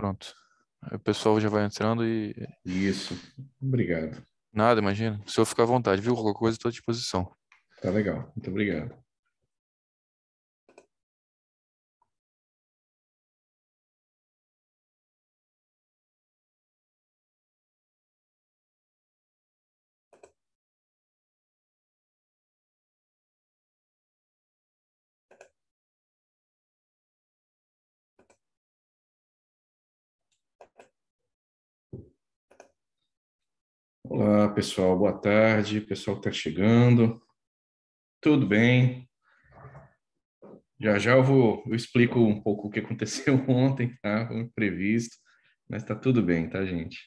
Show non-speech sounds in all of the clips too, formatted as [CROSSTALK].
Pronto. O pessoal já vai entrando e. Isso. Obrigado. Nada, imagina. se eu ficar à vontade, viu? Qualquer coisa estou à disposição. Tá legal. Muito obrigado. Olá, pessoal, boa tarde. Pessoal que está chegando. Tudo bem? Já já eu vou, eu explico um pouco o que aconteceu [LAUGHS] ontem, tá? um imprevisto, mas está tudo bem, tá, gente?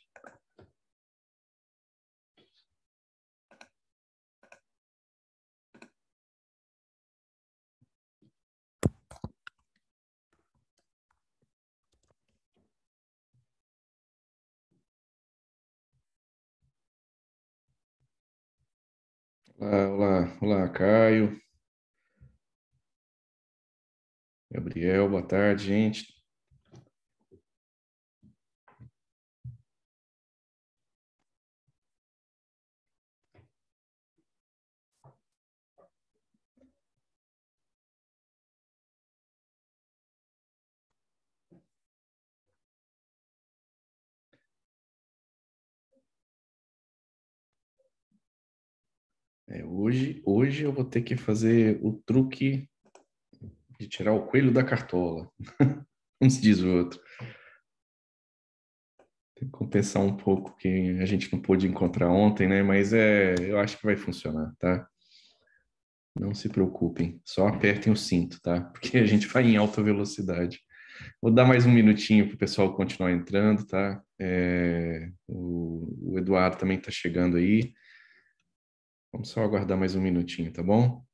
Olá, olá, Caio. Gabriel, boa tarde, gente. É, hoje, hoje eu vou ter que fazer o truque de tirar o coelho da cartola. um [LAUGHS] se diz o outro. Tem que compensar um pouco que a gente não pôde encontrar ontem, né? Mas é, eu acho que vai funcionar, tá? Não se preocupem, só apertem o cinto, tá? Porque a gente vai em alta velocidade. Vou dar mais um minutinho para o pessoal continuar entrando, tá? É, o, o Eduardo também está chegando aí. Vamos só aguardar mais um minutinho, tá bom?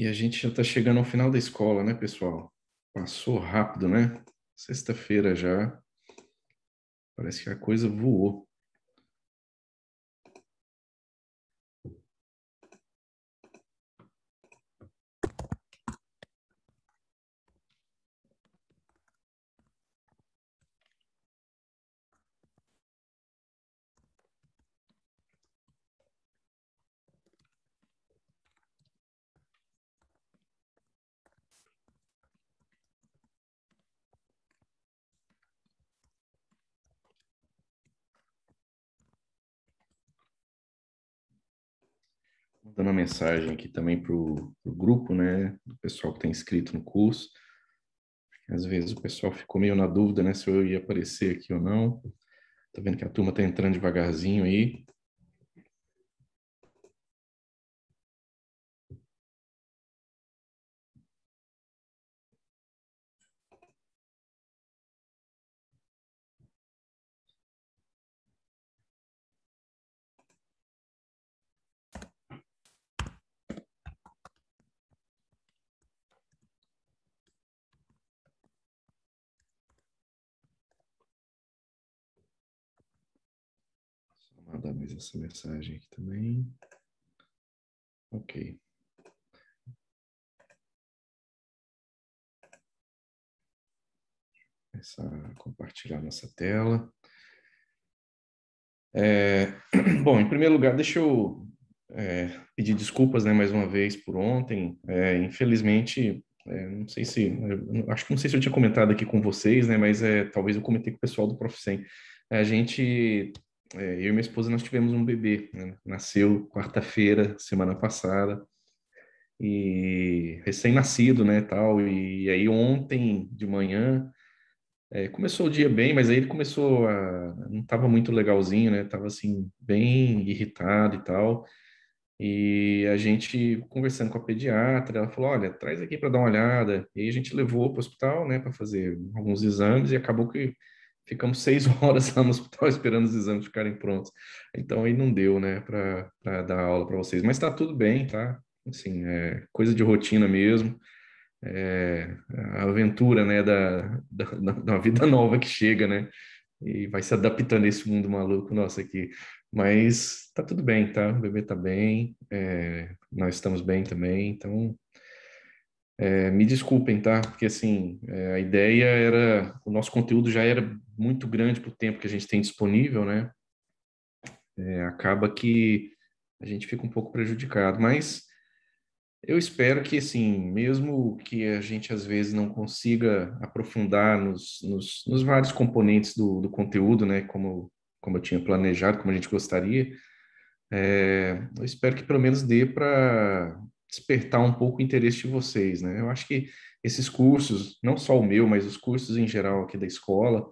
E a gente já está chegando ao final da escola, né, pessoal? Passou rápido, né? Sexta-feira já. Parece que a coisa voou. uma mensagem aqui também para o grupo, né? Do pessoal que está inscrito no curso. Às vezes o pessoal ficou meio na dúvida, né? Se eu ia aparecer aqui ou não. Tá vendo que a turma está entrando devagarzinho aí. guardar mais essa mensagem aqui também. Ok. Começar a compartilhar nossa tela. É, [CLEARS THROAT] bom, em primeiro lugar, deixa eu é, pedir desculpas né, mais uma vez por ontem. É, infelizmente, é, não sei se. Acho que não sei se eu tinha comentado aqui com vocês, né, mas é, talvez eu comentei com o pessoal do Profissem. A gente é, eu e minha esposa nós tivemos um bebê, né? nasceu quarta-feira, semana passada, e recém-nascido, né, tal, e, aí ontem de manhã é, começou o dia bem, mas aí ele começou a não estava muito legalzinho, né, estava assim bem irritado e tal, e a gente conversando com a pediatra, ela falou, olha, traz aqui para dar uma olhada, e aí a gente levou para o hospital, né, para fazer alguns exames e acabou que ficamos seis [LAUGHS] horas lá no hospital esperando os exames ficarem prontos. Então aí não deu, né, para dar aula para vocês. Mas está tudo bem, tá? Assim, é coisa de rotina mesmo. É a aventura, né, da, da, da vida nova que chega, né? E vai se adaptando a esse mundo maluco nosso aqui. Mas tá tudo bem, tá? O bebê tá bem, é, nós estamos bem também, então é, me desculpem, tá? Porque assim, é, a ideia era. O nosso conteúdo já era muito grande para o tempo que a gente tem disponível, né? É, acaba que a gente fica um pouco prejudicado, mas eu espero que, assim, mesmo que a gente às vezes não consiga aprofundar nos, nos, nos vários componentes do, do, conteúdo, né, como, como eu tinha planejado, como a gente gostaria, é, eu espero que pelo menos dê para despertar um pouco o interesse de vocês, né? Eu acho que esses cursos, não só o meu, mas os cursos em geral aqui da escola,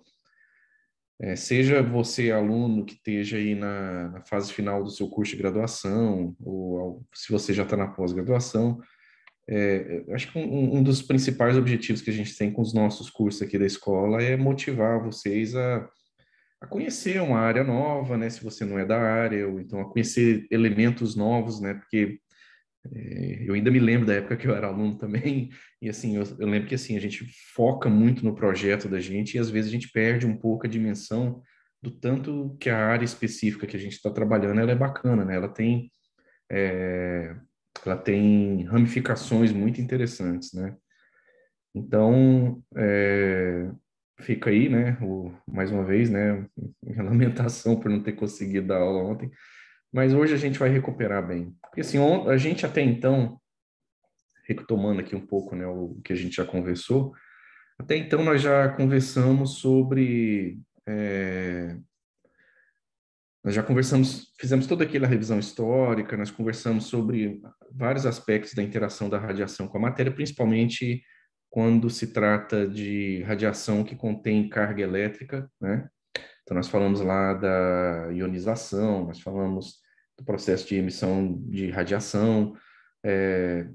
é, seja você aluno que esteja aí na, na, fase final do seu curso de graduação, ou se você já está na pós-graduação, é, acho que um, um, dos principais objetivos que a gente tem com os nossos cursos aqui da escola é motivar vocês a, a conhecer uma área nova, né? Se você não é da área, ou então a conhecer elementos novos, né? Porque é, eu ainda me lembro da época que eu era aluno também, e assim, eu, eu, lembro que assim, a gente foca muito no projeto da gente e às vezes a gente perde um pouco a dimensão do tanto que a área específica que a gente está trabalhando, ela é bacana, né? Ela tem, é, ela tem ramificações muito interessantes, né? Então, é, fica aí, né, o, mais uma vez, né, [LAUGHS] minha lamentação por não ter conseguido dar aula ontem, mas hoje a gente vai recuperar bem. Porque assim, a gente até então, retomando aqui um pouco né, o que a gente já conversou, até então nós já conversamos sobre. É, nós já conversamos, fizemos toda aquela revisão histórica, nós conversamos sobre vários aspectos da interação da radiação com a matéria, principalmente quando se trata de radiação que contém carga elétrica, né? Então, nós falamos lá da ionização, nós falamos do processo de emissão de radiação. É,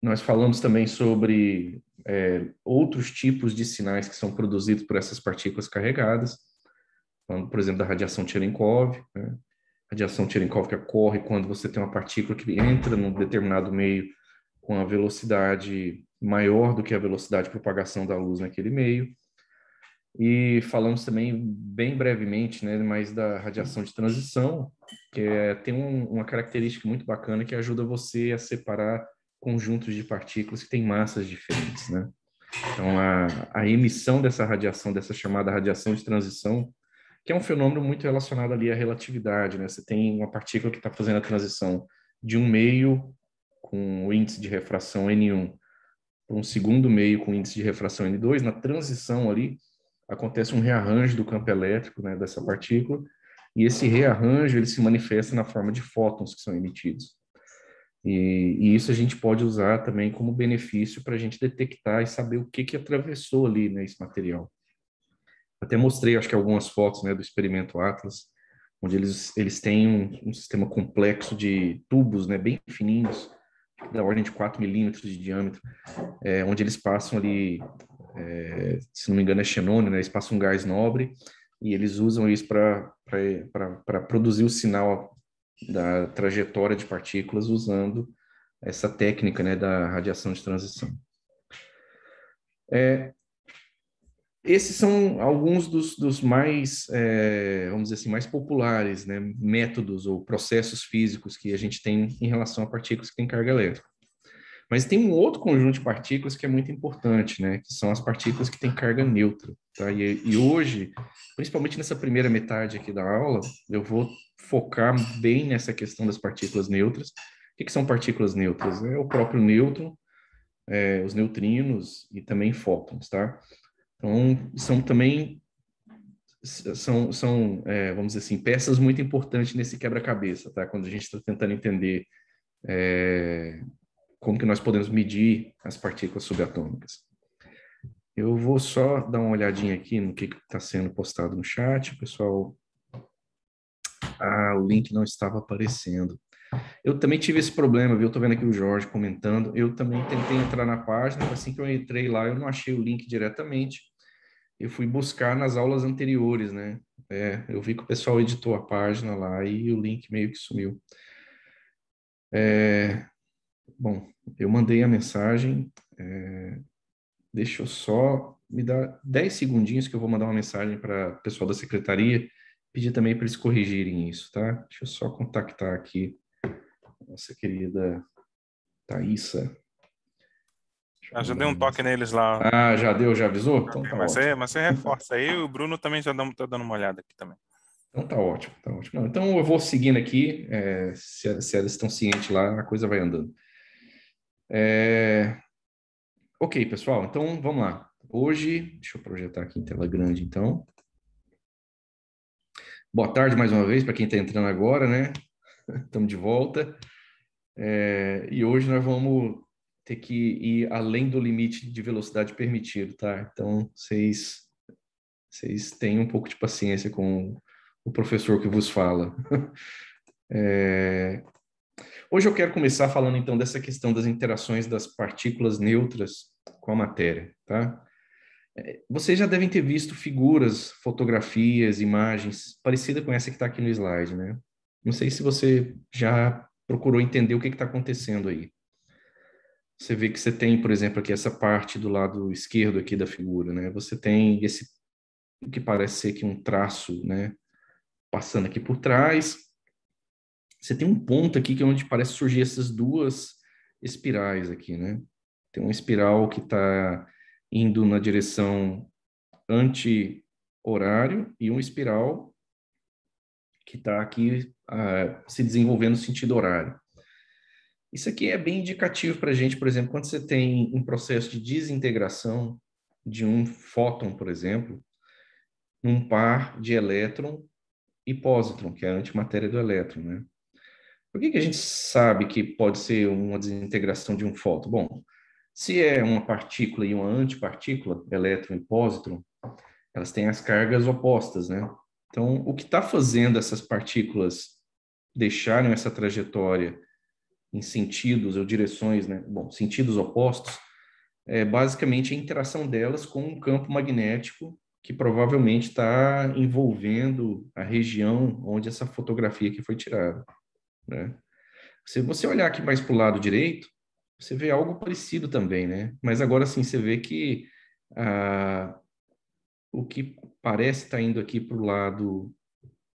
nós falamos também sobre é, outros tipos de sinais que são produzidos por essas partículas carregadas, falando, então, por exemplo, da radiação Cherenkov. Né? Radiação Cherenkov que ocorre quando você tem uma partícula que entra num determinado meio com a velocidade maior do que a velocidade de propagação da luz naquele meio. E falamos também, bem brevemente, né, mais da radiação de transição, que é, tem um, uma característica muito bacana que ajuda você a separar conjuntos de partículas que têm massas diferentes, né? Então, a, a emissão dessa radiação, dessa chamada radiação de transição, que é um fenômeno muito relacionado ali à relatividade, né? Você tem uma partícula que está fazendo a transição de um meio com o índice de refração N1 para um segundo meio com índice de refração N2, na transição ali, acontece um rearranjo do campo elétrico né, dessa partícula, e esse rearranjo ele se manifesta na forma de fótons que são emitidos. E, e isso a gente pode usar também como benefício para a gente detectar e saber o que, que atravessou ali né, material. Até mostrei, acho que algumas fotos né, do experimento Atlas, onde eles, eles têm um, um sistema complexo de tubos né, bem fininhos, da ordem de 4 milímetros de diâmetro, é, onde eles passam ali é, se não me engano é xenônio, né? Eles passam um gás nobre e eles usam isso para produzir o sinal da trajetória de partículas usando essa técnica né, da radiação de transição. É, esses são alguns dos, dos mais, é, vamos dizer assim, mais populares né, métodos ou processos físicos que a gente tem em relação a partículas que têm carga elétrica. Mas tem um outro conjunto de partículas que é muito importante, né? Que são as partículas que têm carga neutra. Tá? E, e hoje, principalmente nessa primeira metade aqui da aula, eu vou focar bem nessa questão das partículas neutras. O que, que são partículas neutras? É o próprio nêutron, é, os neutrinos e também fótons, tá? Então, são também são, são é, vamos dizer assim, peças muito importantes nesse quebra-cabeça, tá? Quando a gente está tentando entender é, como que nós podemos medir as partículas subatômicas. Eu vou só dar uma olhadinha aqui no que está sendo postado no chat, pessoal. Ah, o link não estava aparecendo. Eu também tive esse problema, viu? Estou vendo aqui o Jorge comentando. Eu também tentei entrar na página, assim que eu entrei lá, eu não achei o link diretamente. Eu fui buscar nas aulas anteriores, né? É, eu vi que o pessoal editou a página lá e o link meio que sumiu. É, bom, eu mandei a mensagem. É... Deixa eu só me dar 10 segundinhos que eu vou mandar uma mensagem para o pessoal da secretaria. Pedir também para eles corrigirem isso, tá? Deixa eu só contactar aqui nossa querida Thaisa. Ah, já deu um toque neles lá. Ah, já deu, já avisou? Então tá mas, ótimo. Você, mas você reforça aí, o Bruno também já está dando uma olhada aqui também. Então tá ótimo, tá ótimo. Não, então eu vou seguindo aqui, é, se, se elas estão cientes lá, a coisa vai andando. É... Ok, pessoal, então vamos lá. Hoje, deixa eu projetar aqui em tela grande, então. Boa tarde mais uma vez para quem está entrando agora, né? Estamos [LAUGHS] de volta. É... E hoje nós vamos ter que ir além do limite de velocidade permitido, tá? Então, vocês, vocês tenham um pouco de paciência com o professor que vos fala. [LAUGHS] É... Hoje eu quero começar falando então dessa questão das interações das partículas neutras com a matéria, tá? É, vocês já devem ter visto figuras, fotografias, imagens parecida com essa que está aqui no slide, né? Não sei se você já procurou entender o que está acontecendo aí. Você vê que você tem, por exemplo, aqui essa parte do lado esquerdo aqui da figura, né? Você tem esse o que parece ser que um traço, né? Passando aqui por trás, você tem um ponto aqui que é onde parece surgir essas duas espirais aqui, né? Tem uma espiral que está indo na direção anti-horário e uma espiral que está aqui uh, se desenvolvendo no sentido horário. Isso aqui é bem indicativo para a gente, por exemplo, quando você tem um processo de desintegração de um fóton, por exemplo, num par de elétron e pósitron, que é a antimatéria do elétron, né? Por que, que a gente sabe que pode ser uma desintegração de um fóton? Bom, se é uma partícula e uma antipartícula, elétron e pósitron, elas têm as cargas opostas, né? Então, o que está fazendo essas partículas deixarem essa trajetória em sentidos ou direções, né? Bom, sentidos opostos, é basicamente a interação delas com um campo magnético que provavelmente está envolvendo a região onde essa fotografia que foi tirada. Né? Se você olhar aqui mais para o lado direito, você vê algo parecido também, né? Mas agora sim, você vê que ah, o que parece estar tá indo aqui para o lado,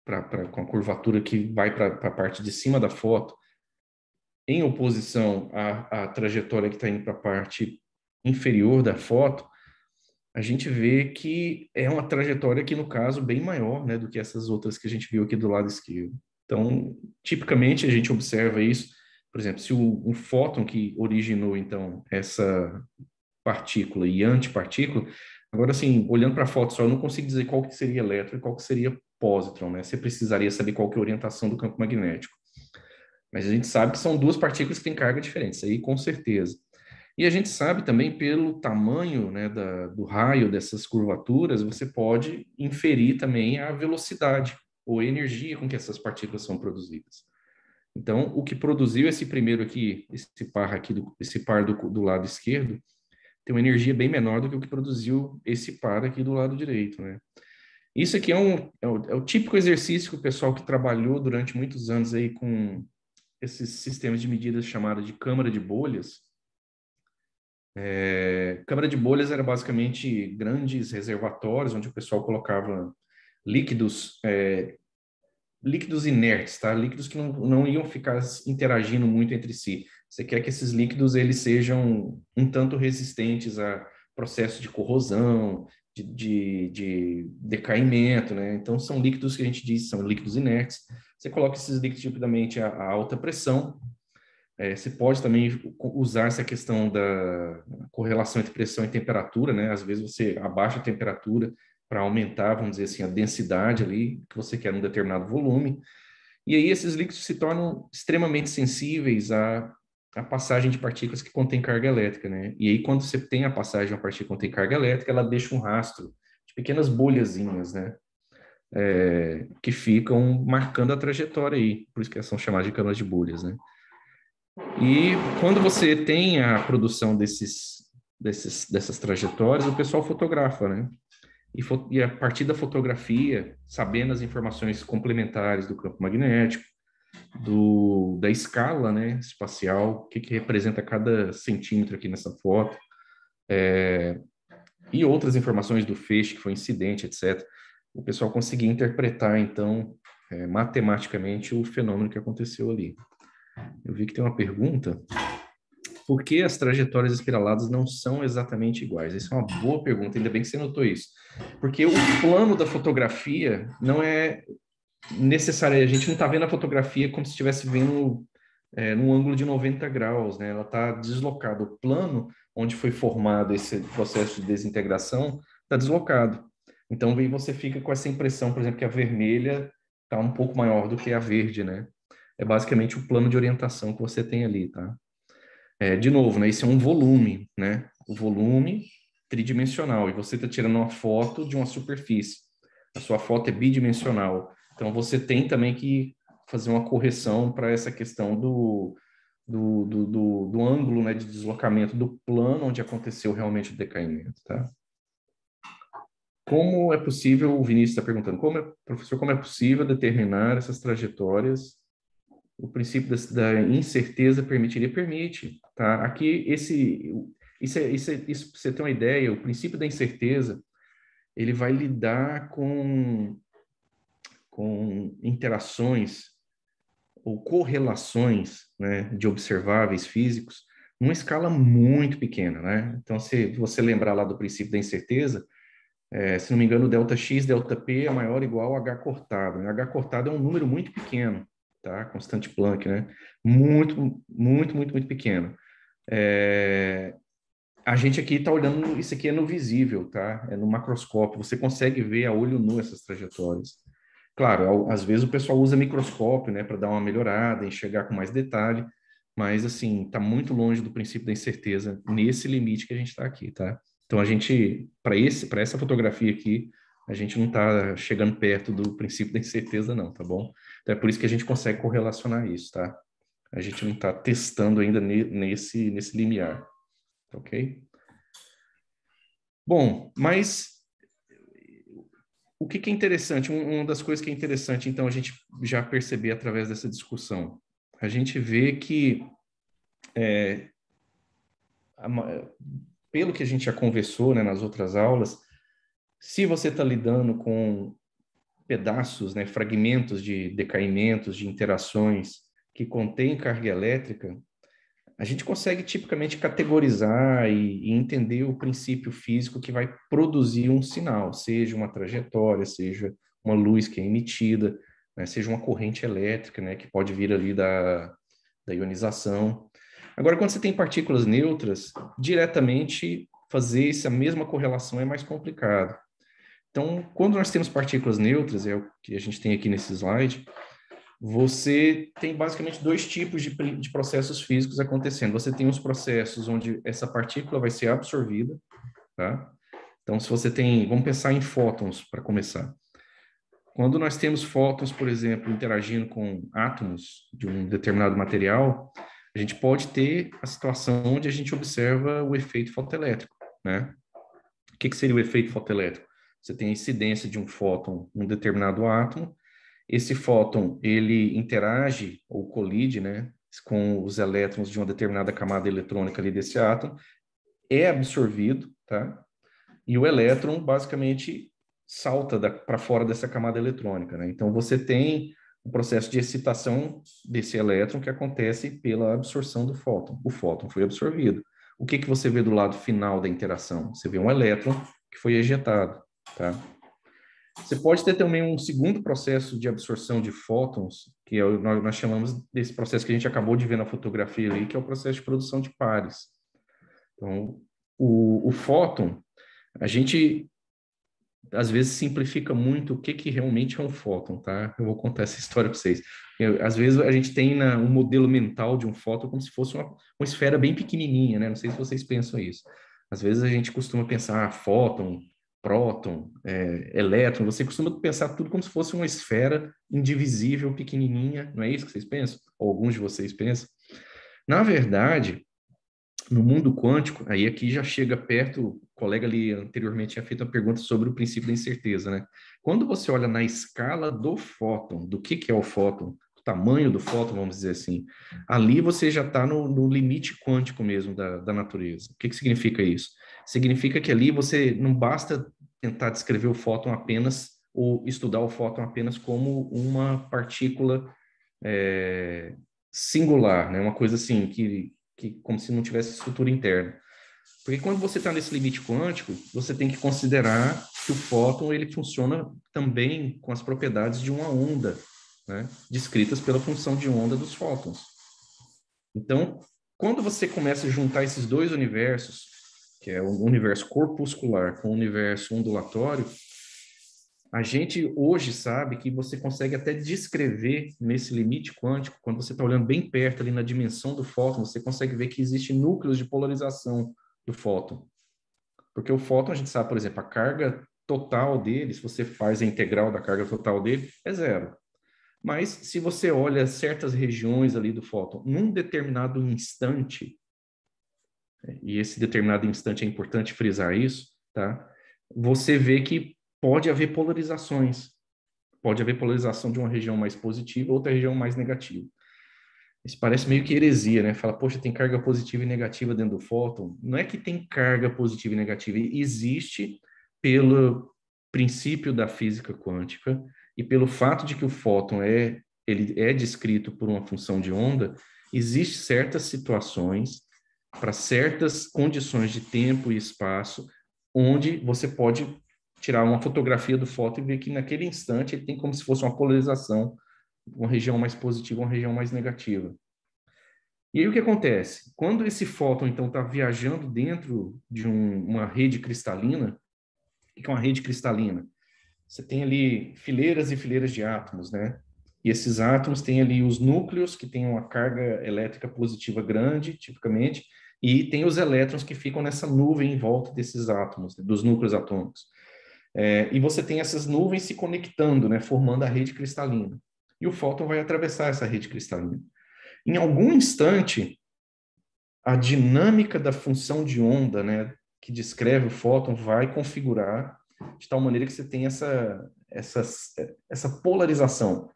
pra, pra, com a curvatura que vai para a parte de cima da foto, em oposição à, à trajetória que está indo para a parte inferior da foto, a gente vê que é uma trajetória que, no caso, bem maior né, do que essas outras que a gente viu aqui do lado esquerdo. Então, tipicamente a gente observa isso, por exemplo, se o, fóton que originou então essa partícula e antipartícula, agora assim, olhando para a foto só, eu não consigo dizer qual que seria elétron e qual que seria pósitron, né? Você precisaria saber qual que é a orientação do campo magnético. Mas a gente sabe que são duas partículas que têm carga diferente, aí com certeza. E a gente sabe também pelo tamanho né, da, do raio dessas curvaturas, você pode inferir também a velocidade ou energia com que essas partículas são produzidas. Então, o que produziu esse primeiro aqui, esse par aqui, do, esse par do, do lado esquerdo, tem uma energia bem menor do que o que produziu esse par aqui do lado direito, né? Isso aqui é, um, é, o, é o típico exercício que o pessoal que trabalhou durante muitos anos aí com esses sistemas de medidas chamados de câmara de bolhas. É, câmara de bolhas era basicamente grandes reservatórios onde o pessoal colocava líquidos é, líquidos inertes, tá? Líquidos que não, não iam ficar interagindo muito entre si. Você quer que esses líquidos eles sejam um tanto resistentes a processo de corrosão, de, de, de decaimento, né? Então são líquidos que a gente diz são líquidos inertes. Você coloca esses líquidos rapidamente tipo a, a alta pressão. É, você pode também usar essa questão da correlação entre pressão e temperatura, né? Às vezes você abaixa a temperatura, para aumentar, vamos dizer assim, a densidade ali que você quer num determinado volume. E aí esses líquidos se tornam extremamente sensíveis à, à passagem de partículas que contém carga elétrica, né? E aí quando você tem a passagem de uma partícula que contém carga elétrica, ela deixa um rastro de pequenas bolhazinhas, né? É, que ficam marcando a trajetória aí, por isso que são chamadas de camas de bolhas, né? E quando você tem a produção desses, desses, dessas trajetórias, o pessoal fotografa, né? e, e a partir da fotografia, sabendo as informações complementares do campo magnético, do, da escala né, espacial, o que, que representa cada centímetro aqui nessa foto, é, e outras informações do feixe, que foi incidente, etc. O pessoal conseguia interpretar, então, é, matematicamente, o fenômeno que aconteceu ali. Eu vi que tem uma pergunta por que as trajetórias espiraladas não são exatamente iguais? Isso é uma boa pergunta, ainda bem que você notou isso. Porque o plano da fotografia não é necessário, a gente não está vendo a fotografia como se estivesse vendo é, num ângulo de 90 graus, né? Ela está deslocada, o plano onde foi formado esse processo de desintegração está deslocado. Então, aí você fica com essa impressão, por exemplo, que a vermelha está um pouco maior do que a verde, né? É basicamente o plano de orientação que você tem ali, tá? É, de novo, né, isso é um volume, né? O volume tridimensional, e você está tirando uma foto de uma superfície. A sua foto é bidimensional. Então, você tem também que fazer uma correção para essa questão do, do, do, do, do ângulo né, de deslocamento do plano onde aconteceu realmente o decaimento, tá? Como é possível, o Vinícius está perguntando, como é, professor, como é possível determinar essas trajetórias o princípio da, da incerteza permitiria permite, tá? Aqui esse isso, é, isso, é, isso você ter uma ideia, o princípio da incerteza ele vai lidar com com interações ou correlações né, de observáveis físicos numa escala muito pequena, né? Então, se você lembrar lá do princípio da incerteza, é, se não me engano, delta x, delta p é maior ou igual a h cortado. Né? H cortado é um número muito pequeno tá? Constante Planck, né? Muito, muito, muito, muito pequeno. É... A gente aqui está olhando, isso aqui é no visível, tá? É no macroscópio, você consegue ver a olho nu essas trajetórias. Claro, às vezes o pessoal usa microscópio, né, para dar uma melhorada, enxergar com mais detalhe, mas, assim, está muito longe do princípio da incerteza, nesse limite que a gente está aqui, tá? Então, a gente, para essa fotografia aqui, a gente não está chegando perto do princípio da incerteza, não, tá bom? Então é por isso que a gente consegue correlacionar isso, tá? A gente não está testando ainda ne nesse, nesse limiar, tá ok? Bom, mas o que, que é interessante? Um, uma das coisas que é interessante, então, a gente já perceber através dessa discussão, a gente vê que, é, a, pelo que a gente já conversou né, nas outras aulas, se você está lidando com pedaços, né, fragmentos de decaimentos, de interações que contém carga elétrica, a gente consegue tipicamente categorizar e, e, entender o princípio físico que vai produzir um sinal, seja uma trajetória, seja uma luz que é emitida, né, seja uma corrente elétrica, né, que pode vir ali da, da ionização. Agora, quando você tem partículas neutras, diretamente fazer essa mesma correlação é mais complicado. Então, quando nós temos partículas neutras, é o que a gente tem aqui nesse slide, você tem basicamente dois tipos de, de processos físicos acontecendo. Você tem os processos onde essa partícula vai ser absorvida, tá? Então, se você tem, vamos pensar em fótons para começar. Quando nós temos fótons, por exemplo, interagindo com átomos de um determinado material, a gente pode ter a situação onde a gente observa o efeito fotoelétrico, né? O que, que seria o efeito fotoelétrico? Você tem a incidência de um fóton num determinado átomo. Esse fóton, ele interage ou colide, né, com os elétrons de uma determinada camada eletrônica ali desse átomo, é absorvido, tá? E o elétron basicamente salta para fora dessa camada eletrônica, né? Então você tem o processo de excitação desse elétron que acontece pela absorção do fóton. O fóton foi absorvido. O que, que você vê do lado final da interação? Você vê um elétron que foi ejetado. Tá? Você pode ter também um segundo processo de absorção de fótons, que é o, nós, nós, chamamos desse processo que a gente acabou de ver na fotografia ali, que é o processo de produção de pares. Então, o, o fóton, a gente às vezes simplifica muito o que, que realmente é um fóton, tá? Eu vou contar essa [LAUGHS] história para vocês. Eu, às vezes a gente tem na, um modelo mental de um fóton como se fosse uma, uma, esfera bem pequenininha, né? Não sei se vocês pensam isso. Às vezes a gente costuma pensar ah, fóton, próton, é, elétron, você costuma pensar tudo como se fosse uma esfera indivisível, pequenininha, não é isso que vocês pensam? Ou alguns de vocês pensam? Na verdade, no mundo quântico, aí aqui já chega perto, o colega ali anteriormente tinha feito a pergunta sobre o princípio da incerteza, né? Quando você olha na escala do fóton, do que, que é o fóton, o tamanho do fóton, vamos dizer assim, ali você já está no, no, limite quântico mesmo da, da natureza. O que, que significa isso? Significa que ali você não basta tentar descrever o fóton apenas ou estudar o fóton apenas como uma partícula é, singular, né? Uma coisa assim que, que como se não tivesse estrutura interna. Porque quando você está nesse limite quântico, você tem que considerar que o fóton ele funciona também com as propriedades de uma onda, né? descritas pela função de onda dos fótons. Então, quando você começa a juntar esses dois universos, que é o universo corpuscular com o universo ondulatório, a gente hoje sabe que você consegue até descrever nesse limite quântico, quando você está olhando bem perto ali na dimensão do fóton, você consegue ver que existe núcleos de polarização do fóton. Porque o fóton, a gente sabe, por exemplo, a carga total dele, se você faz a integral da carga total dele, é zero. Mas se você olha certas regiões ali do fóton, num determinado instante, e esse determinado instante é importante frisar isso, tá? Você vê que pode haver polarizações. Pode haver polarização de uma região mais positiva, outra região mais negativa. Isso parece meio que heresia, né? Fala, poxa, tem carga positiva e negativa dentro do fóton. Não é que tem carga positiva e negativa, existe pelo princípio da física quântica e pelo fato de que o fóton é ele é descrito por uma função de onda, existe certas situações para certas condições de tempo e espaço, onde você pode tirar uma fotografia do foto e ver que naquele instante ele tem como se fosse uma polarização, uma região mais positiva, uma região mais negativa. E aí o que acontece? Quando esse fóton então está viajando dentro de um, uma rede cristalina, o que é uma rede cristalina? Você tem ali fileiras e fileiras de átomos, né? E esses átomos têm ali os núcleos que têm uma carga elétrica positiva grande, tipicamente, e tem os elétrons que ficam nessa nuvem em volta desses átomos, dos núcleos atômicos. É, e você tem essas nuvens se conectando, né, formando a rede cristalina. E o fóton vai atravessar essa rede cristalina. Em algum instante, a dinâmica da função de onda, né, que descreve o fóton, vai configurar de tal maneira que você tem essa, essa, essa polarização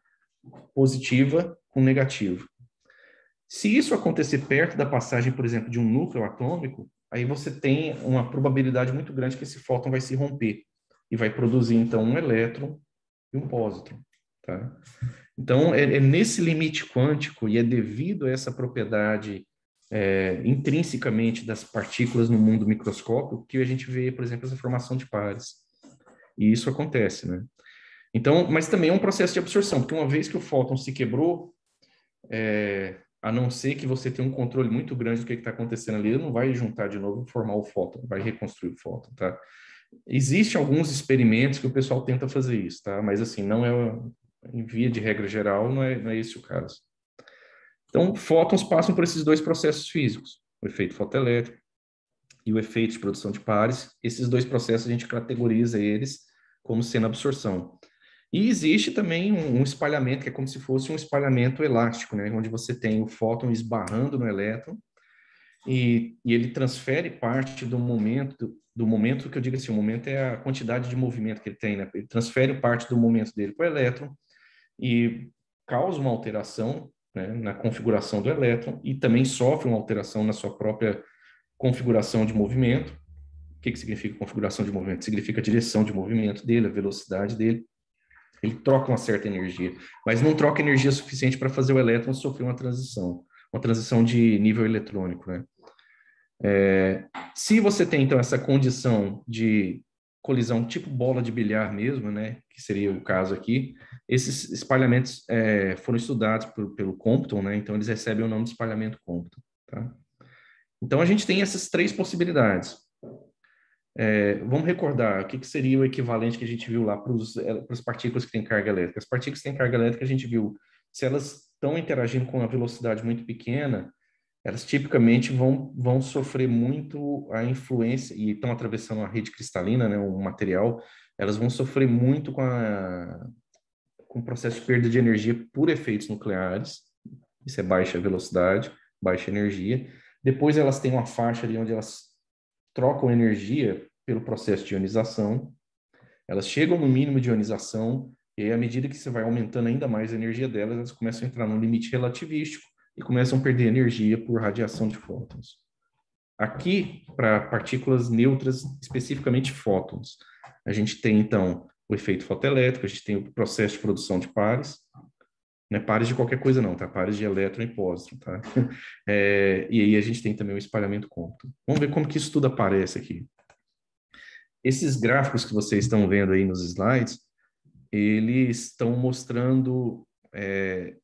positiva com negativa. Se isso acontecer perto da passagem, por exemplo, de um núcleo atômico, aí você tem uma probabilidade muito grande que esse fóton vai se romper e vai produzir, então, um elétron e um pósitron. Tá? Então, é, é, nesse limite quântico e é devido a essa propriedade é, intrinsecamente das partículas no mundo microscópico que a gente vê, por exemplo, essa formação de pares. E isso acontece, né? Então, mas também é um processo de absorção, porque uma vez que o fóton se quebrou, é, a não ser que você tenha um controle muito grande do que está acontecendo ali, não vai juntar de novo formar o fóton, vai reconstruir o fóton, tá? Existem alguns experimentos que o pessoal tenta fazer isso, tá? Mas assim, não é, em via de regra geral, não é, não é esse o caso. Então, fótons passam por esses dois processos físicos, o efeito fotoelétrico e o efeito de produção de pares. Esses dois processos a gente categoriza eles como sendo absorção. E existe também um, um, espalhamento, que é como se fosse um espalhamento elástico, né? onde você tem o fóton esbarrando no elétron, e, e ele transfere parte do momento, do, momento que eu digo assim, o momento é a quantidade de movimento que ele tem, né? ele transfere parte do momento dele para o elétron, e causa uma alteração né, na configuração do elétron, e também sofre uma alteração na sua própria configuração de movimento. O que, que significa configuração de movimento? Significa a direção de movimento dele, a velocidade dele. Ele troca uma certa energia, mas não troca energia suficiente para fazer o elétron sofrer uma transição, uma transição de nível eletrônico, né? É, se você tem, então, essa condição de colisão tipo bola de bilhar mesmo, né, que seria o caso aqui, esses espalhamentos é, foram estudados por, pelo Compton, né, então eles recebem o nome de espalhamento Compton, tá? Então a gente tem essas três possibilidades. É, vamos recordar o que, que, seria o equivalente que a gente viu lá é, para as partículas que têm carga elétrica. As partículas que têm carga elétrica, a gente viu, se elas estão interagindo com uma velocidade muito pequena, elas tipicamente vão, vão sofrer muito a influência, e estão atravessando a rede cristalina, né, o material, elas vão sofrer muito com, a, com o processo de perda de energia por efeitos nucleares, isso é baixa velocidade, baixa energia. Depois elas têm uma faixa ali onde elas trocam energia pelo processo de ionização, elas chegam no mínimo de ionização, e aí, à medida que você vai aumentando ainda mais a energia delas, elas começam a entrar no limite relativístico e começam a perder energia por radiação de fótons. Aqui, para partículas neutras, especificamente fótons, a gente tem, então, o efeito fotoelétrico, a gente tem o processo de produção de pares, não é pares de qualquer coisa não, tá? Pares de elétron e pósitron, tá? [LAUGHS] É, e aí a gente tem também o espalhamento cômputo. Vamos ver como que isso tudo aparece aqui. Esses gráficos que vocês estão vendo aí nos slides, eles estão mostrando... É,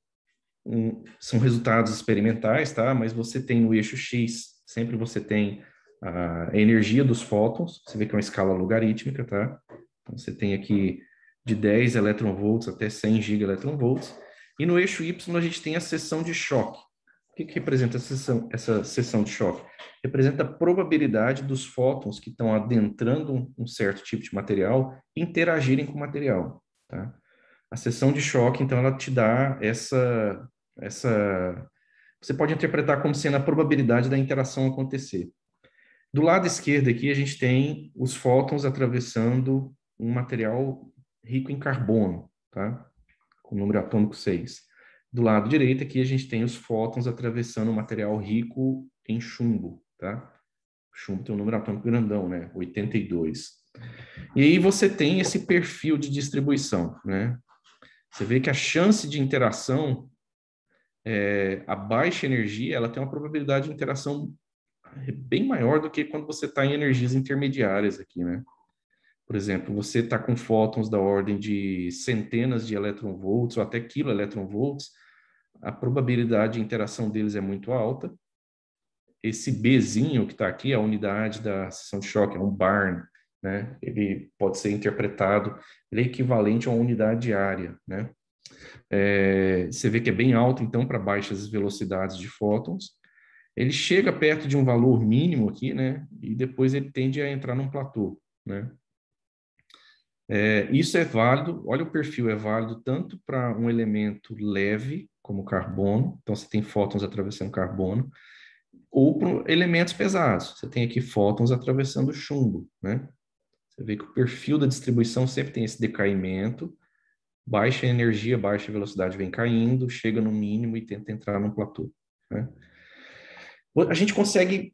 um, são resultados experimentais, tá? Mas você tem no eixo X, sempre você tem a energia dos fótons, você vê que é uma escala logarítmica, tá? Então, você tem aqui de 10 eletronvolts até 100 gigaeletronvolts, e no eixo Y a gente tem a seção de choque. O que, que representa essa seção, essa seção de choque? Representa a probabilidade dos fótons que estão adentrando um certo tipo de material interagirem com o material. Tá? A seção de choque, então, ela te dá essa, essa. Você pode interpretar como sendo a probabilidade da interação acontecer. Do lado esquerdo aqui, a gente tem os fótons atravessando um material rico em carbono. Tá? com o número atômico 6. Do lado direito aqui a gente tem os fótons atravessando um material rico em chumbo, tá? O chumbo tem um número atômico grandão, né? 82. E aí você tem esse perfil de distribuição, né? Você vê que a chance de interação, é, a baixa energia, ela tem uma probabilidade de interação é, bem maior do que quando você está em energias intermediárias aqui, né? Por exemplo, você está com fótons da ordem de centenas de electronvolts ou até quilo a probabilidade de interação deles é muito alta. Esse Bzinho que está aqui, a unidade da seção de choque, é um barn, né? Ele pode ser interpretado, ele é equivalente a uma unidade de área, né? É, você vê que é bem alto, então, para baixas velocidades de fótons. Ele chega perto de um valor mínimo aqui, né? E depois ele tende a entrar num platô, né? É, isso é válido, olha o perfil, é válido tanto para um elemento leve, como carbono, então você tem fótons atravessando carbono, ou para elementos pesados, você tem aqui fótons atravessando chumbo, né? Você vê que o perfil da distribuição sempre tem esse decaimento, baixa energia, baixa velocidade vem caindo, chega no mínimo e tenta entrar num platô, né? A gente consegue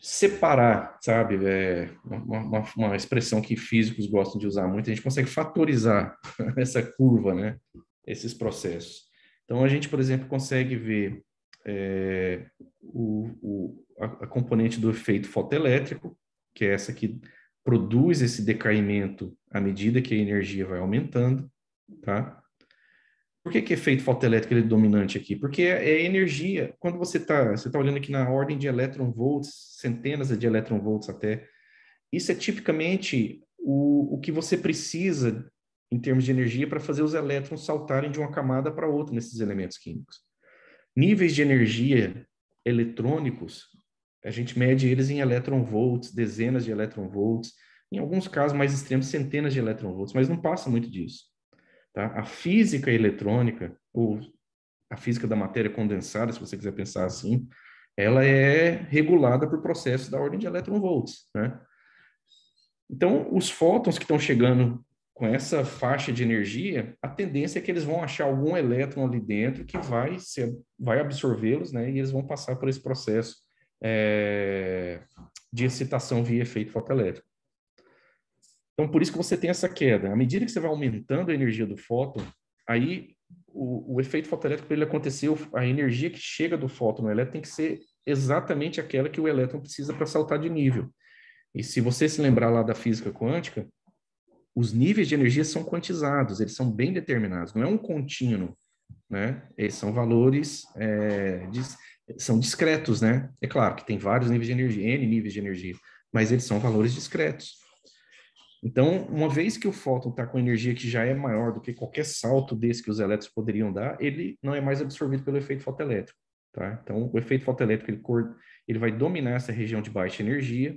separar, sabe? É uma, uma, uma, expressão que físicos gostam de usar muito. A gente consegue fatorizar [LAUGHS] essa curva, né? Esses processos. Então, a gente, por exemplo, consegue ver é, o, o, a, a componente do efeito fotoelétrico, que é essa que produz esse decaimento à medida que a energia vai aumentando, tá? Por que, que efeito é fotoelétrico ele é dominante aqui? Porque é, é energia. Quando você está você tá olhando aqui na ordem de elétron volts, centenas de elétron volts até, isso é tipicamente o, o que você precisa em termos de energia para fazer os elétrons saltarem de uma camada para outra nesses elementos químicos. Níveis de energia eletrônicos, a gente mede eles em elétron volts, dezenas de elétron volts, em alguns casos mais extremos, centenas de elétron volts, mas não passa muito disso. Tá? A física eletrônica, ou a física da matéria condensada, se você quiser pensar assim, ela é regulada por processos da ordem de elétron-volts. Né? Então, os fótons que estão chegando com essa faixa de energia, a tendência é que eles vão achar algum elétron ali dentro que vai, ser, vai absorvê-los, né? E eles vão passar por esse processo é, de excitação via efeito fotoelétrico. Então, por isso que você tem essa queda. À medida que você vai aumentando a energia do fóton, aí o, o efeito fotoelétrico, para ele acontecer, a energia que chega do fóton no elétron tem que ser exatamente aquela que o elétron precisa para saltar de nível. E se você se lembrar lá da física quântica, os níveis de energia são quantizados, eles são bem determinados, não é um contínuo, né? Eles são valores, é, dis, são discretos, né? É claro que tem vários níveis de energia, N níveis de energia, mas eles são valores discretos. Então, uma vez que o fóton está com energia que já é maior do que qualquer salto desse que os elétrons poderiam dar, ele não é mais absorvido pelo efeito fotoelétrico. Tá? Então, o efeito fotoelétrico ele, ele vai dominar essa região de baixa energia.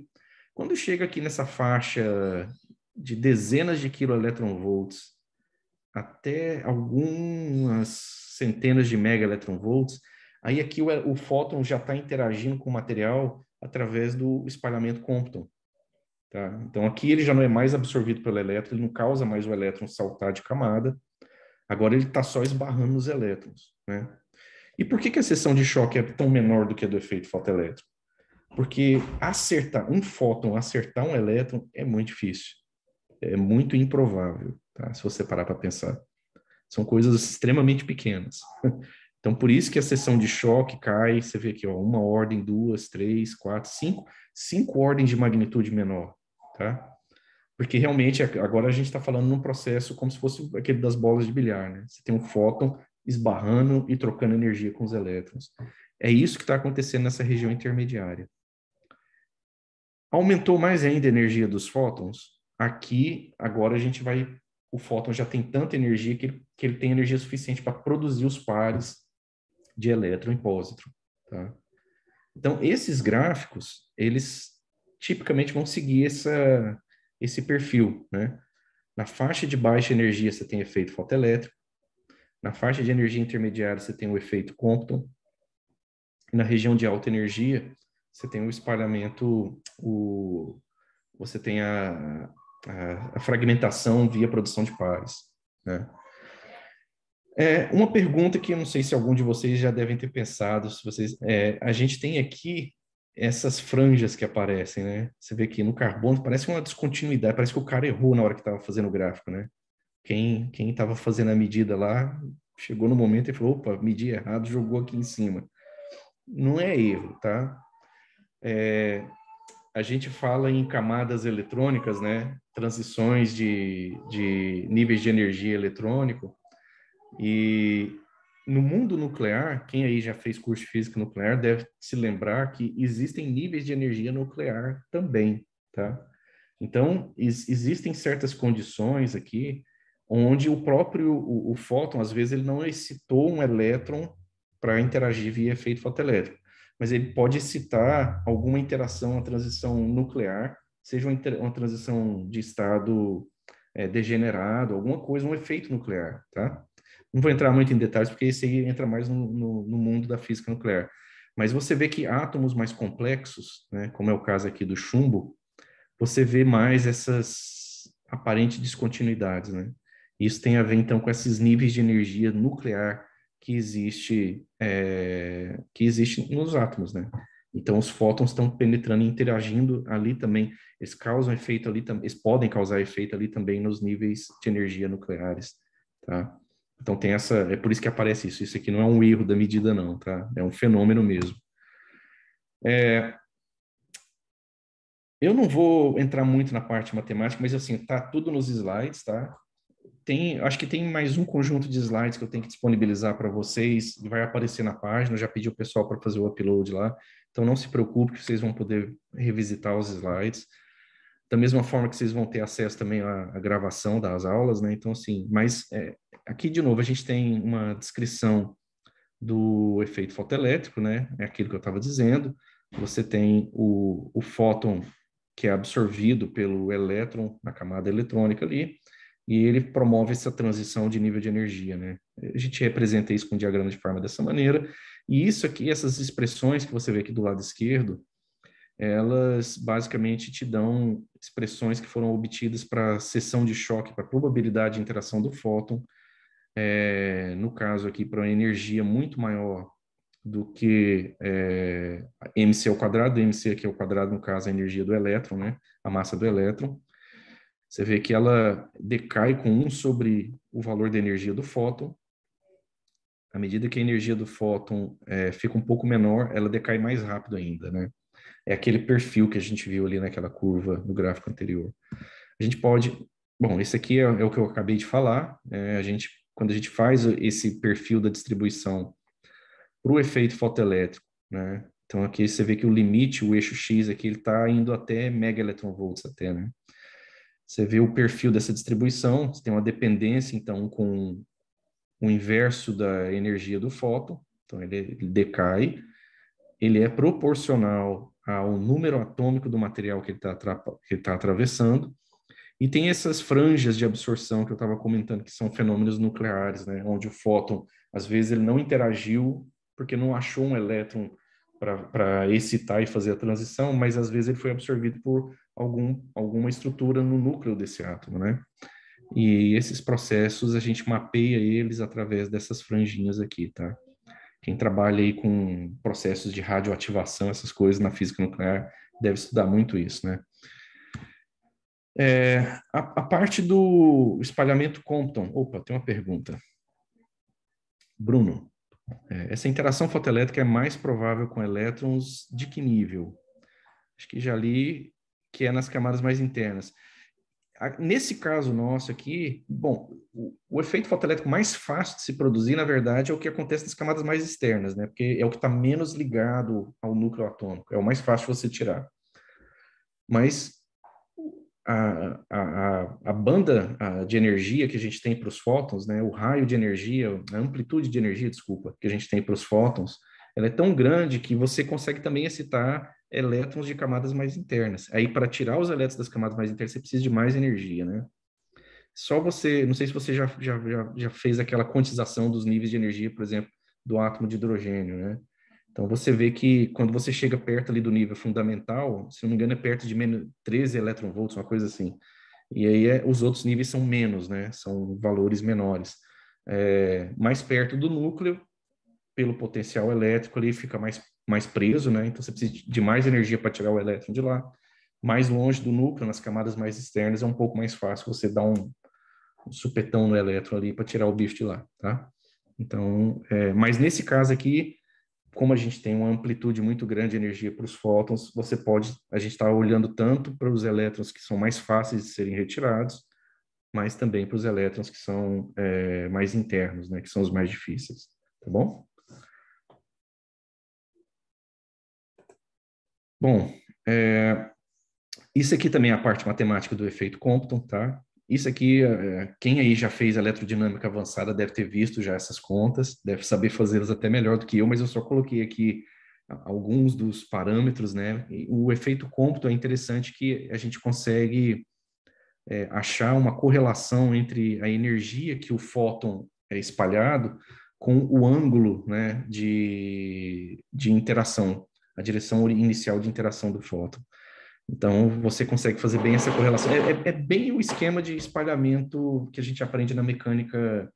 Quando chega aqui nessa faixa de dezenas de kiloelectronvolts até algumas centenas de megaelectronvolts, aí aqui o, é, o fóton já está interagindo com o material através do espalhamento Compton. Tá? Então, aqui ele já não é mais absorvido pelo elétron, ele não causa mais o elétron saltar de camada. Agora ele está só esbarrando os elétrons. Né? E por que, que a seção de choque é tão menor do que a do efeito fotoelétrico? Porque acertar um fóton, acertar um elétron é muito difícil. É muito improvável, tá? se você parar para pensar. São coisas extremamente pequenas. [LAUGHS] Então, por isso que a seção de choque cai, você vê aqui, ó, uma ordem, duas, três, quatro, cinco, cinco ordens de magnitude menor tá? Porque realmente é, agora a gente está falando num processo como se fosse aquele das bolas de bilhar, né? Você tem um fóton esbarrando e trocando energia com os elétrons. É isso que está acontecendo nessa região intermediária. Aumentou mais ainda a energia dos fótons. Aqui, agora a gente vai. O fóton já tem tanta energia que ele, que ele tem energia suficiente para produzir os pares de elétron e pósitron. Tá? Então, esses gráficos, eles tipicamente vão seguir essa, esse perfil, né? Na faixa de baixa energia você tem efeito fotoelétrico, na faixa de energia intermediária você tem o efeito Compton, e na região de alta energia você tem o espalhamento, o, você tem a, a, a fragmentação via produção de pares, né? É, uma pergunta que eu não sei se algum de vocês já devem ter pensado, se vocês, é, a gente tem aqui essas franjas que aparecem, né? Você vê que no carbono parece uma descontinuidade, parece que o cara errou na hora que estava fazendo o gráfico, né? Quem quem estava fazendo a medida lá chegou no momento e falou, opa, medi errado, jogou aqui em cima. Não é erro, tá? É, a gente fala em camadas eletrônicas, né? Transições de, de níveis de energia eletrônico e no mundo nuclear, quem aí já fez curso de física nuclear deve se lembrar que existem níveis de energia nuclear também, tá? Então, existem certas condições aqui onde o próprio o, o fóton, às vezes, ele não excitou um elétron para interagir via efeito fotoelétrico, mas ele pode excitar alguma interação, uma transição nuclear, seja uma, uma transição de estado é, degenerado, alguma coisa, um efeito nuclear, tá? Não vou entrar muito em detalhes, porque isso aí entra mais no, no, no mundo da física nuclear. Mas você vê que átomos mais complexos, né, como é o caso aqui do chumbo, você vê mais essas aparentes descontinuidades, né? Isso tem a ver, então, com esses níveis de energia nuclear que existe, é, que existe nos átomos, né? Então, os fótons estão penetrando e interagindo ali também. Eles causam efeito ali também, eles podem causar efeito ali também nos níveis de energia nucleares, tá? Então tem essa, é por isso que aparece isso. Isso aqui não é um erro da medida não, tá? É um fenômeno mesmo. É, eu não vou entrar muito na parte matemática, mas assim, tá tudo nos slides, tá? Tem, acho que tem mais um conjunto de slides que eu tenho que disponibilizar para vocês, vai aparecer na página, já pedi o pessoal para fazer o upload lá. Então não se preocupe, vocês vão poder revisitar os slides. Da mesma forma que vocês vão ter acesso também à, à gravação das aulas, né? Então assim, mas é, Aqui, de novo, a gente tem uma descrição do efeito fotoelétrico, né? É aquilo que eu estava dizendo. Você tem o, o fóton que é absorvido pelo elétron na camada eletrônica ali, e ele promove essa transição de nível de energia, né? A gente representa isso com um diagrama de forma dessa maneira, e isso aqui, essas expressões que você vê aqui do lado esquerdo, elas basicamente te dão expressões que foram obtidas para a sessão de choque, para a probabilidade de interação do fóton é, no caso aqui, para uma energia muito maior do que é, MC ao quadrado, MC aqui ao quadrado, no caso, é a energia do elétron, né? a massa do elétron. Você vê que ela decai com 1 sobre o valor da energia do fóton. À medida que a energia do fóton é, fica um pouco menor, ela decai mais rápido ainda, né? É aquele perfil que a gente viu ali naquela curva no gráfico anterior. A gente pode... Bom, esse aqui é, é o que eu acabei de falar. Né? a gente quando a gente faz esse perfil da distribuição para o efeito fotoelétrico, né? Então aqui você vê que o limite, o eixo X aqui, ele está indo até mega eletronvolts até, né? Você vê o perfil dessa distribuição, você tem uma dependência, então, com o inverso da energia do fóton, então ele, ele decai, ele é proporcional ao número atômico do material que ele está tá atravessando, e tem essas franjas de absorção que eu estava comentando, que são fenômenos nucleares, né? onde o fóton, às vezes, ele não interagiu porque não achou um elétron para excitar e fazer a transição, mas às vezes ele foi absorvido por algum, alguma estrutura no núcleo desse átomo, né? E esses processos a gente mapeia eles através dessas franjinhas aqui, tá? Quem trabalha aí com processos de radioativação, essas coisas na física nuclear, deve estudar muito isso, né? É, a, a, parte do espalhamento Compton. Opa, tem uma pergunta. Bruno, é, essa interação fotoelétrica é mais provável com elétrons de que nível? Acho que já li que é nas camadas mais internas. Nesse caso nosso aqui, bom, o, o efeito fotoelétrico mais fácil de se produzir, na verdade, é o que acontece nas camadas mais externas, né? Porque é o que está menos ligado ao núcleo atômico, é o mais fácil você tirar. Mas a, a, a banda de energia que a gente tem para os fótons, né, o raio de energia, a amplitude de energia, desculpa, que a gente tem para os fótons, ela é tão grande que você consegue também excitar elétrons de camadas mais internas. Aí, para tirar os elétrons das camadas mais internas, você precisa de mais energia, né? Só você, não sei se você já, já, já, já fez aquela quantização dos níveis de energia, por exemplo, do átomo de hidrogênio, né? Então você vê que quando você chega perto ali do nível fundamental, se não me engano é perto de menos 13 volts, uma coisa assim. E aí é, os outros níveis são menos, né? São valores menores. É, mais perto do núcleo, pelo potencial elétrico ali fica mais mais preso, né? Então você precisa de mais energia para tirar o elétron de lá. Mais longe do núcleo, nas camadas mais externas, é um pouco mais fácil você dar um, um supetão no elétron ali para tirar o bicho de lá, tá? Então, é, mas nesse caso aqui, como a gente tem uma amplitude muito grande de energia para os fótons, você pode, a gente está olhando tanto para os elétrons que são mais fáceis de serem retirados, mas também para os elétrons que são é, mais internos, né, que são os mais difíceis, tá bom? Bom, é, isso aqui também é a parte matemática do efeito Compton, tá? Isso aqui, eh, quem aí já fez eletrodinâmica avançada deve ter visto já essas contas, deve saber fazê-las até melhor do que eu, mas eu só coloquei aqui alguns dos parâmetros, né? O efeito cômputo é interessante que a gente consegue é, achar uma correlação entre a energia que o fóton é espalhado com o ângulo né, de, de interação, a direção inicial de interação do fóton. Então, você consegue fazer bem essa correlação. É, é, é, bem o esquema de espalhamento que a gente aprende na mecânica,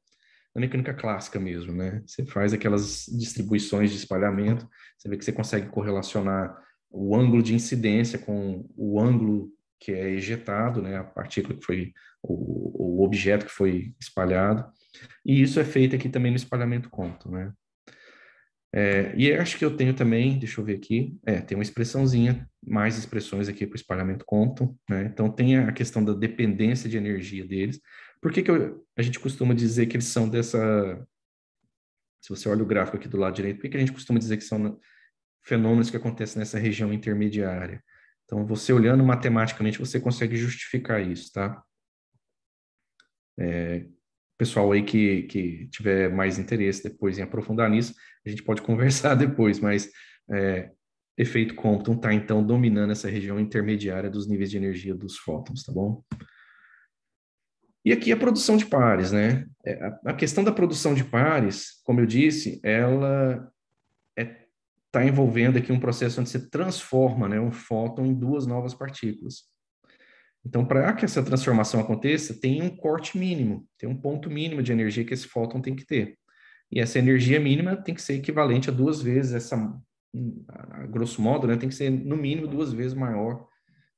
na mecânica clássica mesmo, né? Você faz aquelas distribuições de espalhamento, você vê que você consegue correlacionar o ângulo de incidência com o ângulo que é ejetado, né? A partícula que foi, o, o objeto que foi espalhado. E isso é feito aqui também no espalhamento conto, né? É, e acho que eu tenho também, deixa eu ver aqui, é, tem uma expressãozinha, mais expressões aqui para o espalhamento contam, né? Então tem a questão da dependência de energia deles. Por que, que eu, a gente costuma dizer que eles são dessa. Se você olha o gráfico aqui do lado direito, por que, que a gente costuma dizer que são fenômenos que acontecem nessa região intermediária? Então, você olhando matematicamente, você consegue justificar isso, tá? É, pessoal aí que, que tiver mais interesse depois em aprofundar nisso, a gente pode [LAUGHS] conversar depois, mas é, efeito Compton está então dominando essa região intermediária dos níveis de energia dos fótons, tá bom? E aqui a produção de pares, né? É, a questão da produção de pares, como eu disse, ela está é, tá envolvendo aqui um processo onde você transforma né, um fóton em duas novas partículas. Então, para que essa transformação aconteça, tem um corte mínimo, tem um ponto mínimo de energia que esse fóton tem que ter. E essa energia mínima tem que ser equivalente a duas vezes essa, a grosso modo, né, tem que ser no mínimo duas vezes maior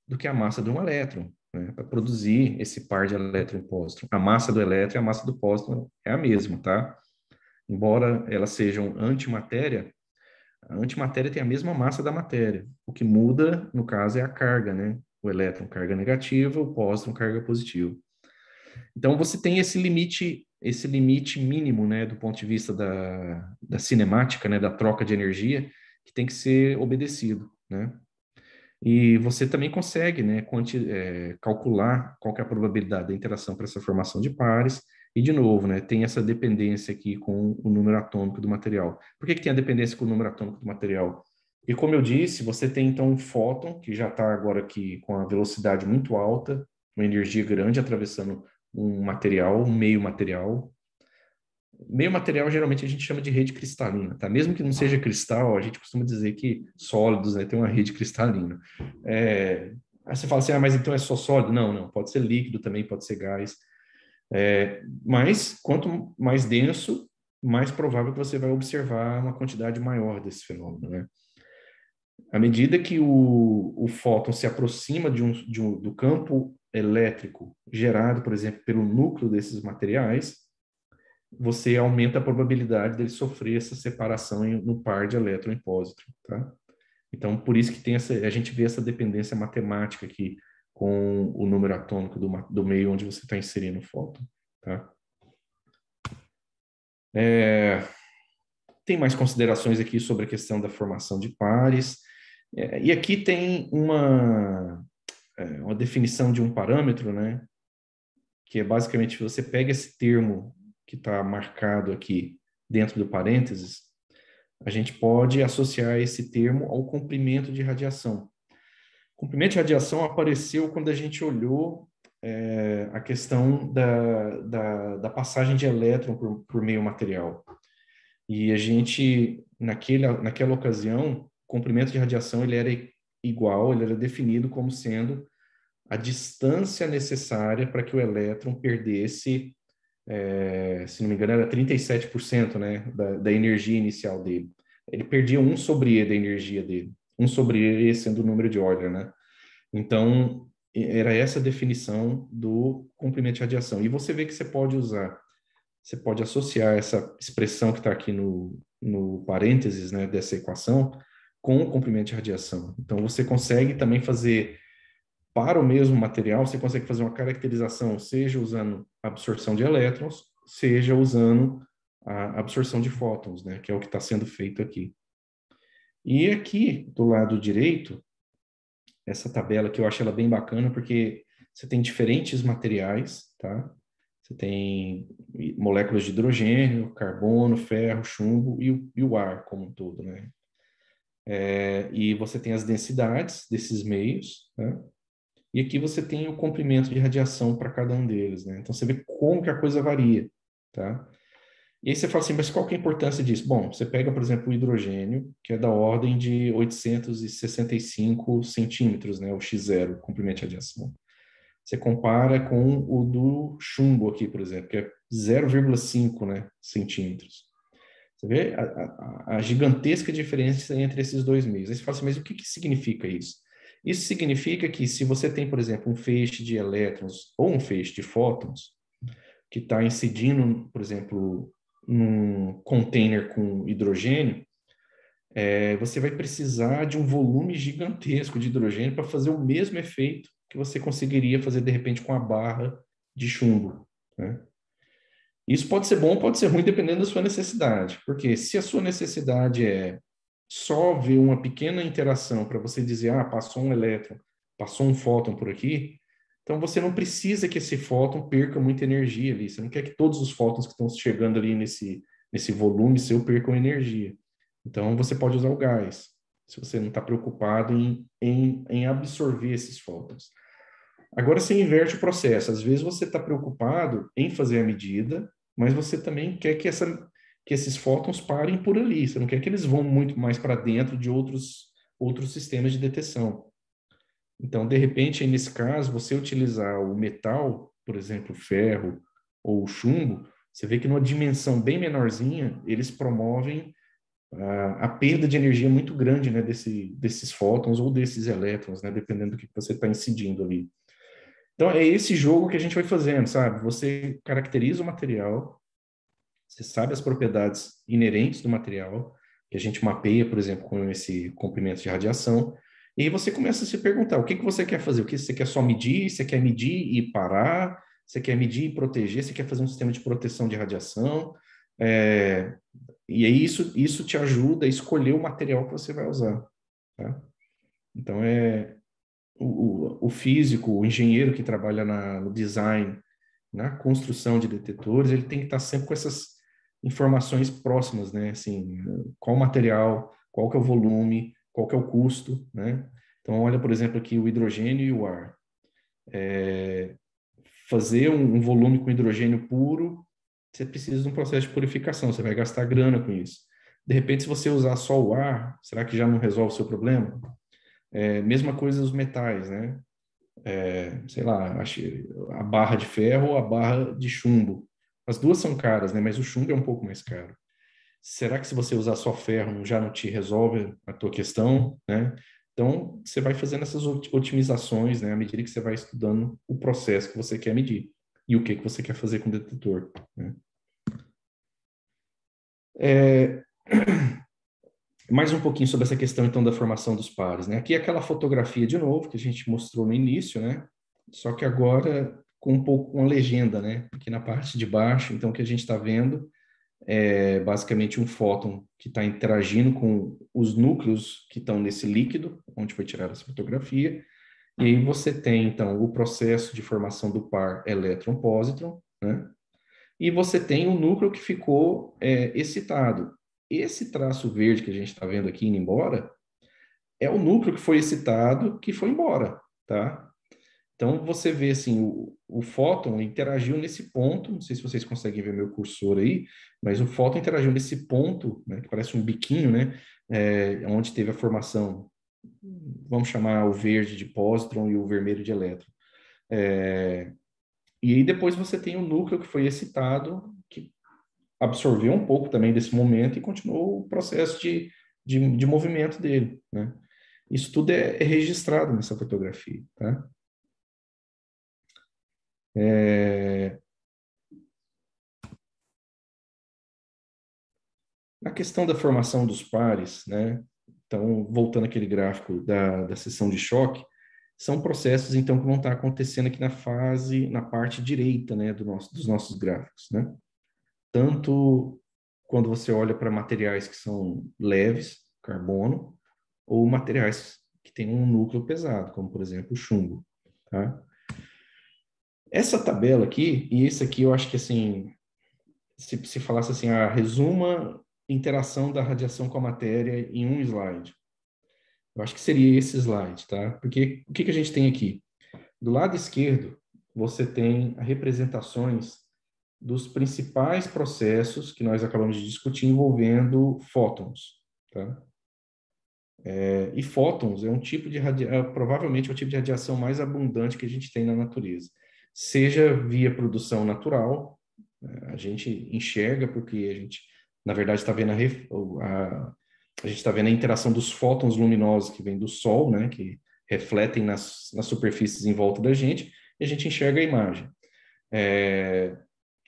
do que a massa de um elétron, né, para produzir esse par de elétron e pósitron. A massa do elétron e a massa do pósitron é a mesma, tá? Embora elas sejam antimatéria, a antimatéria tem a mesma massa da matéria. O que muda, no caso, é a carga, né? o elétron carga negativa, o pósitron carga positiva. Então você tem esse limite, esse limite mínimo, né, do ponto de vista da, da cinemática, né, da troca de energia, que tem que ser obedecido, né? E você também consegue, né, quanti, é, calcular qual é a probabilidade da interação para essa formação de pares. E de novo, né, tem essa dependência aqui com o número atômico do material. Por que, que tem a dependência com o número atômico do material? E como eu disse, você tem então um fóton, que já está agora aqui com a velocidade muito alta, uma energia grande atravessando um material, um meio material. Meio material geralmente a gente chama de rede cristalina, tá? Mesmo que não seja cristal, a gente costuma dizer que sólidos né, tem uma rede cristalina. É... Aí você fala assim, ah, mas então é só sólido? Não, não, pode ser líquido também, pode ser gás. É... Mas quanto mais denso, mais provável que você vai observar uma quantidade maior desse fenômeno, né? À medida que o, o fóton se aproxima de um, de um, do campo elétrico gerado, por exemplo, pelo núcleo desses materiais, você aumenta a probabilidade dele sofrer essa separação em, no par de elétron e pósitron, tá? Então, por isso que tem essa, a gente vê essa dependência matemática aqui com o número atômico do, do meio onde você está inserindo o fóton, tá? É, tem mais considerações aqui sobre a questão da formação de pares. É, e aqui tem uma, é, uma definição de um parâmetro, né? Que é basicamente você pega esse termo que está marcado aqui dentro do parênteses, a gente pode associar esse termo ao comprimento de radiação. O comprimento de radiação apareceu quando a gente olhou é, a questão da, da, da, passagem de elétron por, por meio material. E a gente, naquele, naquela ocasião, comprimento de radiação ele era igual, ele era definido como sendo a distância necessária para que o elétron perdesse, é, se não me engano, era 37% né, da, da, energia inicial dele. Ele perdia 1 sobre E da energia dele, 1 sobre E sendo o número de Euler, né? Então, era essa a definição do comprimento de radiação. E você vê que você pode usar, você pode associar essa expressão que está aqui no, no parênteses né, dessa equação, com o comprimento de radiação. Então, você consegue também fazer, para o mesmo material, você consegue fazer uma caracterização, seja usando absorção de elétrons, seja usando a absorção de fótons, né, que é o que está sendo feito aqui. E aqui, do lado direito, essa tabela que eu acho ela bem bacana, porque você tem diferentes materiais, tá? Você tem moléculas de hidrogênio, carbono, ferro, chumbo e o, e o ar como um todo, né? É, e você tem as densidades desses meios, né? E aqui você tem o comprimento de radiação para cada um deles, né? Então você vê como que a coisa varia, tá? E aí você fala assim, mas qual que é a importância disso? Bom, você pega, por exemplo, o hidrogênio, que é da ordem de 865 centímetros, né? O X0, comprimento de radiação. Você compara com o do chumbo aqui, por exemplo, que é 0,5 né, centímetros. Você vê a, a, a, gigantesca diferença entre esses dois meios. Aí você fala assim, mas o que, que significa isso? Isso significa que se você tem, por exemplo, um feixe de elétrons ou um feixe de fótons, que está incidindo, por exemplo, num container com hidrogênio, é, você vai precisar de um volume gigantesco de hidrogênio para fazer o mesmo efeito que você conseguiria fazer, de repente, com a barra de chumbo. Né? Isso pode ser bom, pode ser ruim, dependendo da sua necessidade. Porque se a sua necessidade é só ver uma pequena interação para você dizer, ah, passou um elétron, passou um fóton por aqui, então você não precisa que esse fóton perca muita energia ali. Você não quer que todos os fótons que estão chegando ali nesse, nesse volume seu percam energia. Então você pode usar o gás, se você não está preocupado em, em, em, absorver esses fótons. Agora você inverte o processo. Às vezes você está preocupado em fazer a medida, mas você também quer que, essa, que esses fótons parem por ali, você não quer que eles vão muito mais para dentro de outros, outros sistemas de detecção. Então, de repente, nesse caso, você utilizar o metal, por exemplo, ferro ou chumbo, você vê que numa dimensão bem menorzinha, eles promovem a, ah, a perda de energia muito grande né, desse, desses fótons ou desses elétrons, né, dependendo do que você está incidindo ali. Então é esse jogo que a gente vai fazendo, sabe? Você caracteriza o material, você sabe as propriedades inerentes do material, que a gente mapeia, por exemplo, com esse comprimento de radiação, e aí você começa a se perguntar o que, que você quer fazer, o que você quer só medir, você quer medir e parar, você quer medir e proteger, você quer fazer um sistema de proteção de radiação, é... e aí isso, isso te ajuda a escolher o material que você vai usar. Tá? Então é, o, o físico, o engenheiro que trabalha na, no design, na construção de detetores, ele tem que estar sempre com essas informações próximas, né? Assim, qual o material, qual que é o volume, qual que é o custo, né? Então, olha, por exemplo, aqui o hidrogênio e o ar. É, fazer um, um, volume com hidrogênio puro, você precisa de um processo de purificação, você vai gastar grana com isso. De repente, se você usar só o ar, será que já não resolve o seu problema? É, mesma coisa os metais, né? É, sei lá, a barra de ferro ou a barra de chumbo. As duas são caras, né? Mas o chumbo é um pouco mais caro. Será que se você usar só ferro já não te resolve a tua questão, né? Então, você vai fazendo essas otimizações, né? À medida que você vai estudando o processo que você quer medir e o que, que você quer fazer com o detetor, né? É... [CLEARS THROAT] mais um pouquinho sobre essa questão, então, da formação dos pares. Né? Aqui é aquela fotografia, de novo, que a gente mostrou no início, né? só que agora com um pouco uma legenda, né? aqui na parte de baixo. Então, o que a gente está vendo é basicamente um fóton que está interagindo com os núcleos que estão nesse líquido, onde foi tirada essa fotografia. E aí você tem, então, o processo de formação do par elétron-pósitron, né? e você tem um núcleo que ficou é, excitado, esse traço verde que a gente está vendo aqui indo embora é o núcleo que foi excitado que foi embora, tá? Então você vê assim o, o fóton interagiu nesse ponto. Não sei se vocês conseguem ver meu cursor aí, mas o fóton interagiu nesse ponto, né, que parece um biquinho, né, é, onde teve a formação. Vamos chamar o verde de pósitron e o vermelho de elétron. É, e aí depois você tem o núcleo que foi excitado absorveu um pouco também desse momento e continuou o processo de, de, de movimento dele, né? Isso tudo é, é registrado nessa fotografia, tá? É... Na questão da formação dos pares, né? Então, voltando aquele gráfico da, da sessão de choque, são processos, então, que vão estar acontecendo aqui na fase, na parte direita, né, do nosso, dos nossos gráficos, né? tanto quando você olha para materiais que são leves, carbono, ou materiais que têm um núcleo pesado, como por exemplo o chumbo. Tá? Essa tabela aqui, e isso aqui eu acho que assim, se, se falasse assim, ah, resuma interação da radiação com a matéria em um slide. Eu acho que seria esse slide, tá? Porque o que, que a gente tem aqui? Do lado esquerdo, você tem representações dos principais processos que nós acabamos de discutir envolvendo fótons. Tá? É, e fótons é um tipo de radiação, é, provavelmente é o tipo de radiação mais abundante que a gente tem na natureza, seja via produção natural, né, a gente enxerga porque a gente, na verdade, está vendo a, a, a gente está vendo a interação dos fótons luminosos que vêm do Sol, né, que refletem nas, nas superfícies em volta da gente, e a gente enxerga a imagem. É,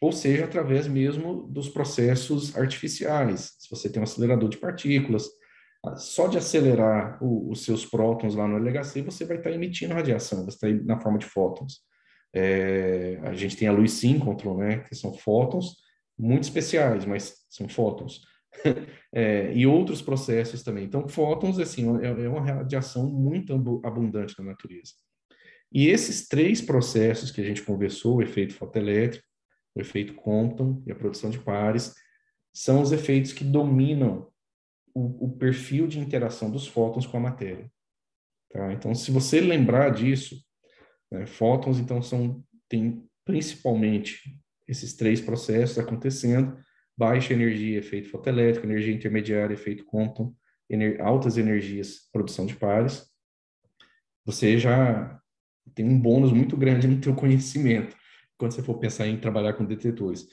ou seja, através mesmo dos processos artificiais. Se você tem um acelerador de partículas, só de acelerar o, os seus prótons lá no LHC, você vai estar emitindo radiação, você está na forma de fótons. É, a gente tem a luz síncrontron, né, que são fótons muito especiais, mas são fótons. [LAUGHS] é, e outros processos também. Então, fótons, assim, é, é uma radiação muito abundante na natureza. E esses três processos que a gente conversou, o efeito fotoelétrico, o efeito Compton e a produção de pares, são os efeitos que dominam o, o perfil de interação dos fótons com a matéria. Tá? Então, se você lembrar disso, né, fótons, então, são, tem principalmente esses três processos acontecendo, baixa energia, efeito fotoelétrico, energia intermediária, efeito Compton, ener altas energias, produção de pares, você já tem um bônus muito grande no teu conhecimento quando você for pensar em trabalhar com detetores.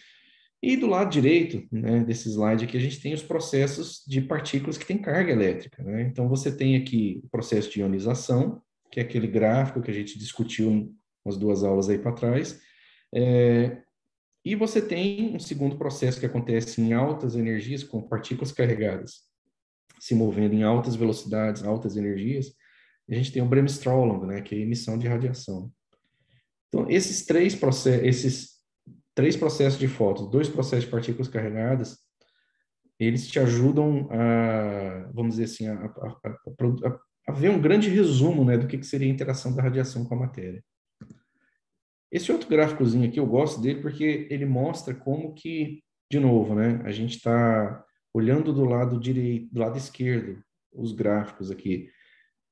E do lado direito né, desse slide aqui, a gente tem os processos de partículas que têm carga elétrica. Né? Então, você tem aqui o processo de ionização, que é aquele gráfico que a gente discutiu umas duas aulas aí para trás. É, e você tem um segundo processo que acontece em altas energias, com partículas carregadas se movendo em altas velocidades, altas energias. A gente tem o bremsstrahlung, né, que é a emissão de radiação. Então, esses três, processos, esses três processos de fotos, dois processos de partículas carregadas, eles te ajudam a, vamos dizer assim, a, a, a, a ver um grande resumo né, do que, que seria a interação da radiação com a matéria. Esse outro gráficozinho aqui, eu gosto dele porque ele mostra como que, de novo, né, a gente está olhando do lado direito, do lado esquerdo, os gráficos aqui,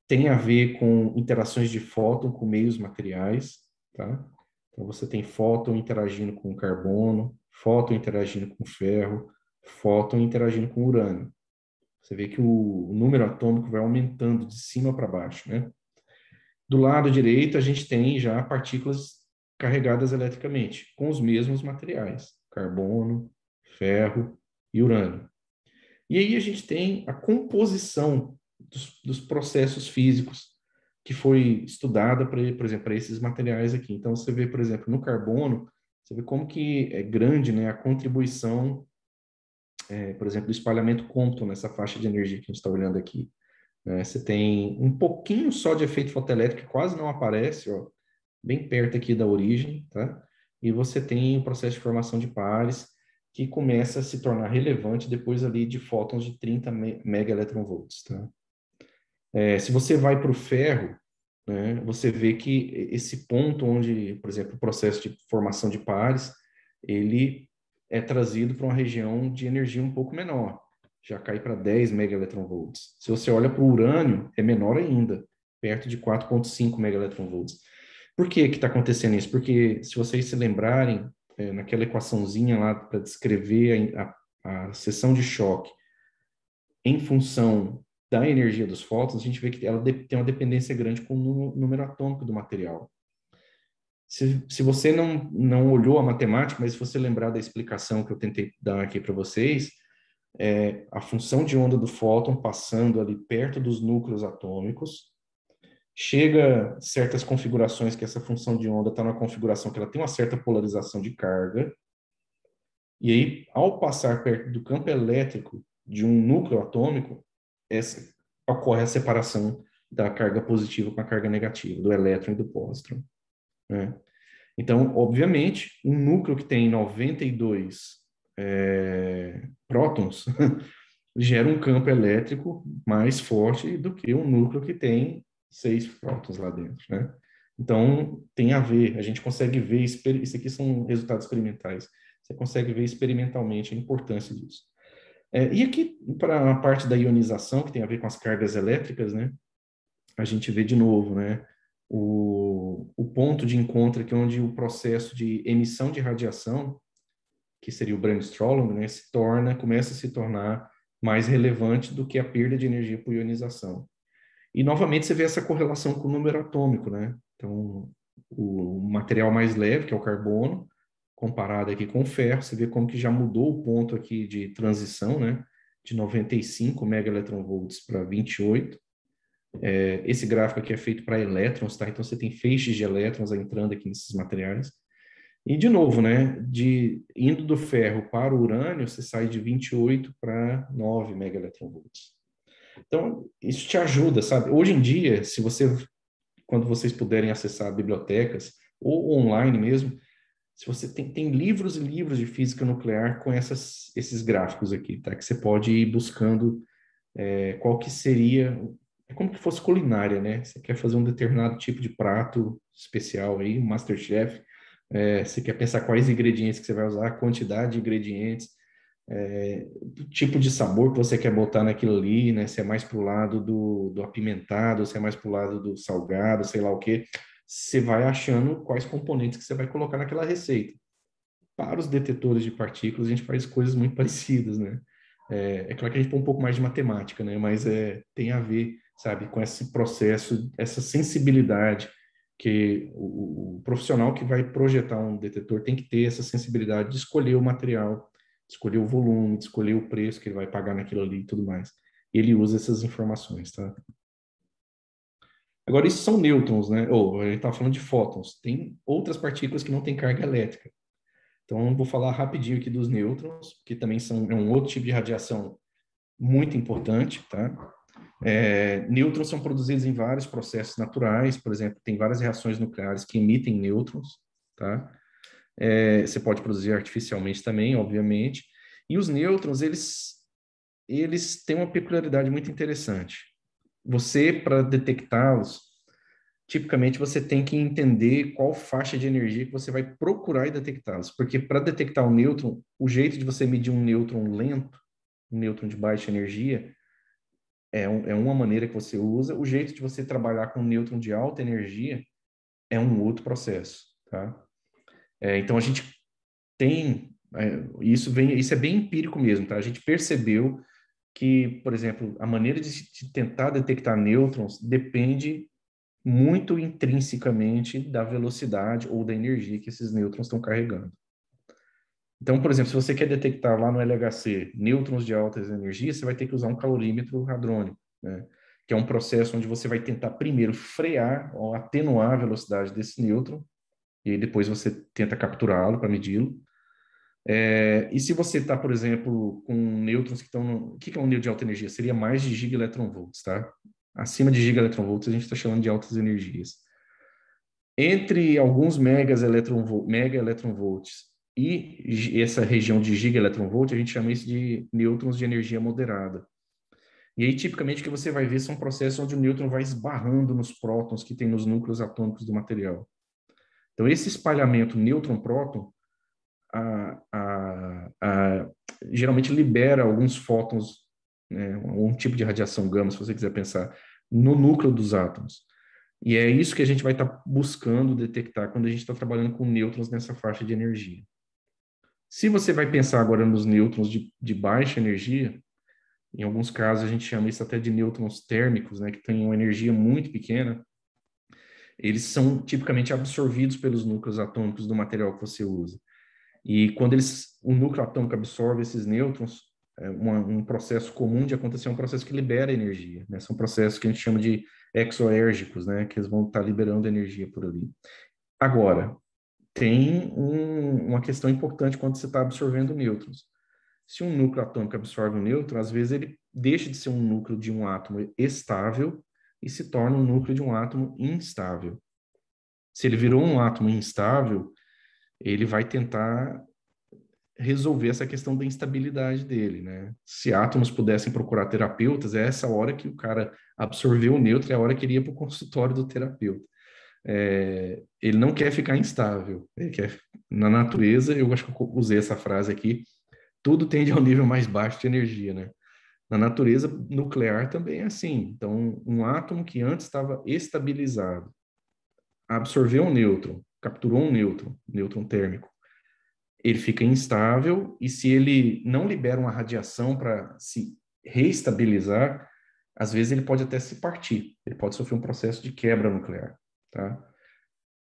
tem a ver com interações de fóton com meios materiais, Tá? Então você tem fóton interagindo com carbono, fóton interagindo com ferro, fóton interagindo com urânio. Você vê que o número atômico vai aumentando de cima para baixo, né? Do lado direito, a gente tem já partículas carregadas eletricamente, com os mesmos materiais, carbono, ferro e urânio. E aí a gente tem a composição dos, dos processos físicos que foi estudada, para, por exemplo, para esses materiais aqui. Então, você vê, por exemplo, no carbono, você vê como que é grande né, a contribuição, é, por exemplo, do espalhamento Compton nessa faixa de energia que a gente está olhando aqui. Né? Você tem um pouquinho só de efeito fotoelétrico que quase não aparece, ó, bem perto aqui da origem, tá? E você tem o processo de formação de pares, que começa a se tornar relevante depois ali de fótons de 30 megaelectronvolts, tá? É, se você vai para o ferro, né, você vê que esse ponto onde, por exemplo, o processo de formação de pares, ele é trazido para uma região de energia um pouco menor, já cai para 10 megaelectronvolts. Se você olha para o urânio, é menor ainda, perto de 4,5 megaelectronvolts. Por que está acontecendo isso? Porque, se vocês se lembrarem, é, naquela equaçãozinha lá para descrever a, a, a seção de choque em função da energia dos fótons, a gente vê que ela tem uma dependência grande com o número atômico do material. Se, se você não, não olhou a matemática, mas se você lembrar da explicação que eu tentei dar aqui para vocês, é a função de onda do fóton passando ali perto dos núcleos atômicos, chega certas configurações que essa função de onda está numa configuração que ela tem uma certa polarização de carga, e aí, ao passar perto do campo elétrico de um núcleo atômico, essa, ocorre a separação da carga positiva com a carga negativa, do elétron e do pósitron. Né? Então, obviamente, um núcleo que tem 92 é, prótons [LAUGHS] gera um campo elétrico mais forte do que um núcleo que tem seis prótons lá dentro, né? Então, tem a ver, a gente consegue ver, isso aqui são resultados experimentais, você consegue ver experimentalmente a importância disso. É, e aqui, para a parte da ionização, que tem a ver com as cargas elétricas, né? A gente vê de novo, né? O, o ponto de encontro aqui onde o processo de emissão de radiação, que seria o brainstorming, né? Se torna, começa a se tornar mais relevante do que a perda de energia por ionização. E, novamente, você vê essa correlação com o número atômico, né? Então, o material mais leve, que é o carbono, Comparado aqui com o ferro, você vê como que já mudou o ponto aqui de transição, né? De 95 megaelectronvolts para 28. É, esse gráfico aqui é feito para elétrons, tá? Então você tem feixes de elétrons entrando aqui nesses materiais. E de novo, né? De indo do ferro para o urânio, você sai de 28 para 9 megaelectronvolts. Então, isso te ajuda, sabe? Hoje em dia, se você quando vocês puderem acessar bibliotecas ou online mesmo, se você tem, tem livros e livros de física nuclear com essas, esses gráficos aqui, tá? Que você pode ir buscando é, qual que seria, é como que fosse culinária, né? Você quer fazer um determinado tipo de prato especial aí, um Masterchef, é, você quer pensar quais ingredientes que você vai usar, quantidade de ingredientes, é, tipo de sabor que você quer botar naquilo ali, né? Se é mais pro lado do, do apimentado, se é mais pro lado do salgado, sei lá o quê você vai achando quais componentes que você vai colocar naquela receita. Para os detetores de partículas, a gente faz coisas muito [LAUGHS] parecidas, né? É, é claro que a gente põe um pouco mais de matemática, né? Mas é, tem a ver, sabe, com esse processo, essa sensibilidade que o, o profissional que vai projetar um detetor tem que ter essa sensibilidade de escolher o material, de escolher o volume, de escolher o preço que ele vai pagar naquilo ali e tudo mais. Ele usa essas informações, tá? Agora, isso são nêutrons, né? Ou, oh, ele está falando de fótons. Tem outras partículas que não têm carga elétrica. Então, vou falar rapidinho aqui dos nêutrons, que também são, é um outro tipo de radiação muito importante, tá? É, nêutrons são produzidos em vários processos naturais, por exemplo, tem várias reações nucleares que emitem nêutrons, tá? É, você pode produzir artificialmente também, obviamente. E os nêutrons, eles, eles têm uma peculiaridade muito interessante. Você, para detectá-los, tipicamente você tem que entender qual faixa de energia que você vai procurar e detectá-los. Porque para detectar o nêutron, o jeito de você medir um nêutron lento, um nêutron de baixa energia, é, um, é uma maneira que você usa. O jeito de você trabalhar com um nêutron de alta energia é um outro processo, tá? É, então a gente tem é, isso vem isso é bem empírico mesmo, tá? A gente percebeu que, por exemplo, a maneira de, de tentar detectar nêutrons depende muito intrinsecamente da velocidade ou da energia que esses nêutrons estão carregando. Então, por exemplo, se você quer detectar lá no LHC nêutrons de altas energias, você vai ter que usar um calorímetro hadrônico, né? que é um processo onde você vai tentar primeiro frear ou atenuar a velocidade desse nêutron, e aí depois você tenta capturá-lo para medi-lo, é, e se você está, por exemplo, com nêutrons que estão no... O que é um nêutron de alta energia? Seria mais de giga eletronvolts, tá? Acima de giga eletronvolts a gente está chamando de altas energias. Entre alguns megas mega eletronvolts e essa região de giga eletronvolt, a gente chama isso de nêutrons de energia moderada. E aí, tipicamente, o que você vai ver são processos onde o nêutron vai esbarrando nos prótons que tem nos núcleos atômicos do material. Então, esse espalhamento nêutron-próton a, a, a, geralmente libera alguns fótons, né, um, tipo de radiação gama, se você quiser pensar, no núcleo dos átomos. E é isso que a gente vai estar tá buscando detectar quando a gente está trabalhando com nêutrons nessa faixa de energia. Se você vai pensar agora nos nêutrons de, de baixa energia, em alguns casos a gente chama isso até de nêutrons térmicos, né, que têm uma energia muito pequena, eles são tipicamente absorvidos pelos núcleos atômicos do material que você usa. E quando eles, o núcleo atômico absorve esses nêutrons, é uma, um processo comum de acontecer é um processo que libera energia. Né? São processos que a gente chama de exoérgicos, né? que eles vão estar tá liberando energia por ali. Agora, tem um, uma questão importante quando você está absorvendo nêutrons. Se um núcleo atômico absorve um nêutron, às vezes ele deixa de ser um núcleo de um átomo estável e se torna um núcleo de um átomo instável. Se ele virou um átomo instável, ele vai tentar resolver essa questão da instabilidade dele, né? Se átomos pudessem procurar terapeutas, é essa hora que o cara absorveu o neutro, é a hora que ele ia para o consultório do terapeuta. É, ele não quer ficar instável, ele quer, na natureza, eu acho que eu usei essa frase aqui, tudo tende ao nível mais baixo de energia, né? Na natureza nuclear também é assim. Então, um átomo que antes estava estabilizado absorveu um nêutron, capturou um nêutron, nêutron térmico, ele fica instável e se ele não libera uma radiação para se reestabilizar, às vezes ele pode até se partir, ele pode sofrer um processo de quebra nuclear, tá?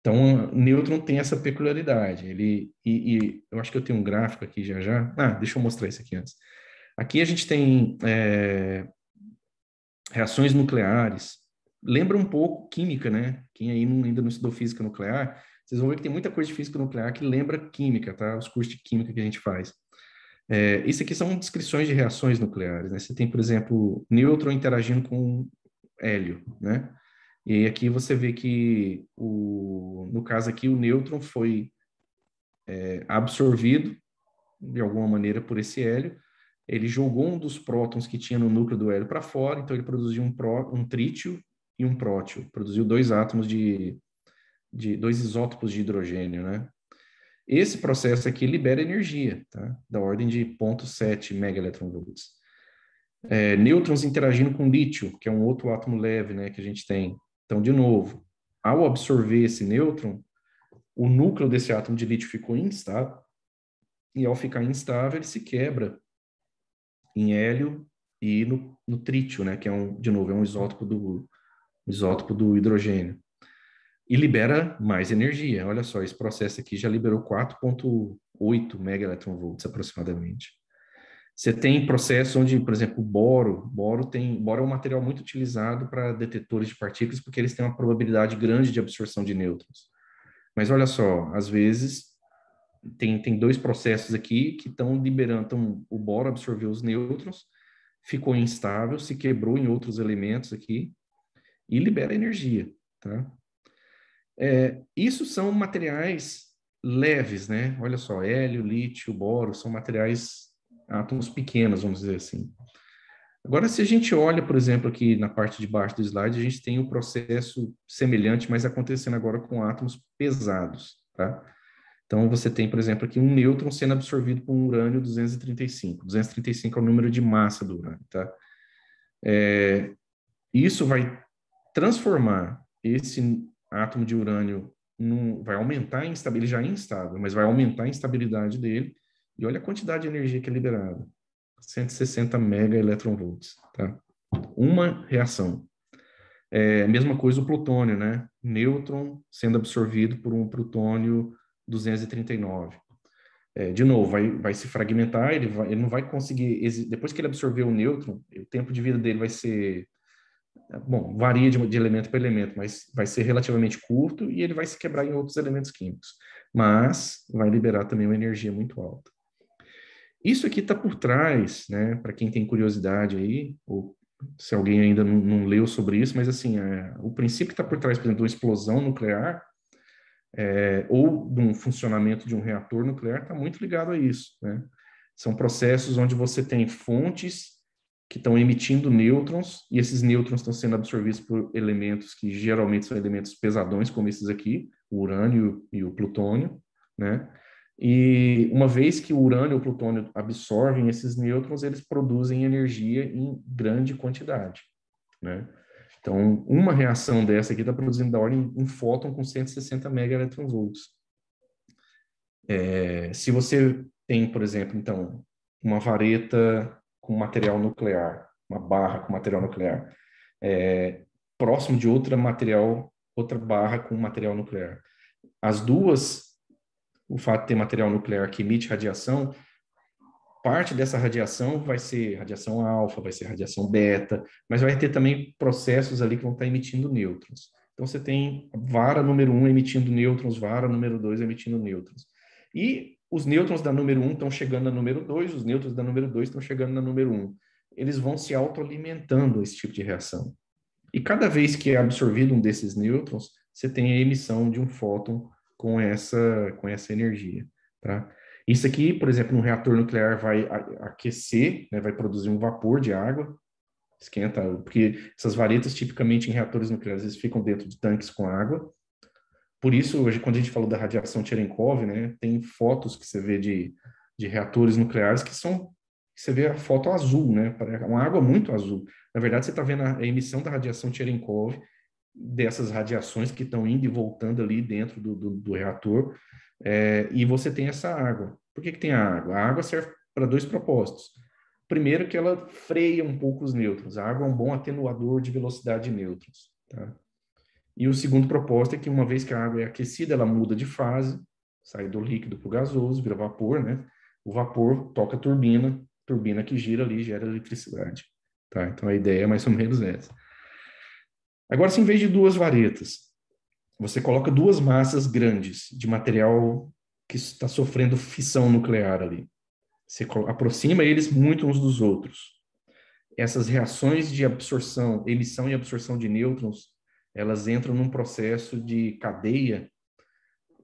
Então, o nêutron tem essa peculiaridade. Ele, e, e, eu acho que eu tenho um gráfico aqui já já. Ah, deixa eu mostrar isso aqui antes. Aqui a gente tem é, reações nucleares. Lembra um pouco química, né? Quem aí não, ainda não estudou física nuclear, vocês vão ver que tem muita coisa de física nuclear que lembra química, tá? Os cursos de química que a gente faz. É, isso aqui são descrições de reações nucleares, né? Você tem, por exemplo, nêutron interagindo com hélio, né? E aqui você vê que, o, no caso aqui, o nêutron foi é, absorvido, de alguma maneira, por esse hélio. Ele jogou um dos prótons que tinha no núcleo do hélio para fora, então ele produziu um, pró, um trítio e um prótio. Produziu dois átomos de de dois isótopos de hidrogênio, né? Esse processo aqui libera energia, tá? Da ordem de 0.7 megaelectronvolts. É, nêutrons interagindo com lítio, que é um outro átomo leve, né, que a gente tem. Então, de novo, ao absorver esse nêutron, o núcleo desse átomo de lítio ficou instável, e ao ficar instável, ele se quebra em hélio e no, no trítio, né, que é um, de novo, é um isótopo do, um isótopo do hidrogênio e libera mais energia. Olha só, esse processo aqui já liberou 4,8 volts aproximadamente. Você tem processos onde, por exemplo, o boro, boro tem, boro é um material muito utilizado para detetores de partículas porque eles têm uma probabilidade grande de absorção de nêutrons. Mas olha só, às vezes tem, tem dois processos aqui que estão liberando, então, o boro absorveu os nêutrons, ficou instável, se quebrou em outros elementos aqui e libera energia, tá? É, isso são materiais leves, né? Olha só, hélio, lítio, boro, são materiais átomos pequenos, vamos dizer assim. Agora, se a gente olha, por exemplo, aqui na parte de baixo do slide, a gente tem um processo semelhante, mas acontecendo agora com átomos pesados, tá? Então, você tem, por exemplo, aqui um nêutron sendo absorvido por um urânio 235. 235 é o número de massa do urânio, tá? É, isso vai transformar esse átomo de urânio vai aumentar a instabilidade, já é instável, mas vai aumentar a instabilidade dele. E olha a quantidade de energia que é liberada. 160 mega eletronvolts, tá? Uma reação. É, mesma coisa o plutônio, né? Nêutron sendo absorvido por um plutônio 239. É, de novo, vai, vai se fragmentar, ele, vai, ele não vai conseguir. Depois que ele absorveu o nêutron, o tempo de vida dele vai ser bom, varia de, de elemento para elemento, mas vai ser relativamente curto e ele vai se quebrar em outros elementos químicos, mas vai liberar também uma energia muito alta. Isso aqui está por trás, né? Para quem tem curiosidade aí, ou se alguém ainda não, não leu sobre isso, mas assim, é, o princípio que está por trás, por exemplo, de uma explosão nuclear é, ou de um funcionamento de um reator nuclear está muito ligado a isso, né? São processos onde você tem fontes que estão emitindo nêutrons, e esses nêutrons estão sendo absorvidos por elementos que geralmente são elementos pesadões, como esses aqui, o urânio e o plutônio, né? E uma vez que o urânio e o plutônio absorvem esses nêutrons, eles produzem energia em grande quantidade, né? Então, uma reação dessa aqui está produzindo da ordem um fóton com 160 megaelectronvolts. É, se você tem, por exemplo, então, uma vareta com material nuclear, uma barra com material nuclear, é, próximo de outra material, outra barra com material nuclear. As duas, o fato de ter material nuclear que emite radiação, parte dessa radiação vai ser radiação alfa, vai ser radiação beta, mas vai ter também processos ali que vão estar emitindo nêutrons. Então você tem vara número um emitindo nêutrons, vara número dois emitindo nêutrons. E os nêutrons da número 1 um estão chegando na número 2, os nêutrons da número 2 estão chegando na número 1. Um. Eles vão se autoalimentando esse tipo de reação. E cada vez que é absorvido um desses nêutrons, você tem a emissão de um fóton com essa, com essa energia. Tá? Isso aqui, por exemplo, um reator nuclear vai aquecer, né, vai produzir um vapor de água, esquenta, porque essas varetas, tipicamente em reatores nucleares, eles ficam dentro de tanques com água. Por isso, hoje, quando a gente falou da radiação Cherenkov, né, tem fotos que você vê de, de reatores nucleares que são você vê a foto azul, né? Uma água muito azul. Na verdade, você está vendo a emissão da radiação Cherenkov, dessas radiações que estão indo e voltando ali dentro do, do, do reator, é, e você tem essa água. Por que, que tem a água? A água serve para dois propósitos. Primeiro, que ela freia um pouco os nêutrons. A água é um bom atenuador de velocidade de nêutrons. Tá? E o segundo propósito é que uma vez que a água é aquecida, ela muda de fase, sai do líquido para o gasoso, vira vapor, né? O vapor toca a turbina, turbina que gira ali gera eletricidade, tá? Então a ideia é mais ou menos essa. Agora, se em vez de duas varetas, você coloca duas massas grandes de material que está sofrendo fissão nuclear ali. Você aproxima eles muito uns dos outros. Essas reações de absorção, emissão e absorção de nêutrons elas entram num processo de cadeia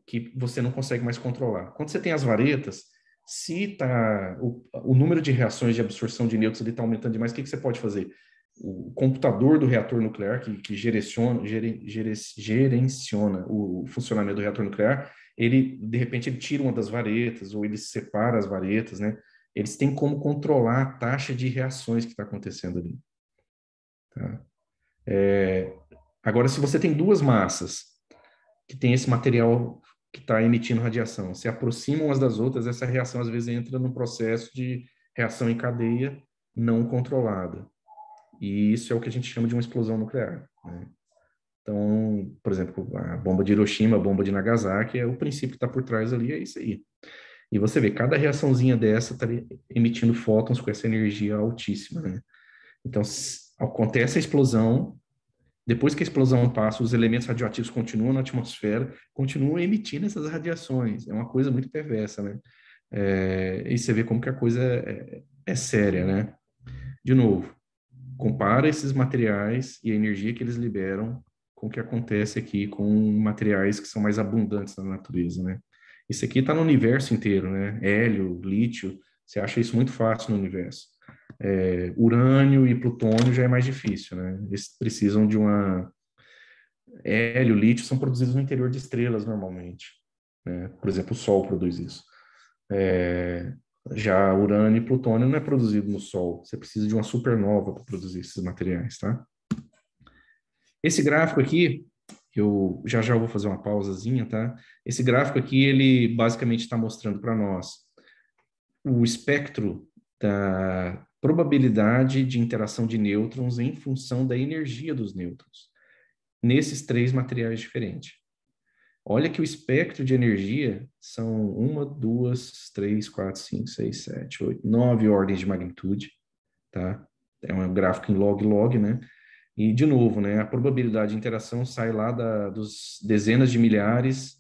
que você não consegue mais controlar. Quando você tem as varetas, se tá, o, o número de reações de absorção de nêutrons está aumentando demais, o que, que você pode fazer? O computador do reator nuclear, que, que gereciona, gere, gere, gerenciona o funcionamento do reator nuclear, ele, de repente, ele tira uma das varetas ou ele separa as varetas, né? Eles têm como controlar a taxa de reações que está acontecendo ali. Tá? É, Agora, se você tem duas massas que tem esse material que está emitindo radiação, se aproximam umas das outras, essa reação às vezes entra num processo de reação em cadeia não controlada. E isso é o que a gente chama de uma explosão nuclear. Né? Então, por exemplo, a bomba de Hiroshima, a bomba de Nagasaki, é o princípio que está por trás ali, é isso aí. E você vê, cada reaçãozinha dessa está emitindo fótons com essa energia altíssima. Né? Então, acontece a explosão, depois que a explosão passa, os elementos radioativos continuam na atmosfera, continuam emitindo essas radiações. É uma coisa muito perversa, né? É, e você vê como que a coisa é, é, é séria, né? De novo, compara esses materiais e a energia que eles liberam com o que acontece aqui com materiais que são mais abundantes na natureza, né? Isso aqui está no universo inteiro, né? Hélio, lítio, você acha isso muito fácil no universo. É, urânio e plutônio já é mais difícil, né? Eles precisam de uma. Hélio, lítio são produzidos no interior de estrelas normalmente. Né? Por exemplo, o Sol produz isso. É, já urânio e plutônio não é produzido no Sol. Você precisa de uma supernova para produzir esses materiais, tá? Esse gráfico aqui, eu já já vou fazer uma pausazinha, tá? Esse gráfico aqui, ele basicamente está mostrando para nós o espectro da, probabilidade de interação de nêutrons em função da energia dos nêutrons, nesses três materiais diferentes. Olha que o espectro de energia são uma, duas, três, quatro, cinco, seis, sete, oito, nove ordens de magnitude, tá? É um gráfico em log-log, né? E, de novo, né, a probabilidade de interação sai lá da, dos dezenas de milhares,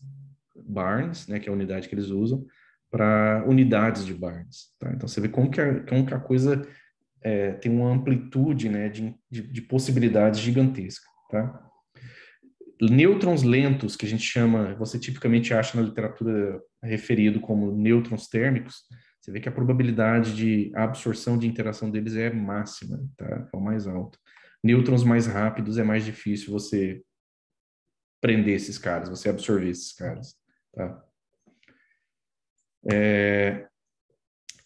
barns, né, que é a unidade que eles usam, para unidades de Barnes. Tá? Então você vê como que a, como que a coisa é, tem uma amplitude né, de, de, de, possibilidades gigantesca. Tá? Nêutrons lentos, que a gente chama, você tipicamente acha na literatura referido como nêutrons térmicos, você vê que a probabilidade de absorção de interação deles é máxima, tá? é o mais alto. Nêutrons mais rápidos é mais difícil você prender esses caras, você absorver esses caras. Tá? É,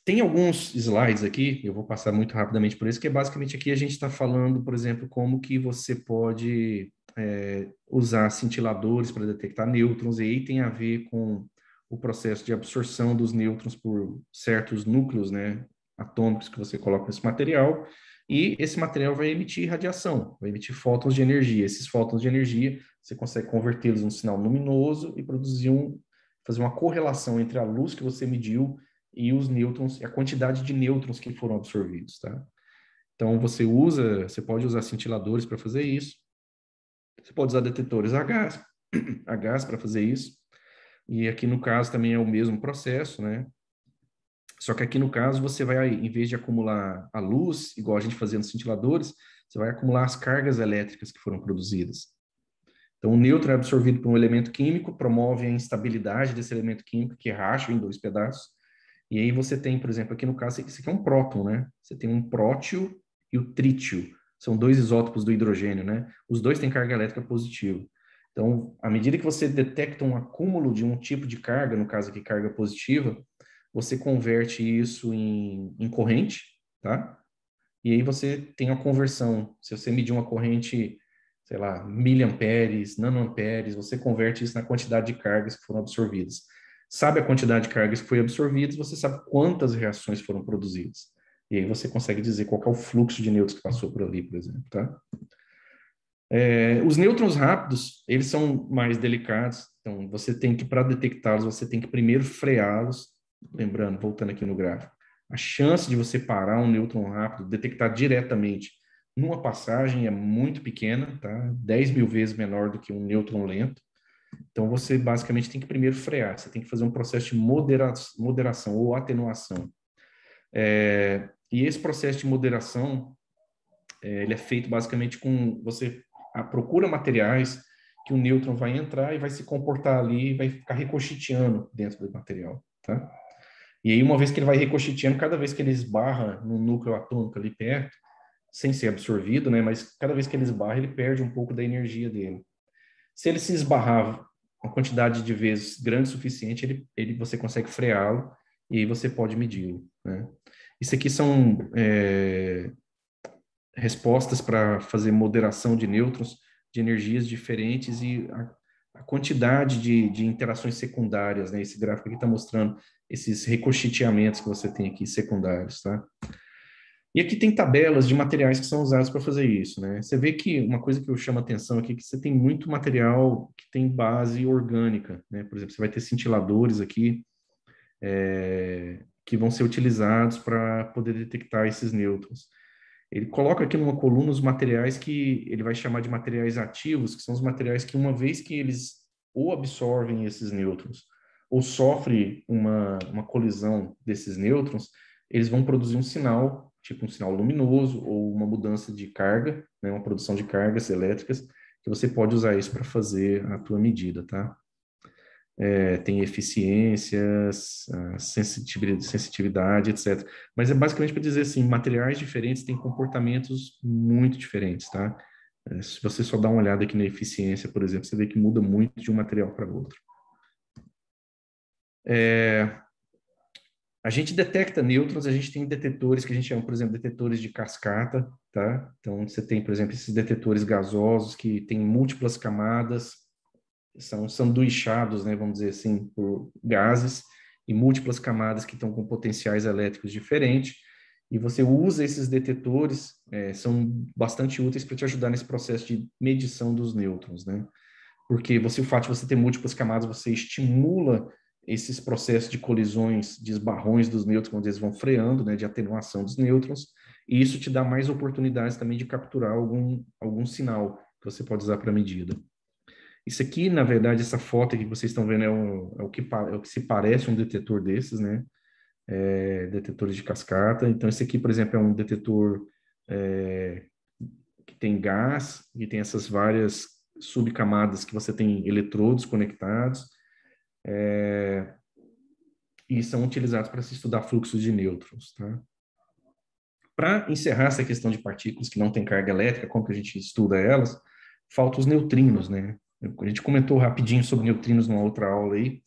tem alguns slides aqui, eu vou passar muito rapidamente por isso, que é basicamente aqui a gente está falando, por exemplo, como que você pode é, usar cintiladores para detectar nêutrons, e aí tem a ver com o processo de absorção dos nêutrons por certos núcleos né, atômicos que você coloca nesse material, e esse material vai emitir radiação, vai emitir fótons de energia. Esses fótons de energia você consegue convertê-los num sinal luminoso e produzir um fazer uma correlação entre a luz que você mediu e os nêutrons, a quantidade de nêutrons que foram absorvidos, tá? Então você usa, você pode usar cintiladores para fazer isso. Você pode usar detetores a gás, [CLEARS THROAT] a gás para fazer isso. E aqui no caso também é o mesmo processo, né? Só que aqui no caso você vai, em vez de acumular a luz, igual a gente fazia nos cintiladores, você vai acumular as cargas elétricas que foram produzidas. Então, o nêutron é absorvido por um elemento químico, promove a instabilidade desse elemento químico, que racha em dois pedaços. E aí você tem, por exemplo, aqui no caso, isso aqui é um próton, né? Você tem um prótio e o trítio. São dois isótopos do hidrogênio, né? Os dois têm carga elétrica positiva. Então, à medida que você detecta um acúmulo de um tipo de carga, no caso aqui carga positiva, você converte isso em, em corrente, tá? E aí você tem a conversão. Se você medir uma corrente sei lá, miliamperes, nanoamperes, você converte isso na quantidade de cargas que foram absorvidas. Sabe a quantidade de cargas que foi absorvidas, você sabe quantas reações foram produzidas. E aí você consegue dizer qual é o fluxo de nêutrons que passou por ali, por exemplo, tá? É, os nêutrons rápidos, eles são mais delicados, então você tem que, para detectá-los, você tem que primeiro freá-los, lembrando, voltando aqui no gráfico, a chance de você parar um nêutron rápido, detectar diretamente numa passagem é muito pequena, tá? 10 mil vezes menor do que um nêutron lento. Então, você basicamente tem que primeiro frear, você tem que fazer um processo de modera moderação ou atenuação. É, e esse processo de moderação, é, ele é feito basicamente com você procura materiais que o nêutron vai entrar e vai se comportar ali, vai ficar ricocheteando dentro do material, tá? E aí, uma vez que ele vai ricocheteando, cada vez que ele esbarra no núcleo atômico ali perto, sem ser absorvido, né? Mas cada vez que ele esbarra, ele perde um pouco da energia dele. Se ele se esbarrar uma quantidade de vezes grande o suficiente, ele, ele você consegue freá-lo e aí você pode medi-lo, né? Isso aqui são é, respostas para fazer moderação de nêutrons de energias diferentes e a, a quantidade de, de, interações secundárias, né? Esse gráfico aqui está mostrando esses recochiteamentos que você tem aqui secundários, tá? E aqui tem tabelas de materiais que são usados para fazer isso, né? Você vê que uma coisa que eu chamo a atenção aqui é que você tem muito material que tem base orgânica, né? Por exemplo, você vai ter cintiladores aqui é, que vão ser utilizados para poder detectar esses nêutrons. Ele coloca aqui numa coluna os materiais que ele vai chamar de materiais ativos, que são os materiais que uma vez que eles ou absorvem esses nêutrons ou sofrem uma, uma colisão desses nêutrons, eles vão produzir um sinal tipo um sinal luminoso ou uma mudança de carga, né, uma produção de cargas elétricas, que você pode usar isso para fazer a tua medida, tá? É, tem eficiências, sensibilidade, sensitividade, etc. Mas é basicamente para dizer assim, materiais diferentes têm comportamentos muito diferentes, tá? É, se você só dá uma olhada aqui na eficiência, por exemplo, você vê que muda muito de um material para outro. É, a gente detecta nêutrons, a gente tem detetores que a gente chama, por exemplo, detetores de cascata, tá? Então, você tem, por exemplo, esses detetores gasosos que têm múltiplas camadas, são sanduichados, né, vamos dizer assim, por gases e múltiplas camadas que estão com potenciais elétricos diferentes. E você usa esses detetores, é, são bastante úteis para te ajudar nesse processo de medição dos nêutrons, né? Porque você, o fato de você ter múltiplas camadas, você estimula esses processos de colisões, de esbarrões dos nêutrons, quando eles vão freando, né, de atenuação dos nêutrons, e isso te dá mais oportunidades também de capturar algum, algum sinal que você pode usar para medida. Isso aqui, na verdade, essa foto que vocês estão vendo é, um, é o, que, é o que se parece um detetor desses, né? É, detetores de cascata. Então, esse aqui, por exemplo, é um detetor é, que tem gás e tem essas várias subcamadas que você tem eletrodos conectados é, e são utilizados para se estudar fluxos de nêutrons. Tá? Para encerrar essa questão de partículas que não têm carga elétrica, como que a gente estuda elas, faltam os neutrinos, né? A gente comentou rapidinho sobre neutrinos numa outra aula aí,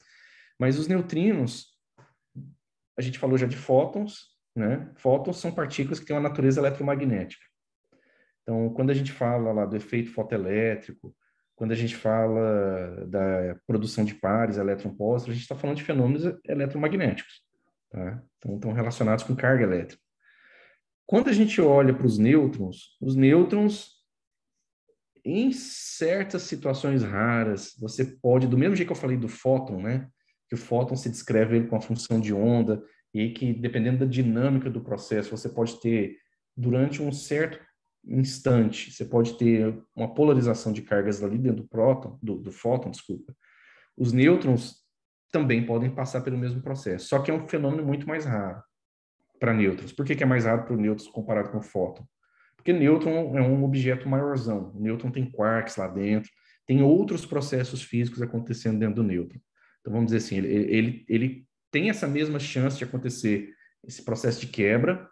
mas os neutrinos, a gente falou já de fótons, né? Fótons são partículas que têm uma natureza eletromagnética. Então, quando a gente fala lá do efeito fotoelétrico, quando a gente fala da produção de pares elétron-pósitos, a gente está falando de fenômenos eletromagnéticos, tá? então, estão relacionados com carga elétrica. Quando a gente olha para os nêutrons, os nêutrons, em certas situações raras, você pode, do mesmo jeito que eu falei do fóton, né? Que o fóton se descreve ele com a função de onda, e que dependendo da dinâmica do processo, você pode ter, durante um certo instante, você pode ter uma polarização de cargas ali dentro do próton, do, do fóton, desculpa. Os nêutrons também podem passar pelo mesmo processo, só que é um fenômeno muito mais raro para nêutrons. Por que, que é mais raro para nêutrons comparado com o fóton? Porque nêutron é um objeto maiorzão. O nêutron tem quarks lá dentro, tem outros processos físicos acontecendo dentro do nêutron. Então, vamos dizer assim, ele, ele, ele tem essa mesma chance de acontecer esse processo de quebra,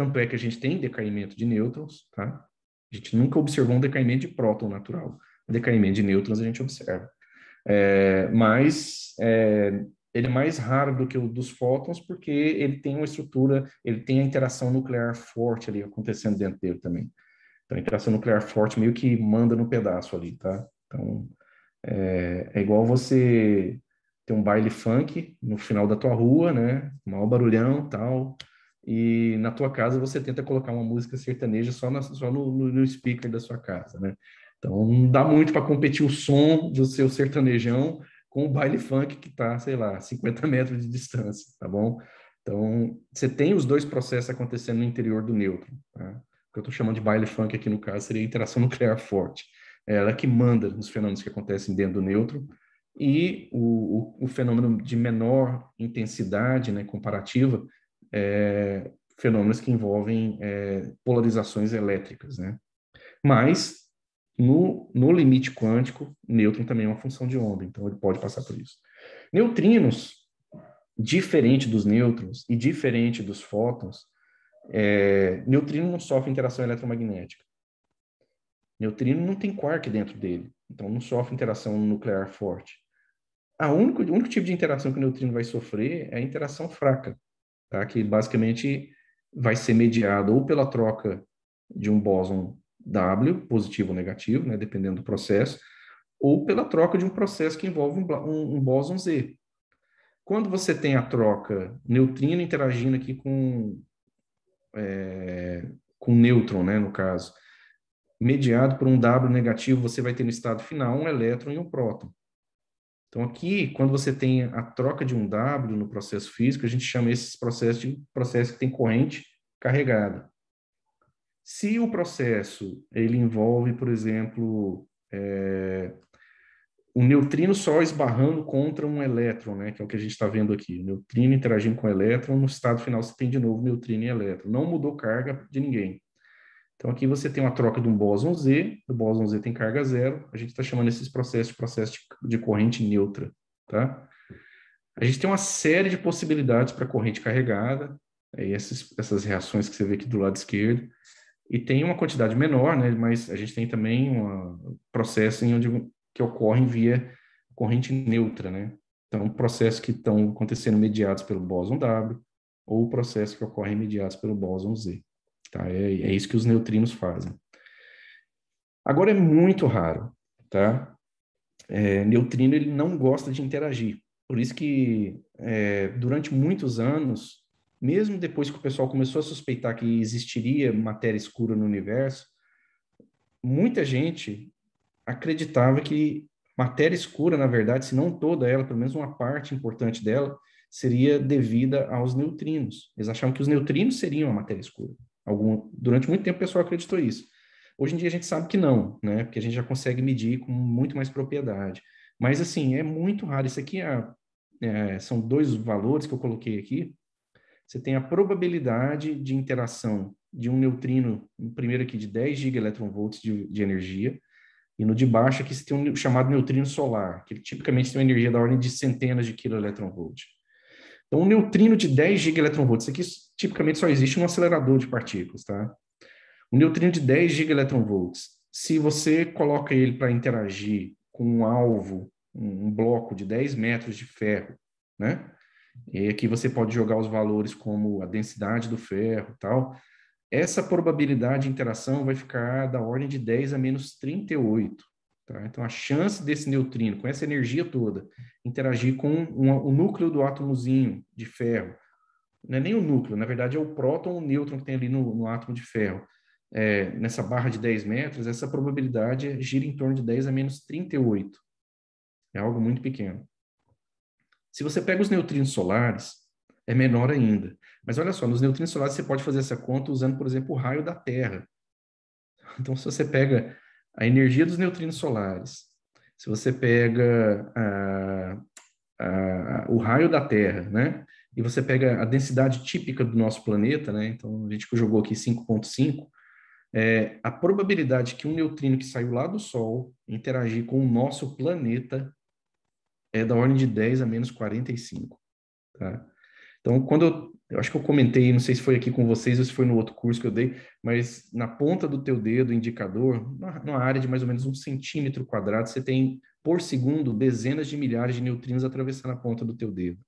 tanto é que a gente tem decaimento de nêutrons, tá? A gente nunca observou um decaimento de próton natural. O decaimento de nêutrons a gente observa. É, mas é, ele é mais raro do que o dos fótons, porque ele tem uma estrutura, ele tem a interação nuclear forte ali acontecendo dentro dele também. Então, a interação nuclear forte meio que manda no pedaço ali, tá? Então, é, é igual você ter um baile funk no final da tua rua, né? Mal barulhão, tal, e na tua casa você tenta colocar uma música sertaneja só, na, só no, no speaker da sua casa, né? Então não dá muito para competir o som do seu sertanejão com o baile funk que está, sei lá, 50 metros de distância, tá bom? Então você tem os dois processos acontecendo no interior do neutro. Tá? O que eu estou chamando de baile funk aqui no caso seria a interação nuclear forte. É ela que manda nos fenômenos que acontecem dentro do neutro e o, o, o fenômeno de menor intensidade, né, comparativa, é, fenômenos que envolvem é, polarizações elétricas, né? Mas, no, no limite quântico, nêutron também é uma função de onda, então ele pode passar por isso. Neutrinos, diferente dos nêutrons e diferente dos fótons, é, neutrino não sofre interação eletromagnética. Neutrino não tem quark dentro dele, então não sofre interação nuclear forte. A único, o único tipo de interação que o neutrino vai sofrer é a interação fraca, tá? que basicamente vai ser mediado ou pela troca de um bóson W, positivo ou negativo, né, dependendo do processo, ou pela troca de um processo que envolve um, um, um bóson Z. Quando você tem a troca neutrino interagindo aqui com, é, com nêutron, né, no caso, mediado por um W negativo, você vai ter no estado final um elétron e um próton. Então, aqui, quando você tem a troca de um W no processo físico, a gente chama esses processos de processo que tem corrente carregada. Se o processo ele envolve, por exemplo, é, um neutrino só esbarrando contra um elétron, né, que é o que a gente está vendo aqui, o neutrino interagindo com o elétron, no estado final você tem de novo neutrino e elétron. Não mudou carga de ninguém. Então, aqui você tem uma troca de um bóson Z, o bóson Z tem carga zero, a gente está chamando esses processos de processo de corrente neutra, tá? A gente tem uma série de possibilidades para corrente carregada, aí essas, essas reações que você vê aqui do lado esquerdo, e tem uma quantidade menor, né, mas a gente tem também um processo em onde que ocorrem via corrente neutra, né? Então, processos que estão acontecendo mediados pelo bóson W ou processos que ocorrem mediados pelo bóson Z. Tá? É, é isso que os neutrinos fazem. Agora é muito raro, tá? É, neutrino ele não gosta de interagir. Por isso que é, durante muitos anos, mesmo depois que o pessoal começou a suspeitar que existiria matéria escura no universo, muita gente acreditava que matéria escura, na verdade, se não toda ela, pelo menos uma parte importante dela, seria devida aos neutrinos. Eles achavam que os neutrinos seriam a matéria escura. Algum, durante muito tempo o pessoal acreditou isso. Hoje em dia a gente sabe que não, né? Porque a gente já consegue medir com muito mais propriedade. Mas assim, é muito raro. Isso aqui é, é, são dois valores que eu coloquei aqui. Você tem a probabilidade de interação de um neutrino, primeiro aqui de 10 gigaelectronvolts de, de energia, e no de baixo aqui você tem um chamado neutrino solar, que ele tipicamente tem uma energia da ordem de centenas de quiloelectronvolts. Então, um neutrino de 10 gigaelectronvolts, aqui tipicamente só existe um acelerador de partículas, tá? Um neutrino de 10 gigaelectronvolts, se você coloca ele para interagir com um alvo, um, um bloco de 10 metros de ferro, né? E aqui você pode jogar os valores como a densidade do ferro tal. Essa probabilidade de interação vai ficar da ordem de 10 a menos 38. Tá? Então, a chance desse neutrino, com essa energia toda, interagir com um, um, o núcleo do átomozinho de ferro, não é nem o núcleo, na verdade é o próton, o nêutron que tem ali no, no átomo de ferro, é, nessa barra de 10 metros, essa probabilidade gira em torno de 10 a menos 38. É algo muito pequeno. Se você pega os neutrinos solares, é menor ainda. Mas olha só, nos neutrinos solares você pode fazer essa conta usando, por exemplo, o raio da Terra. Então, se você pega a energia dos neutrinos solares, se você pega a, a, o raio da Terra, né? E você pega a densidade típica do nosso planeta, né? Então, a gente jogou aqui 5.5, é, a probabilidade que um neutrino que saiu lá do Sol interagir com o nosso planeta é da ordem de 10 a menos 45, tá? Então, quando eu eu acho que eu comentei, não sei se foi aqui com vocês ou se foi no outro curso que eu dei, mas na ponta do teu dedo, indicador, numa área de mais ou menos um centímetro quadrado, você tem, por segundo, dezenas de milhares de neutrinos atravessando a ponta do teu dedo.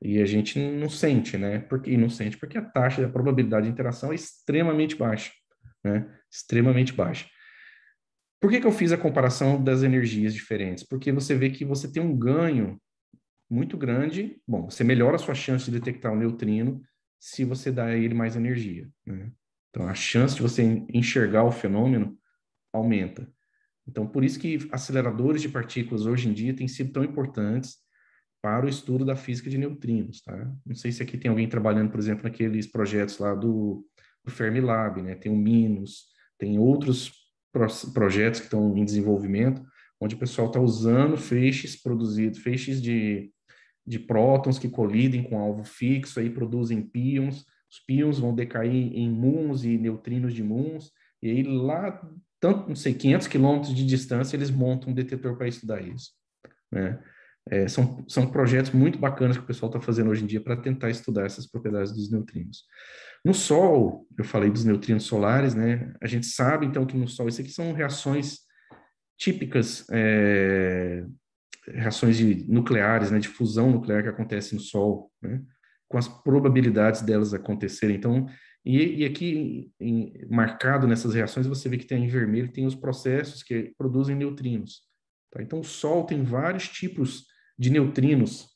E a gente não sente, né? Porque não sente porque a taxa da probabilidade de interação é extremamente baixa, né? Extremamente baixa. Por que, que eu fiz a comparação das energias diferentes? Porque você vê que você tem um ganho muito grande, bom, você melhora a sua chance de detectar o neutrino se você dá a ele mais energia. Né? Então, a chance de você enxergar o fenômeno aumenta. Então, por isso que aceleradores de partículas hoje em dia têm sido tão importantes para o estudo da física de neutrinos, tá? Não sei se aqui tem alguém trabalhando, por exemplo, naqueles projetos lá do, do Fermilab, né? Tem o Minos, tem outros pro, projetos que estão em desenvolvimento, onde o pessoal está usando feixes produzidos, feixes de de prótons que colidem com alvo fixo, aí produzem pions, os pions vão decair em muons e neutrinos de muons, e aí lá, tanto, não sei, 500 quilômetros de distância, eles montam um detetor para estudar isso. Né? É, são, são projetos muito bacanas que o pessoal está fazendo hoje em dia para tentar estudar essas propriedades dos neutrinos. No Sol, eu falei dos neutrinos solares, né? A gente sabe, então, que no Sol, isso aqui são reações típicas é, reações de, nucleares, né, de fusão nuclear que acontece no Sol, né, com as probabilidades delas acontecerem. Então, e, e aqui em, marcado nessas reações, você vê que tem em vermelho tem os processos que produzem neutrinos. Tá? Então, o Sol tem vários tipos de neutrinos,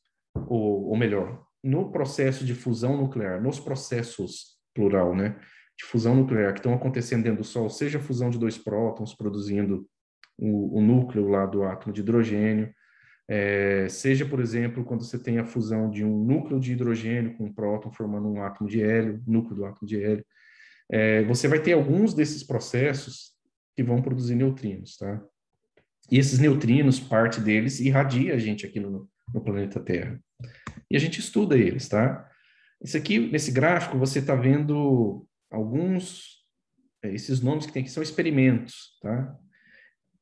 ou, ou melhor, no processo de fusão nuclear, nos processos plural, né, de fusão nuclear que estão acontecendo dentro do Sol, seja a fusão de dois prótons produzindo o, o, núcleo lá do átomo de hidrogênio, é, seja, por exemplo, quando você tem a fusão de um núcleo de hidrogênio com um próton formando um átomo de hélio, núcleo do átomo de hélio, é, você vai ter alguns desses processos que vão produzir neutrinos, tá? E esses neutrinos, parte deles, irradia a gente aqui no, no planeta Terra. E a gente estuda eles, tá? Isso aqui, nesse gráfico, você está vendo alguns, é, esses nomes que tem aqui são experimentos, tá?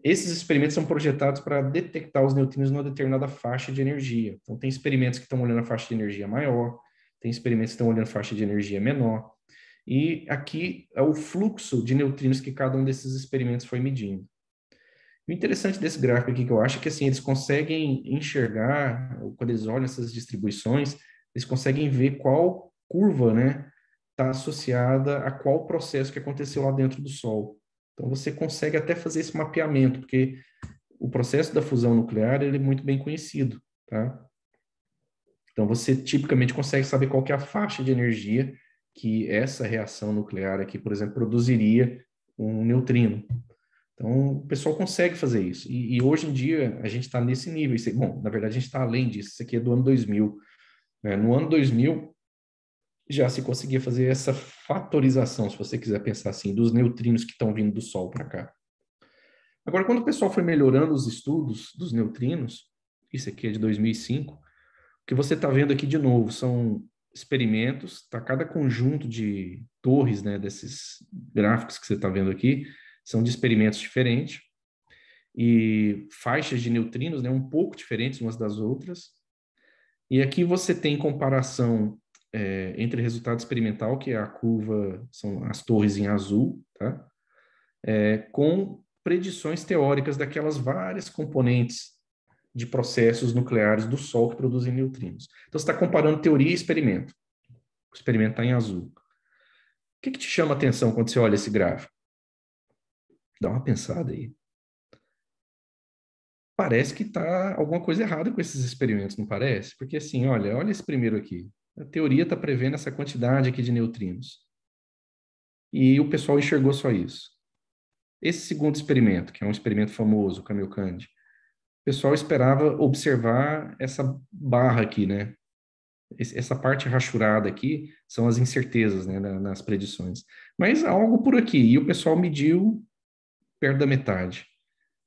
Esses experimentos são projetados para detectar os neutrinos numa determinada faixa de energia. Então, tem experimentos que estão olhando a faixa de energia maior, tem experimentos que estão olhando a faixa de energia menor. E aqui é o fluxo de neutrinos que cada um desses experimentos foi medindo. O interessante desse gráfico aqui que eu acho é que assim, eles conseguem enxergar, quando eles olham essas distribuições, eles conseguem ver qual curva né, está associada a qual processo que aconteceu lá dentro do Sol. Então você consegue até fazer esse mapeamento, porque o processo da fusão nuclear ele é muito bem conhecido, tá? Então você tipicamente consegue saber qual é a faixa de energia que essa reação nuclear aqui, por exemplo, produziria um neutrino. Então o pessoal consegue fazer isso. E, e hoje em dia a gente está nesse nível. É, bom, na verdade a gente está além disso. Isso aqui é do ano 2000. Né? No ano 2000 já se conseguia fazer essa fatorização, se você quiser pensar assim, dos neutrinos que estão vindo do Sol para cá. Agora, quando o pessoal foi melhorando os estudos dos neutrinos, isso aqui é de 2005, o que você está vendo aqui de novo são experimentos, tá? cada conjunto de torres né, desses gráficos que você está vendo aqui são de experimentos diferentes e faixas de neutrinos né, um pouco diferentes umas das outras. E aqui você tem comparação é, entre resultado experimental, que é a curva, são as torres em azul, tá? É, com predições teóricas daquelas várias componentes de processos nucleares do Sol que produzem neutrinos. Então, você está comparando teoria e experimento. O experimento está em azul. O que, que te chama a atenção quando você olha esse gráfico? Dá uma pensada aí. Parece que está alguma coisa errada com esses experimentos, não parece? Porque assim, olha, olha esse primeiro aqui. A teoria está prevendo essa quantidade aqui de neutrinos. E o pessoal enxergou só isso. Esse segundo experimento, que é um experimento famoso, o Camelcandi, o pessoal esperava observar essa barra aqui, né? Essa parte rachurada aqui são as incertezas né, nas predições. Mas algo por aqui. E o pessoal mediu perto da metade.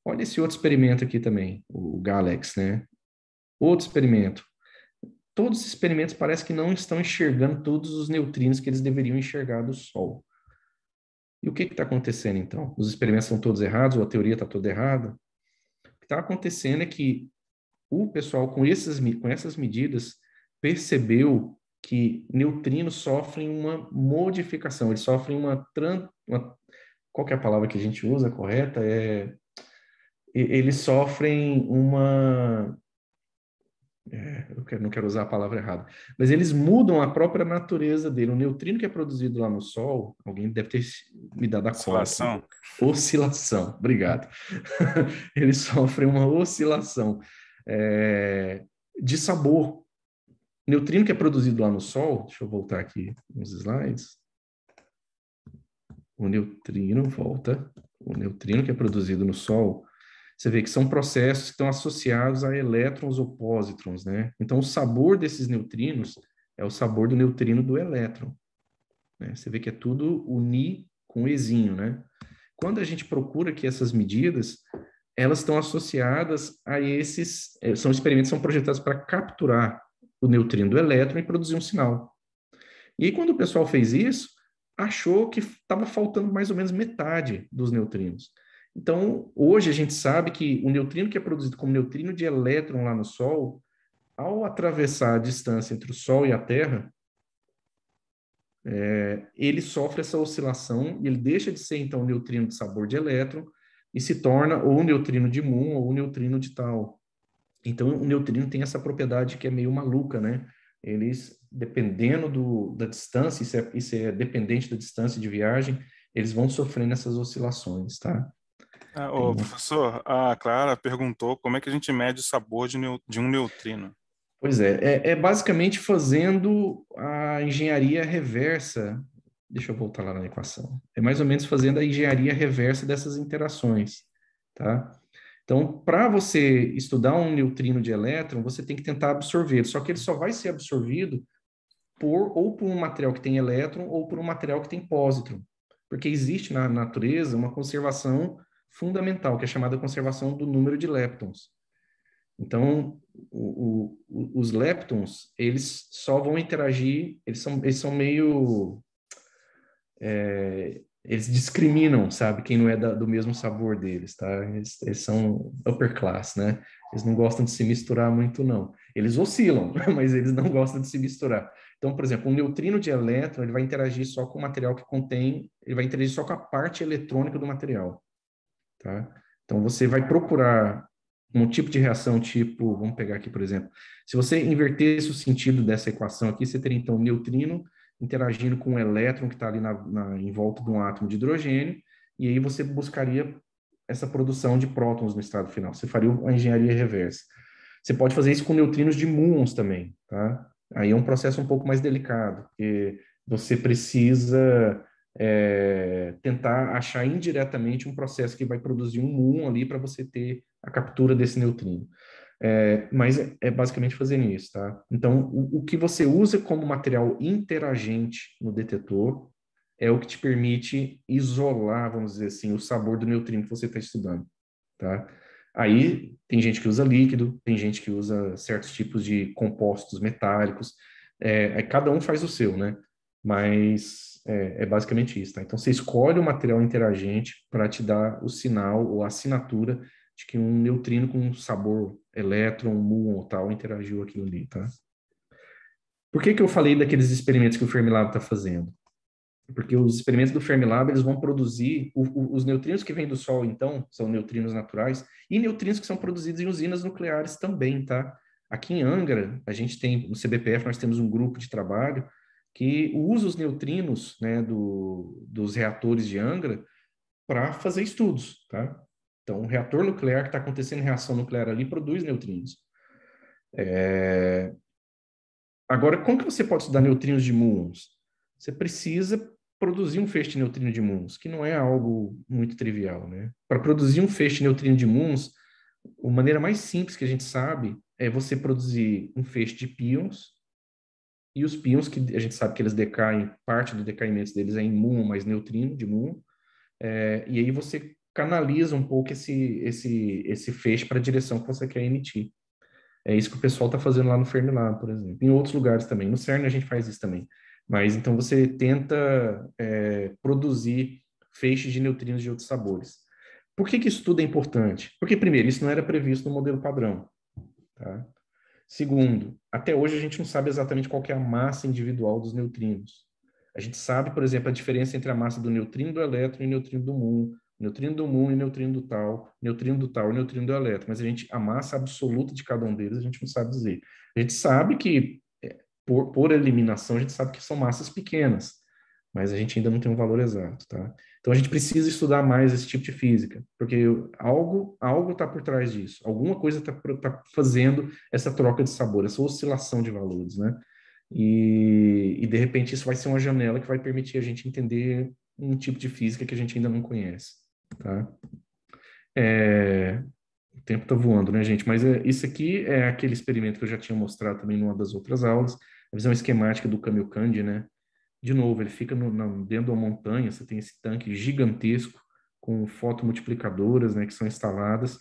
Olha esse outro experimento aqui também, o Galax, né? Outro experimento todos os experimentos parecem que não estão enxergando todos os neutrinos que eles deveriam enxergar do Sol. E o que está acontecendo então? Os experimentos estão todos errados ou a teoria está toda errada? O que está acontecendo é que o pessoal, com, essas com essas medidas, percebeu que neutrinos sofrem uma modificação, eles sofrem uma, uma qual é a palavra que a gente usa correta? É, eles sofrem uma é, eu quero, não quero usar a palavra errada, mas eles mudam a própria natureza dele. O neutrino que é produzido lá no Sol, alguém deve ter me dado a oscilação. Conta. Oscilação, obrigado. [LAUGHS] ele sofre uma oscilação é, de sabor. Neutrino que é produzido lá no Sol, deixa eu voltar aqui nos slides. O neutrino volta. O neutrino que é produzido no Sol você vê que são processos que estão associados a elétrons ou pósitrons, né? Então, o sabor desses neutrinos é o sabor do neutrino do elétron. Né? Você vê que é tudo uni com ezinho, né? Quando a gente procura que essas medidas, elas estão associadas a esses... É, são experimentos que são projetados para capturar o neutrino do elétron e produzir um sinal. E aí, quando o pessoal fez isso, achou que estava faltando mais ou menos metade dos neutrinos. Então, hoje a gente sabe que o neutrino que é produzido como neutrino de elétron lá no Sol, ao atravessar a distância entre o Sol e a Terra, é, ele sofre essa oscilação e ele deixa de ser, então, neutrino de sabor de elétron e se torna ou neutrino de Moon ou neutrino de tal. Então, o neutrino tem essa propriedade que é meio maluca, né? Eles, dependendo do, da distância, isso é, isso é dependente da distância de viagem, eles vão sofrendo essas oscilações, tá? Ah, ô, professor, a Clara perguntou como é que a gente mede o sabor de, de um neutrino. Pois é, é, é, basicamente fazendo a engenharia reversa. Deixa eu voltar lá na equação. É mais ou menos fazendo a engenharia reversa dessas interações, tá? Então, para você estudar um neutrino de elétron, você tem que tentar absorver. Só que ele só vai ser absorvido por ou por um material que tem elétron ou por um material que tem pósitron, porque existe na natureza uma conservação fundamental, que é chamada conservação do número de leptons. Então, o, o, os leptons, eles só vão interagir, eles são, eles são meio... É, eles discriminam, sabe, quem não é da, do mesmo sabor deles, tá? Eles, eles, são upper class, né? Eles não gostam de se misturar muito, não. Eles oscilam, [LAUGHS] mas eles não gostam de se misturar. Então, por exemplo, um neutrino de elétron, ele vai interagir só com o material que contém, ele vai interagir só com a parte eletrônica do material. Tá? Então, você vai procurar um tipo de reação, tipo, vamos pegar aqui, por exemplo, se você invertesse o sentido dessa equação aqui, você teria, então, um neutrino interagindo com um elétron que está ali na, na, em volta de um átomo de hidrogênio, e aí você buscaria essa produção de prótons no estado final. Você faria a engenharia reversa. Você pode fazer isso com neutrinos de muons também, tá? Aí é um processo um pouco mais delicado, porque você precisa é, tentar achar indiretamente um processo que vai produzir um muon ali para você ter a captura desse neutrino. É, mas é, é basicamente fazer isso, tá? Então, o, o, que você usa como material interagente no detetor é o que te permite isolar, vamos dizer assim, o sabor do neutrino que você está estudando, tá? Aí, tem gente que usa líquido, tem gente que usa certos tipos de compostos metálicos, é, cada um faz o seu, né? Mas é, é basicamente isso. Tá? Então, você escolhe o material interagente para te dar o sinal ou a assinatura de que um neutrino com um sabor elétron, muon ou tal interagiu aquilo ali. Tá? Por que, que eu falei daqueles experimentos que o Fermilab está fazendo? Porque os experimentos do Fermilab eles vão produzir o, o, os neutrinos que vêm do Sol, então, são neutrinos naturais, e neutrinos que são produzidos em usinas nucleares também, tá? Aqui em Angra, a gente tem, no CBPF, nós temos um grupo de trabalho que usa os neutrinos né, do, dos reatores de Angra para fazer estudos. Tá? Então, o reator nuclear que está acontecendo reação nuclear ali produz neutrinos. É... Agora, como que você pode estudar neutrinos de muons? Você precisa produzir um feixe de neutrino de muons, que não é algo muito trivial. Né? Para produzir um feixe de neutrino de muons, a maneira mais simples que a gente sabe é você produzir um feixe de pions e os pions, que a gente sabe que eles decaem, parte do decaimento deles é em muon mais neutrino, de muon. É, eh, e aí você canaliza um pouco esse, esse, esse feixe para a direção que você quer emitir. É isso que o pessoal está fazendo lá no Fermilab, por exemplo. Em outros lugares também. No CERN a gente faz isso também. Mas então você tenta é, produzir feixes de neutrinos de outros sabores. Por que, que isso tudo é importante? Porque, primeiro, isso não era previsto no modelo padrão. Tá? Segundo, até hoje a gente não sabe exatamente qual é a massa individual dos neutrinos. A gente sabe, por exemplo, a diferença entre a massa do neutrino do elétron e o neutrino do muon, neutrino do muon e neutrino do tal, neutrino do tal e neutrino do elétron, mas a gente a massa absoluta de cada um deles a gente não sabe dizer. A gente sabe que é, por, por eliminação a gente sabe que são massas pequenas mas a gente ainda não tem um valor exato, tá? Então a gente precisa estudar mais esse tipo de física, porque algo algo está por trás disso, alguma coisa está tá fazendo essa troca de sabor, essa oscilação de valores, né? E, e, de repente isso vai ser uma janela que vai permitir a gente entender um tipo de física que a gente ainda não conhece, tá? É, o tempo está voando, né, gente? Mas é, isso aqui é aquele experimento que eu já tinha mostrado também numa das outras aulas, a visão esquemática do Camille Kandi, né? de novo, ele fica no, dentro da montanha, você tem esse tanque gigantesco com fotomultiplicadoras, né, que são instaladas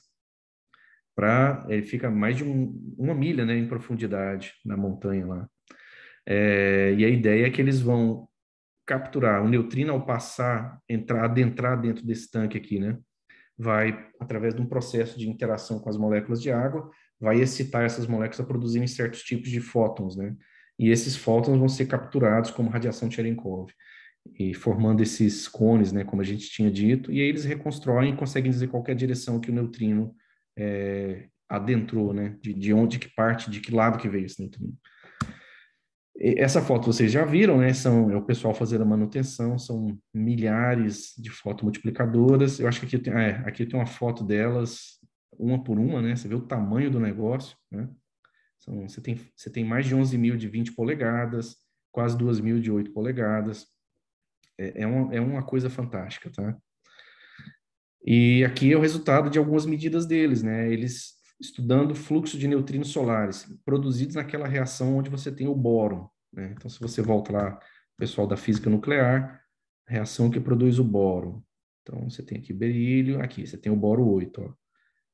para é, ele fica mais de um, uma milha, né, em profundidade na montanha lá. É, e a ideia é que eles vão capturar o neutrino ao passar, entrar, adentrar dentro desse tanque aqui, né? Vai através de um processo de interação com as moléculas de água, vai excitar essas moléculas a produzirem certos tipos de fótons, né? e esses fótons vão ser capturados como radiação Cherenkov, e formando esses cones, né, como a gente tinha dito, e aí eles reconstroem e conseguem dizer qual é a direção que o neutrino é, adentrou, né, de, de onde que parte, de que lado que veio esse neutrino. essa foto vocês já viram, né? São, é o pessoal fazendo a manutenção, são milhares de fotomultiplicadoras. Eu acho que aqui tem, é, aqui tem uma foto delas, uma por uma, né? Você vê o tamanho do negócio, né? Então, você, tem, você tem mais de 11 mil de 20 polegadas, quase 2 mil de 8 polegadas. É, é, uma, é uma coisa fantástica, tá? E aqui é o resultado de algumas medidas deles, né? Eles estudando fluxo de neutrinos solares produzidos naquela reação onde você tem o boro Né? Então, se você volta lá, pessoal da física nuclear, reação que produz o boro Então, você tem aqui berílio, aqui, você tem o boro 8. Ó.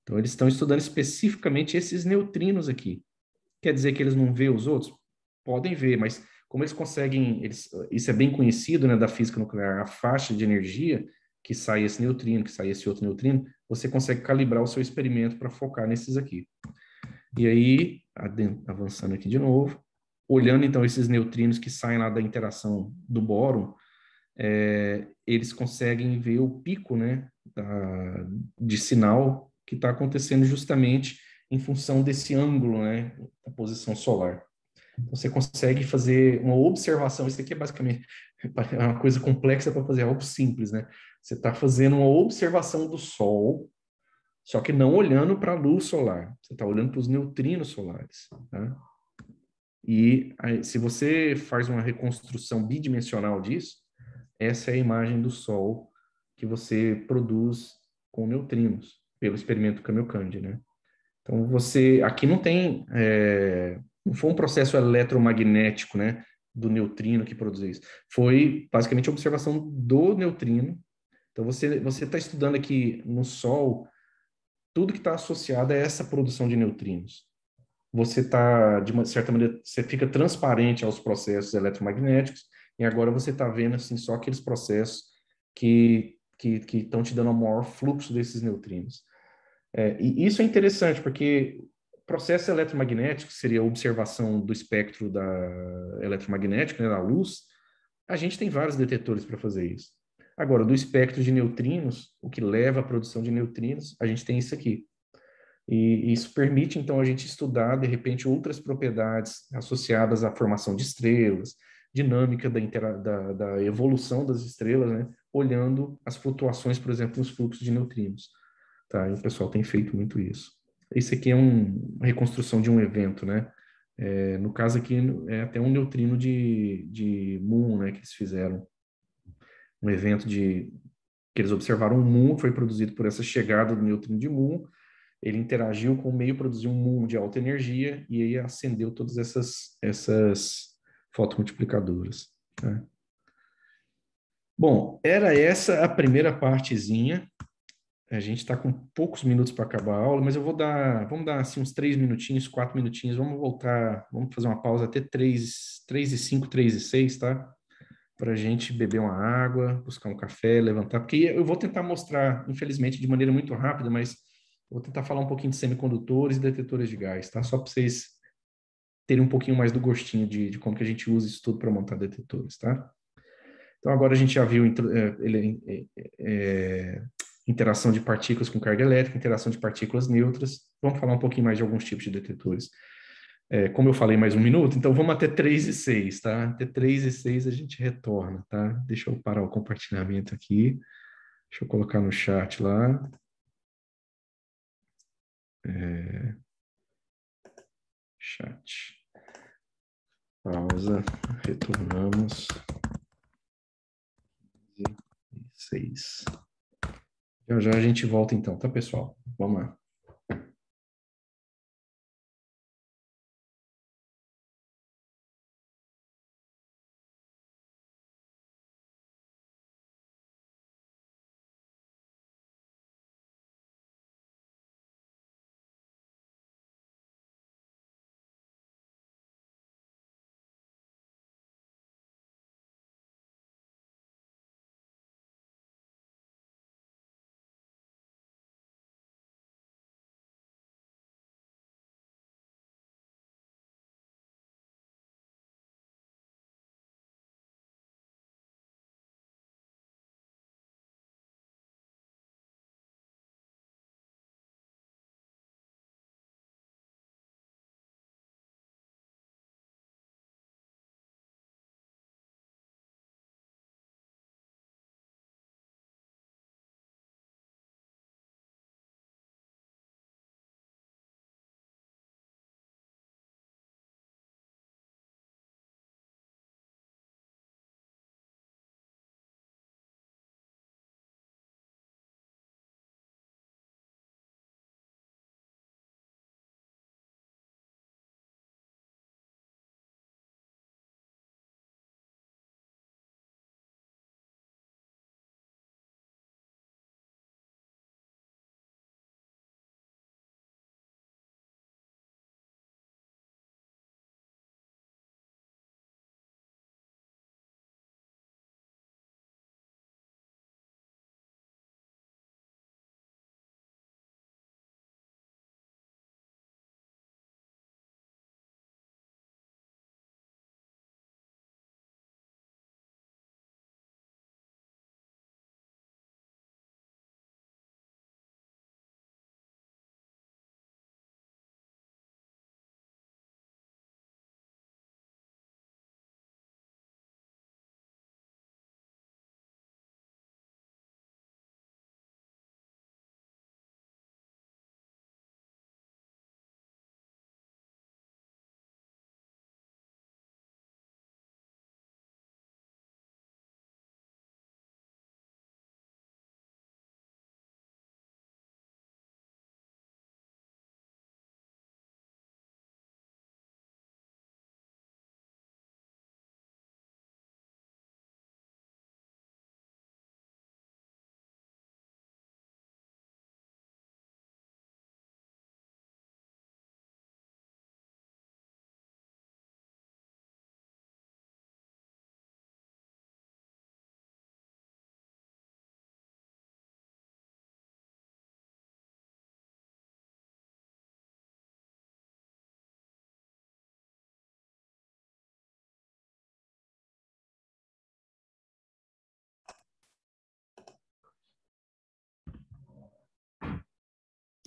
Então, eles estão estudando especificamente esses neutrinos aqui. Quer dizer que eles não veem os outros? Podem ver, mas como eles conseguem, eles, isso é bem conhecido né, da física nuclear, a faixa de energia que sai esse neutrino, que sai esse outro neutrino, você consegue calibrar o seu experimento para focar nesses aqui. E aí, avançando aqui de novo, olhando então esses neutrinos que saem lá da interação do bórum, é, eles conseguem ver o pico né, da, de sinal que está acontecendo justamente em função desse ângulo, né, da posição solar. Então, você consegue fazer uma observação. Isso aqui é basicamente é uma coisa complexa para fazer é algo simples, né? Você está fazendo uma observação do Sol, só que não olhando para a luz solar. Você está olhando para os neutrinos solares. Tá? E aí, se você faz uma reconstrução bidimensional disso, essa é a imagem do Sol que você produz com neutrinos, pelo experimento Camelcandi, né? Então, você aqui não tem, é, não foi um processo eletromagnético, né, do neutrino que produziu isso. Foi basicamente a observação do neutrino. Então, você você está estudando aqui no Sol tudo que está associado a essa produção de neutrinos. Você está, de uma certa maneira, você fica transparente aos processos eletromagnéticos, e agora você está vendo assim, só aqueles processos que estão que, que te dando o maior fluxo desses neutrinos. É, e isso é interessante, porque o processo eletromagnético, que seria a observação do espectro da eletromagnético, né, da luz, a gente tem vários detetores para fazer isso. Agora, do espectro de neutrinos, o que leva à produção de neutrinos, a gente tem isso aqui. E isso permite, então, a gente estudar, de repente, outras propriedades associadas à formação de estrelas, dinâmica da, intera- da, da evolução das estrelas, né? olhando as flutuações, por exemplo, nos fluxos de neutrinos. Tá? E o pessoal tem feito muito isso. Esse aqui é um, uma reconstrução de um evento, né? É, no caso aqui, é até um neutrino de, de Moon, né, que eles fizeram. Um evento de que eles observaram um Moon, foi produzido por essa chegada do neutrino de Moon, ele interagiu com o meio, produziu um Moon de alta energia e aí acendeu todas essas, essas fotomultiplicadoras. Tá? Bom, era essa a primeira partezinha a gente está com poucos minutos para acabar a aula, mas eu vou dar, vamos dar assim uns três minutinhos, quatro minutinhos, vamos voltar, vamos fazer uma pausa até três, três e cinco, três e seis, tá? Para a gente beber uma água, buscar um café, levantar, porque eu vou tentar mostrar, infelizmente, de maneira muito rápida, mas vou tentar falar um pouquinho de semicondutores e detetores de gás, tá? Só para vocês terem um pouquinho mais do gostinho de, de como que a gente usa isso tudo para montar detetores, tá? Então agora a gente já viu é, é, interação de partículas com carga elétrica, interação de partículas neutras. Vamos falar um pouquinho mais de alguns tipos de detetores. É, como eu falei, mais um minuto, então vamos até 3 e 6, tá? Até 3 e 6 a gente retorna, tá? Deixa eu parar o compartilhamento aqui. Deixa eu colocar no chat lá. É... Chat. Pausa. Retornamos. e 6. Já já a gente volta então, tá, pessoal? Vamos lá.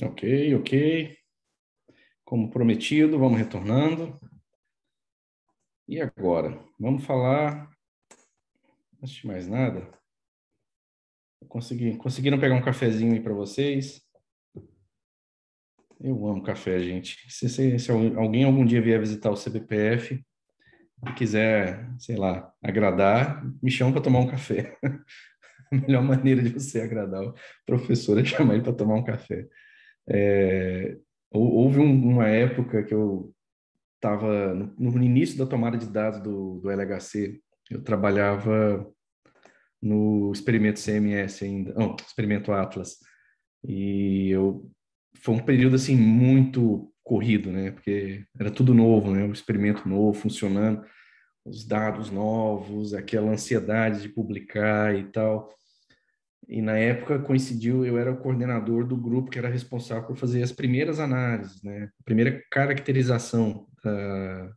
Ok, ok. Como prometido, vamos retornando. E agora? Vamos falar. Antes de mais nada, consegui, conseguiram pegar um cafezinho aí para vocês? Eu amo café, gente. Se, se, se, alguém algum dia vier visitar o CBPF e quiser, sei lá, agradar, me chama para tomar um café. [LAUGHS] A melhor maneira de você agradar o professor é chamar ele para tomar um café. É, houve um, uma época que eu estava no, no, início da tomada de dados do, do LHC, eu trabalhava no experimento CMS ainda, não, experimento Atlas, e eu foi um período assim muito corrido, né? Porque era tudo novo, né? O um experimento novo funcionando, os dados novos, aquela ansiedade de publicar e tal. E na época coincidiu, eu era o coordenador do grupo que era responsável por fazer as primeiras análises, né? A primeira caracterização ah,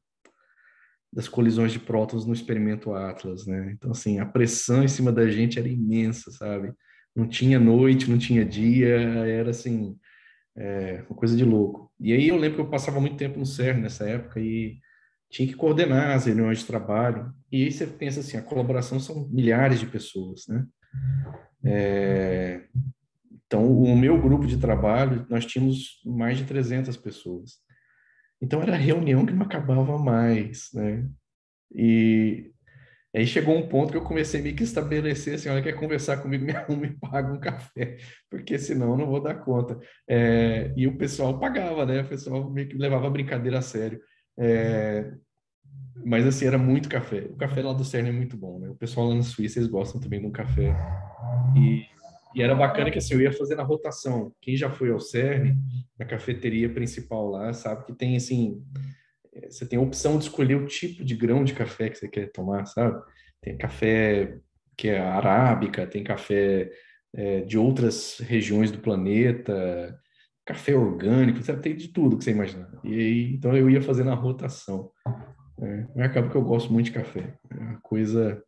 das colisões de prótons no experimento Atlas, né? Então, assim, a pressão em cima da gente era imensa, sabe? Não tinha noite, não tinha dia, era assim, é, uma coisa de louco. E aí eu lembro que eu passava muito tempo no CERN nessa época e tinha que coordenar as reuniões de trabalho. E aí você pensa assim, a colaboração são milhares de pessoas, né? É, então, o meu grupo de trabalho, nós tínhamos mais de 300 pessoas. Então, era reunião que não acabava mais, né? E aí chegou um ponto que eu comecei a meio que estabelecer, assim, olha, quer conversar comigo, [LAUGHS] me arruma e paga um café, porque senão eu não vou dar conta. É, e o pessoal pagava, né? O pessoal meio que levava a brincadeira a sério. É, mas assim, era muito café. O café lá do CERN é muito bom, né? O pessoal lá na Suíça, eles gostam também de um café. E, e era bacana que assim, eu ia fazendo a rotação. Quem já foi ao CERN, na cafeteria principal lá, sabe que tem assim, eh, você tem a opção de escolher o tipo de grão de café que você quer tomar, sabe? Tem café que é arábica, tem café é, de outras regiões do planeta, café orgânico, você Tem de tudo que você imaginar. E aí, então eu ia fazendo a rotação. É, acaba que eu gosto muito de café. É uma coisa.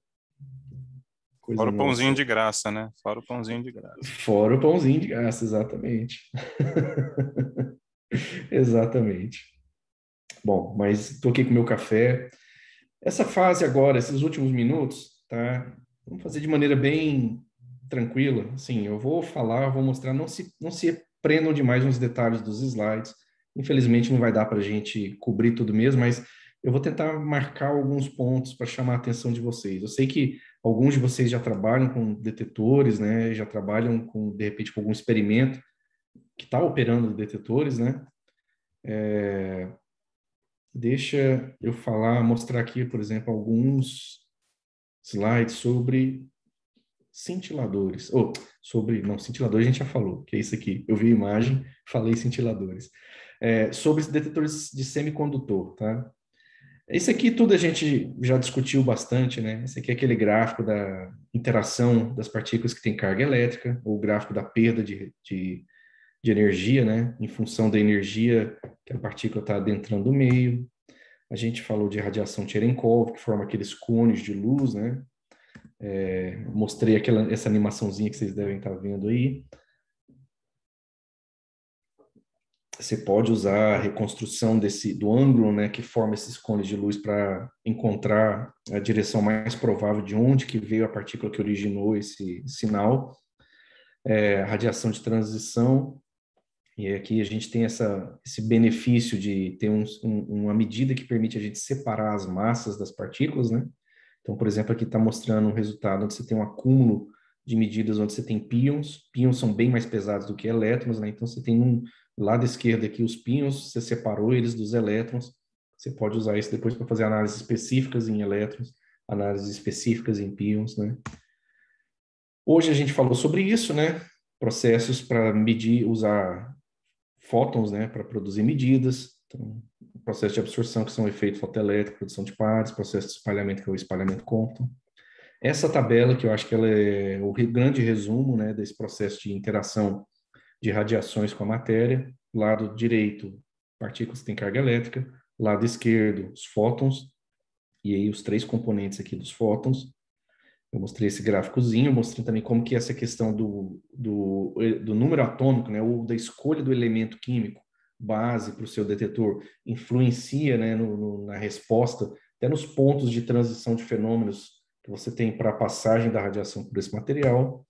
coisa Fora nossa. o pãozinho de graça, né? Fora o pãozinho de graça. Fora o pãozinho de graça, exatamente. [LAUGHS] exatamente. Bom, mas estou aqui com meu café. Essa fase agora, esses últimos minutos, tá? Vamos fazer de maneira bem tranquila. Assim, eu vou falar, vou mostrar. Não se, não se prendam demais nos detalhes dos slides. Infelizmente, não vai dar para a gente cobrir tudo mesmo, mas eu vou tentar marcar alguns pontos para chamar a atenção de vocês. Eu sei que alguns de vocês já trabalham com detetores, né? Já trabalham com, de repente, com algum experimento que está operando detetores, né? É... Deixa eu falar, mostrar aqui, por exemplo, alguns slides sobre cintiladores. Ou oh, sobre, não, cintiladores a gente já falou, que é isso aqui. Eu vi a imagem, falei cintiladores. É, sobre detetores de semicondutor, tá? É isso aqui tudo a gente já discutiu bastante, né? Esse aqui é aquele gráfico da interação das partículas que têm carga elétrica, ou gráfico da perda de, de, de energia, né? Em função da energia que a partícula está adentrando o meio. A gente falou de radiação Cherenkov, que forma aqueles cones de luz, né? É, mostrei aquela, essa animaçãozinha que vocês devem estar tá vendo aí. Você pode usar a reconstrução desse do ângulo, né, que forma esses cones de luz para encontrar a direção mais provável de onde que veio a partícula que originou esse sinal, é, radiação de transição. E aqui a gente tem essa, esse benefício de ter um, um, uma medida que permite a gente separar as massas das partículas, né? Então, por exemplo, aqui está mostrando um resultado onde você tem um acúmulo de medidas onde você tem pions. Pions são bem mais pesados do que elétrons, né? Então, você tem um, lado esquerdo aqui os pions, você separou eles dos elétrons. Você pode usar isso depois para fazer análises específicas em elétrons, análises específicas em pions, né? Hoje a gente falou sobre isso, né? Processos para medir, usar fótons, né, para produzir medidas. Então, processo de absorção, que são efeito fotoelétrico, produção de pares, processo de espalhamento, que é o espalhamento Compton. Essa tabela, que eu acho que ela é o grande resumo, né, desse processo de interação de radiações com a matéria, lado direito, partículas que têm carga elétrica, lado esquerdo, os fótons, e aí os três componentes aqui dos fótons. Eu mostrei esse gráficozinho, mostrei também como que é essa questão do, do, do número atômico, né, ou da escolha do elemento químico base para o seu detetor, influencia né, no, no, na resposta, até nos pontos de transição de fenômenos que você tem para a passagem da radiação por esse material.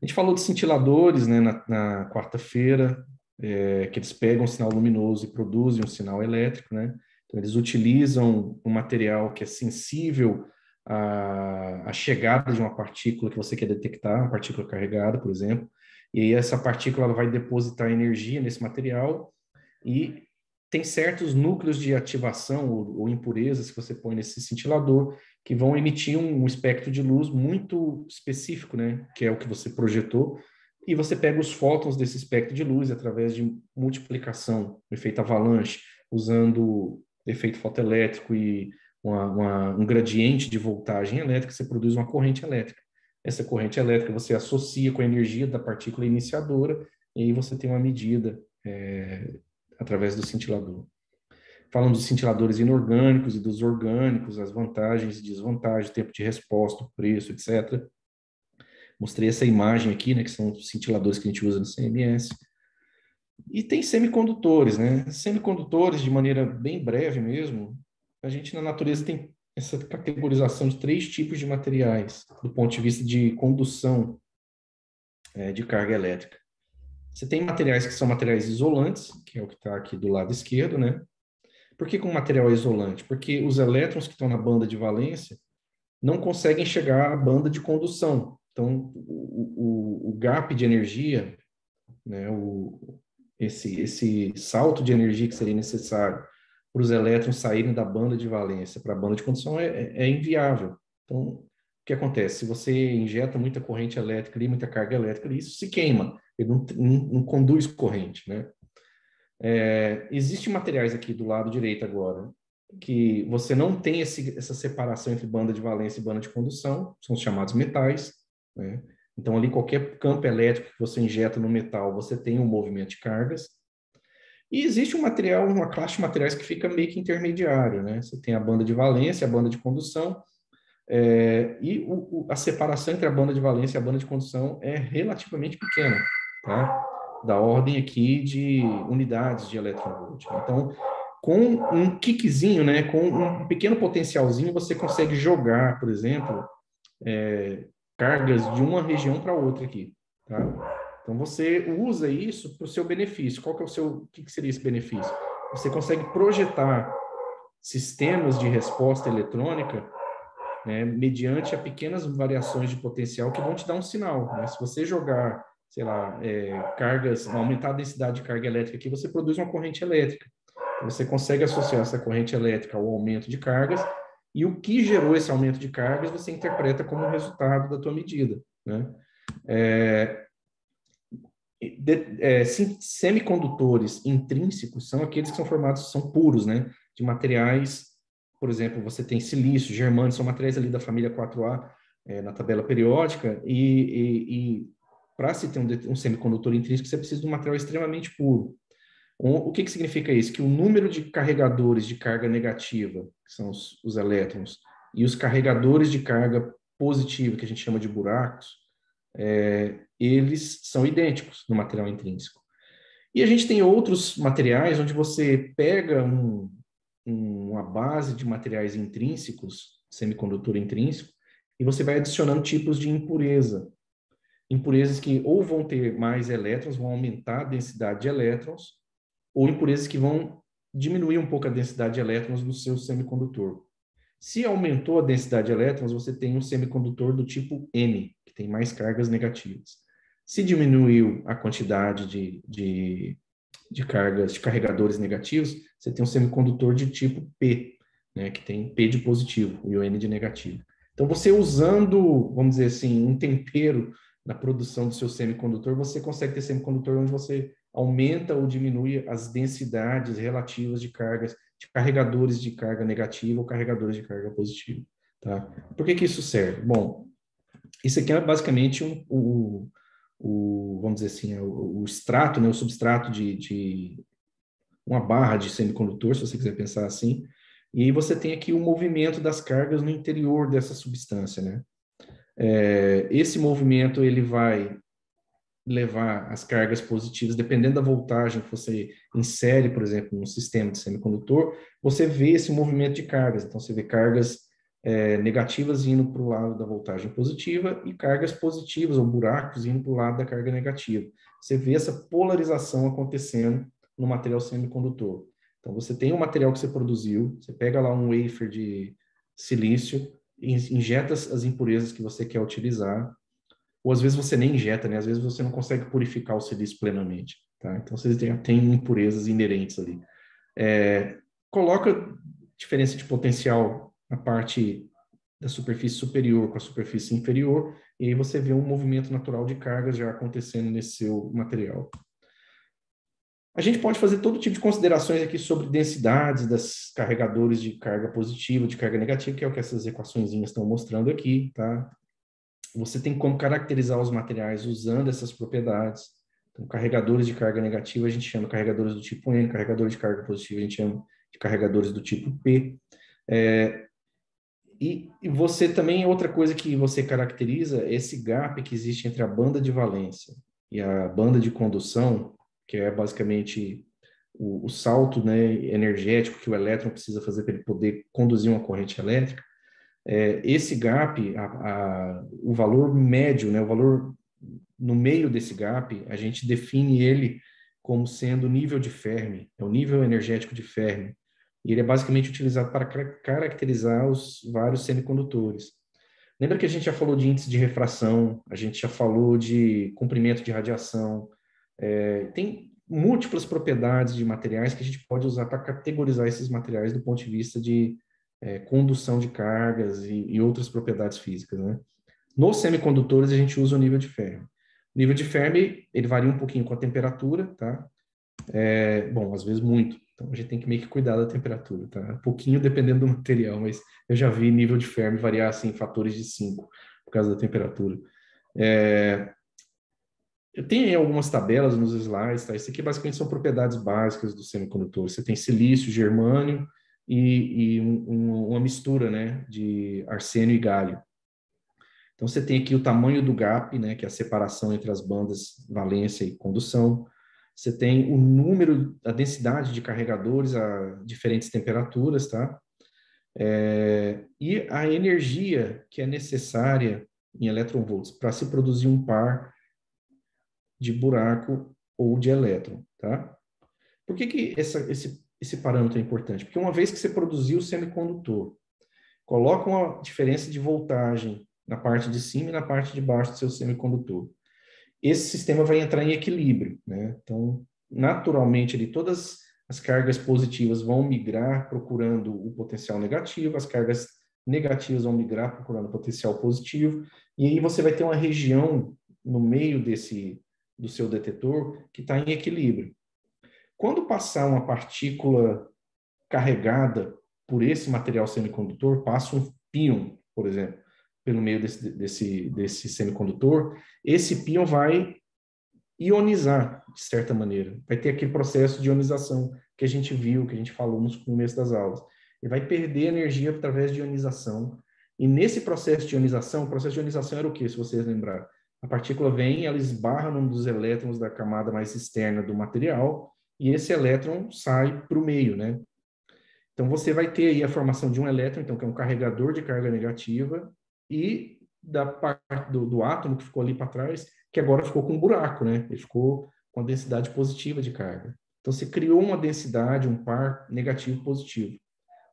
A gente falou de cintiladores né, na, na quarta-feira, é, que eles pegam um sinal luminoso e produzem um sinal elétrico, né? Então, eles utilizam um material que é sensível à, à chegada de uma partícula que você quer detectar, uma partícula carregada, por exemplo, e aí essa partícula ela vai depositar energia nesse material e tem certos núcleos de ativação ou, ou impurezas que você põe nesse cintilador que vão emitir um, espectro de luz muito específico, né? Que é o que você projetou. E você pega os fótons desse espectro de luz através de multiplicação, efeito avalanche, usando efeito fotoelétrico e uma, uma, um gradiente de voltagem elétrica, você produz uma corrente elétrica. Essa corrente elétrica você associa com a energia da partícula iniciadora e aí você tem uma medida é, através do cintilador. Falamos dos cintiladores inorgânicos e dos orgânicos, as vantagens e desvantagens, tempo de resposta, preço, etc. Mostrei essa imagem aqui, né, que são os cintiladores que a gente usa no CMS. E tem semicondutores, né? Semicondutores, de maneira bem breve mesmo, a gente na natureza tem essa categorização de três tipos de materiais, do ponto de vista de condução é, de carga elétrica. Você tem materiais que são materiais isolantes, que é o que está aqui do lado esquerdo, né? Por que com material isolante? Porque os elétrons que estão na banda de valência não conseguem chegar à banda de condução. Então, o, o, o gap de energia, né, o, esse, esse salto de energia que seria necessário para os elétrons saírem da banda de valência para a banda de condução é, é, é inviável. Então, o que acontece? Se você injeta muita corrente elétrica ali, muita carga elétrica isso se queima, ele não, não, não conduz corrente, né? É, Existem materiais aqui do lado direito agora que você não tem esse, essa separação entre banda de valência e banda de condução, são os chamados metais. Né? Então, ali, qualquer campo elétrico que você injeta no metal, você tem um movimento de cargas. E existe um material, uma classe de materiais que fica meio que intermediário, né? Você tem a banda de valência, a banda de condução, é, e o, o, a separação entre a banda de valência e a banda de condução é relativamente pequena, tá? da ordem aqui de unidades de eletronvolt. Então, com um kickzinho, né, com um pequeno potencialzinho, você consegue jogar, por exemplo, é, cargas de uma região para outra aqui. Tá? Então, você usa isso para o seu benefício. Qual que é o seu, o que, que seria esse benefício? Você consegue projetar sistemas de resposta eletrônica né, mediante a pequenas variações de potencial que vão te dar um sinal. Né? Se você jogar sei lá, é, cargas, aumentar a densidade de carga elétrica aqui, você produz uma corrente elétrica. Você consegue associar essa corrente elétrica ao aumento de cargas, e o que gerou esse aumento de cargas você interpreta como resultado da tua medida. Né? É, de, é, sim, semicondutores intrínsecos são aqueles que são formados, são puros, né? De materiais, por exemplo, você tem silício, germânio, são materiais ali da família 4A é, na tabela periódica, e, e, e para se ter um, um, semicondutor intrínseco, você precisa de um material extremamente puro. O que, que significa isso? Que o número de carregadores de carga negativa, que são os, os elétrons, e os carregadores de carga positiva, que a gente chama de buracos, é, eles são idênticos no material intrínseco. E a gente tem outros materiais onde você pega um, uma base de materiais intrínsecos, semicondutor intrínseco, e você vai adicionando tipos de impureza impurezas que ou vão ter mais elétrons, vão aumentar a densidade de elétrons, ou impurezas que vão diminuir um pouco a densidade de elétrons no seu semicondutor. Se aumentou a densidade de elétrons, você tem um semicondutor do tipo N, que tem mais cargas negativas. Se diminuiu a quantidade de, de, de cargas, de carregadores negativos, você tem um semicondutor de tipo P, né, que tem P de positivo e o N de negativo. Então, você usando, vamos dizer assim, um tempero na produção do seu semicondutor, você consegue ter semicondutor onde você aumenta ou diminui as densidades relativas de cargas, de carregadores de carga negativa ou carregadores de carga positiva. Tá? Por que, que isso serve? Bom, isso aqui é basicamente um, o, o, vamos dizer assim, é o, o extrato, né, o substrato de, de, uma barra de semicondutor, se você quiser pensar assim, e aí você tem aqui o movimento das cargas no interior dessa substância, né? É, esse movimento ele vai levar as cargas positivas, dependendo da voltagem que você insere, por exemplo, no sistema de semicondutor, você vê esse movimento de cargas. Então, você vê cargas é, negativas indo para o lado da voltagem positiva e cargas positivas ou buracos indo para o lado da carga negativa. Você vê essa polarização acontecendo no material semicondutor. Então, você tem um material que você produziu, você pega lá um wafer de silício, injeta as impurezas que você quer utilizar, ou às vezes você nem injeta, né? Às vezes você não consegue purificar o silício plenamente, tá? Então vocês têm impurezas inerentes ali. É, coloca diferença de potencial na parte da superfície superior com a superfície inferior, e aí você vê um movimento natural de cargas já acontecendo nesse seu material. A gente pode fazer todo tipo de considerações aqui sobre densidades das carregadores de carga positiva, de carga negativa, que é o que essas equações estão mostrando aqui, tá? Você tem como caracterizar os materiais usando essas propriedades. Então, carregadores de carga negativa a gente chama carregadores do tipo N, carregadores de carga positiva a gente chama de carregadores do tipo P. É, e, e você também, outra coisa que você caracteriza, esse gap que existe entre a banda de valência e a banda de condução, que é basicamente o, o salto né, energético que o elétron precisa fazer para ele poder conduzir uma corrente elétrica, é, esse gap, a, a, o valor médio, né, o valor no meio desse gap, a gente define ele como sendo o nível de Fermi, é o nível energético de Fermi. E ele é basicamente utilizado para caracterizar os vários semicondutores. Lembra que a gente já falou de índice de refração, a gente já falou de comprimento de radiação, é, tem múltiplas propriedades de materiais que a gente pode usar para categorizar esses materiais do ponto de vista de é, condução de cargas e, e, outras propriedades físicas, né? Nos semicondutores, a gente usa o nível de Fermi. O nível de Fermi, ele varia um pouquinho com a temperatura, tá? É, bom, às vezes muito. Então, a gente tem que meio que cuidar da temperatura, tá? Um pouquinho dependendo do [LAUGHS] material, mas eu já vi nível de Fermi variar, assim, fatores de 5 por causa da temperatura. É, eu tenho algumas tabelas nos slides, tá? Isso aqui basicamente são propriedades básicas do semicondutor. Você tem silício, germânio e, e um, um, uma mistura, né, de arsênio e gálio. Então você tem aqui o tamanho do gap, né, que é a separação entre as bandas valência e condução. Você tem o número, a densidade de carregadores a diferentes temperaturas, tá? É, e a energia que é necessária em eletronvolts para se produzir um par de buraco ou de elétron, tá? Por que, que essa, esse, esse parâmetro é importante? Porque uma vez que você produziu o semicondutor, coloca uma diferença de voltagem na parte de cima e na parte de baixo do seu semicondutor. Esse sistema vai entrar em equilíbrio, né? Então, naturalmente, ele, todas as cargas positivas vão migrar procurando o potencial negativo, as cargas negativas vão migrar procurando o potencial positivo, e aí você vai ter uma região no meio desse do seu detetor que está em equilíbrio. Quando passar uma partícula carregada por esse material semicondutor, passa um pion, por exemplo, pelo meio desse, desse, desse semicondutor, esse pion vai ionizar, de certa maneira. Vai ter aquele processo de ionização que a gente viu, que a gente falou no começo das aulas. Ele vai perder energia através de ionização. E nesse processo de ionização, o processo de ionização era o quê, se vocês lembrarem? A partícula vem, ela esbarra num dos elétrons da camada mais externa do material e esse elétron sai para o meio, né? Então você vai ter aí a formação de um elétron, então que é um carregador de carga negativa e da parte do, do átomo que ficou ali para trás, que agora ficou com um buraco, né? Ele ficou com a densidade positiva de carga. Então você criou uma densidade, um par negativo positivo.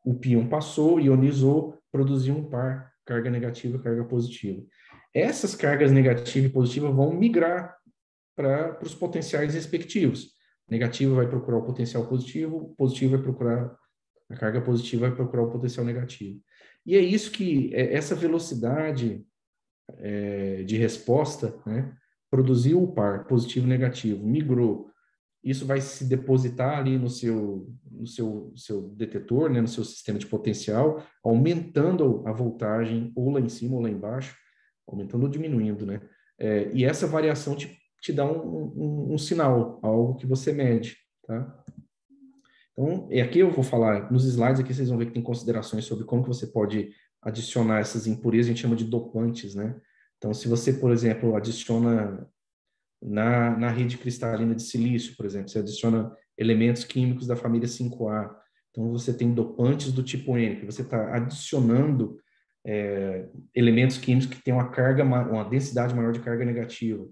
O pion passou, ionizou, produziu um par carga negativa, carga positiva essas cargas negativa e positiva vão migrar para os potenciais respectivos. Negativo vai procurar o potencial positivo, positivo vai procurar a carga positiva vai procurar o potencial negativo. E é isso que é, essa velocidade é, de resposta, né, produziu o par positivo e negativo, migrou. Isso vai se depositar ali no seu, no seu, seu detetor, né, no seu sistema de potencial, aumentando a voltagem ou lá em cima ou lá embaixo, aumentando ou diminuindo, né? É, e essa variação te, te dá um, um, um, sinal, algo que você mede, tá? Então, e aqui eu vou falar, nos slides aqui vocês vão ver que tem considerações sobre como que você pode adicionar essas impurezas, a gente chama de dopantes, né? Então, se você, por exemplo, adiciona na, na rede cristalina de silício, por exemplo, você adiciona elementos químicos da família 5A, então você tem dopantes do tipo N, que você está adicionando é, elementos químicos que têm uma carga, uma densidade maior de carga negativa.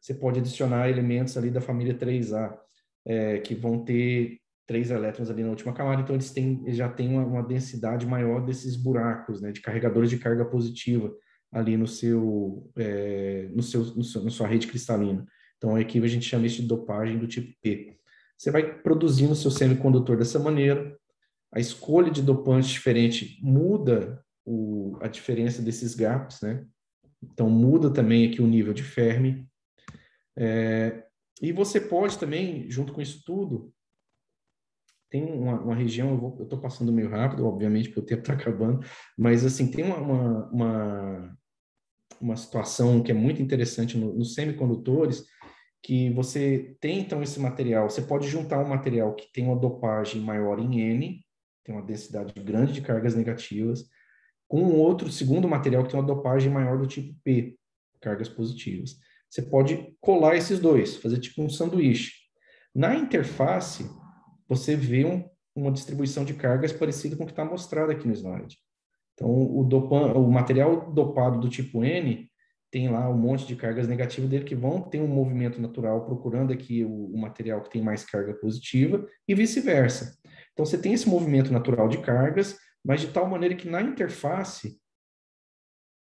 Você pode adicionar elementos ali da família 3A, é, que vão ter três elétrons ali na última camada, então eles, têm, eles já têm uma, uma, densidade maior desses buracos, né, de carregadores de carga positiva ali no seu, é, no seu, no seu, na sua rede cristalina. Então aqui a gente chama isso de dopagem do tipo P. Você vai produzindo o seu semicondutor dessa maneira, a escolha de dopante diferente muda o, a diferença desses gaps, né? Então muda também aqui o nível de Fermi. É, e você pode também, junto com isso tudo, tem uma, uma região, eu estou passando meio rápido, obviamente, porque o tempo está acabando, mas assim, tem uma, uma, uma, uma, situação que é muito interessante no, nos semicondutores, que você tem então esse material, você pode juntar um material que tem uma dopagem maior em N, tem uma densidade grande de cargas negativas, com um outro segundo material que tem uma dopagem maior do tipo P, cargas positivas. Você pode colar esses dois, fazer tipo um sanduíche. Na interface, você vê um, uma distribuição de cargas parecida com o que está mostrado aqui no slide. Então, o, dopan, o material dopado do tipo N tem lá um monte de cargas negativas dele que vão ter um movimento natural procurando aqui o, o material que tem mais carga positiva e vice-versa. Então, você tem esse movimento natural de cargas mas de tal maneira que na interface,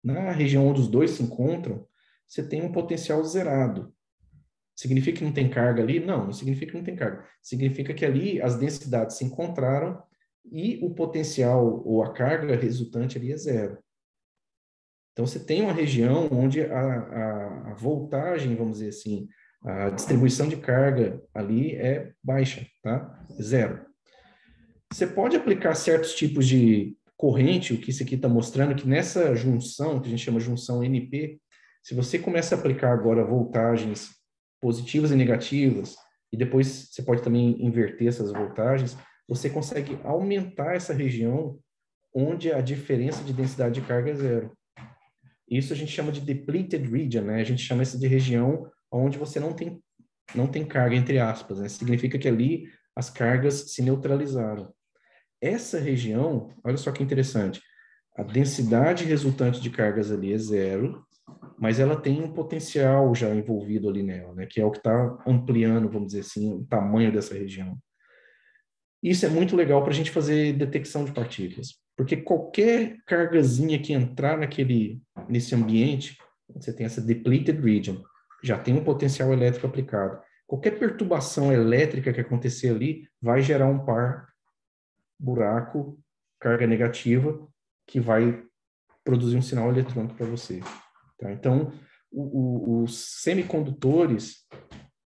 na região onde os dois se encontram, você tem um potencial zerado. Significa que não tem carga ali? Não, não significa que não tem carga. Significa que ali as densidades se encontraram e o potencial ou a carga resultante ali é zero. Então, você tem uma região onde a, a, a voltagem, vamos dizer assim, a distribuição de carga ali é baixa, tá? Zero. Você pode aplicar certos tipos de corrente, o que isso aqui está mostrando, que nessa junção, que a gente chama junção NP, se você começa a aplicar agora voltagens positivas e negativas, e depois você pode também inverter essas voltagens, você consegue aumentar essa região onde a diferença de densidade de carga é zero. Isso a gente chama de depleted region, né? A gente chama isso de região onde você não tem, não tem carga, entre aspas, né? Significa que ali as cargas se neutralizaram. Essa região, olha só que interessante, a densidade resultante de cargas ali é zero, mas ela tem um potencial já envolvido ali nela, né? que é o que está ampliando, vamos dizer assim, o tamanho dessa região. Isso é muito legal para a gente fazer detecção de partículas, porque qualquer cargazinha que entrar naquele, nesse ambiente, você tem essa depleted region, já tem um potencial elétrico aplicado. Qualquer perturbação elétrica que acontecer ali vai gerar um par buraco, carga negativa, que vai produzir um sinal eletrônico para você. Tá? Então, os semicondutores,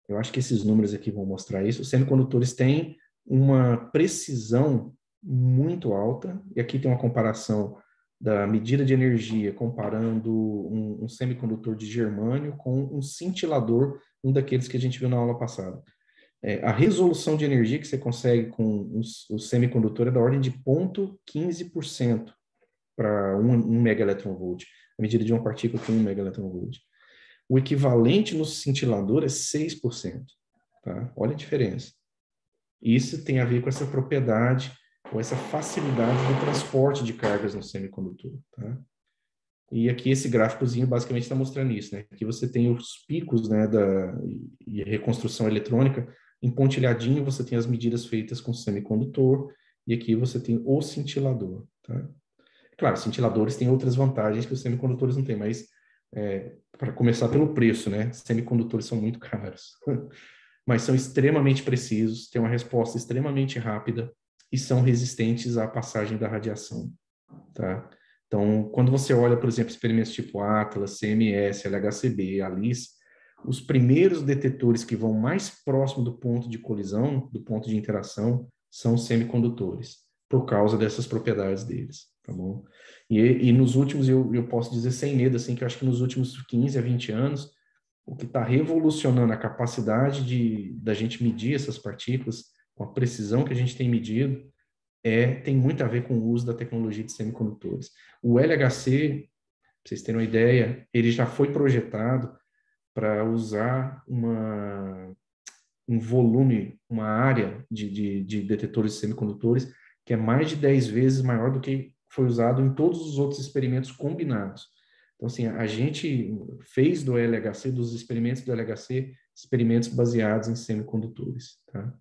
eu acho que esses números aqui vão mostrar isso, os semicondutores têm uma precisão muito alta, e aqui tem uma comparação da medida de energia comparando um, um semicondutor de germânio com um cintilador, um daqueles que a gente viu na aula passada é, a resolução de energia que você consegue com os, o semicondutor é da ordem de 0,15% para 1 um, um megaelectronvolt, a medida de uma partícula com 1 um megaelectronvolt. O equivalente no cintilador é 6%. Tá? Olha a diferença. Isso tem a ver com essa propriedade, com essa facilidade do transporte de cargas no semicondutor. Tá? E aqui esse gráficozinho basicamente está mostrando isso, né? Aqui você tem os picos, né, da e reconstrução eletrônica em pontilhadinho, você tem as medidas feitas com semicondutor, e aqui você tem o cintilador. Tá? Claro, cintiladores têm outras vantagens que os semicondutores não têm, mas é, para começar pelo preço, né? Semicondutores são muito [LAUGHS] caros, mas são extremamente precisos, têm uma resposta extremamente rápida e são resistentes à passagem da radiação, tá? Então, quando você olha, por exemplo, experimentos tipo Atlas, CMS, LHCb, ALICE, os primeiros detetores que vão mais próximo do ponto de colisão, do ponto de interação, são semicondutores, por causa dessas propriedades deles, tá bom? E, e nos últimos, eu, eu posso dizer sem medo, assim, que eu acho que nos últimos 15 a 20 anos, o que está revolucionando a capacidade de da gente medir essas partículas com a precisão que a gente tem medido é tem muito a ver com o uso da tecnologia de semicondutores. O LHC, pra vocês terem uma ideia, ele já foi projetado para usar uma, um volume, uma área de, de, de detetores de semicondutores que é mais de 10 vezes maior do que foi usado em todos os outros experimentos combinados. Então, assim, a gente fez do LHC, dos experimentos do LHC, experimentos baseados em semicondutores, tá?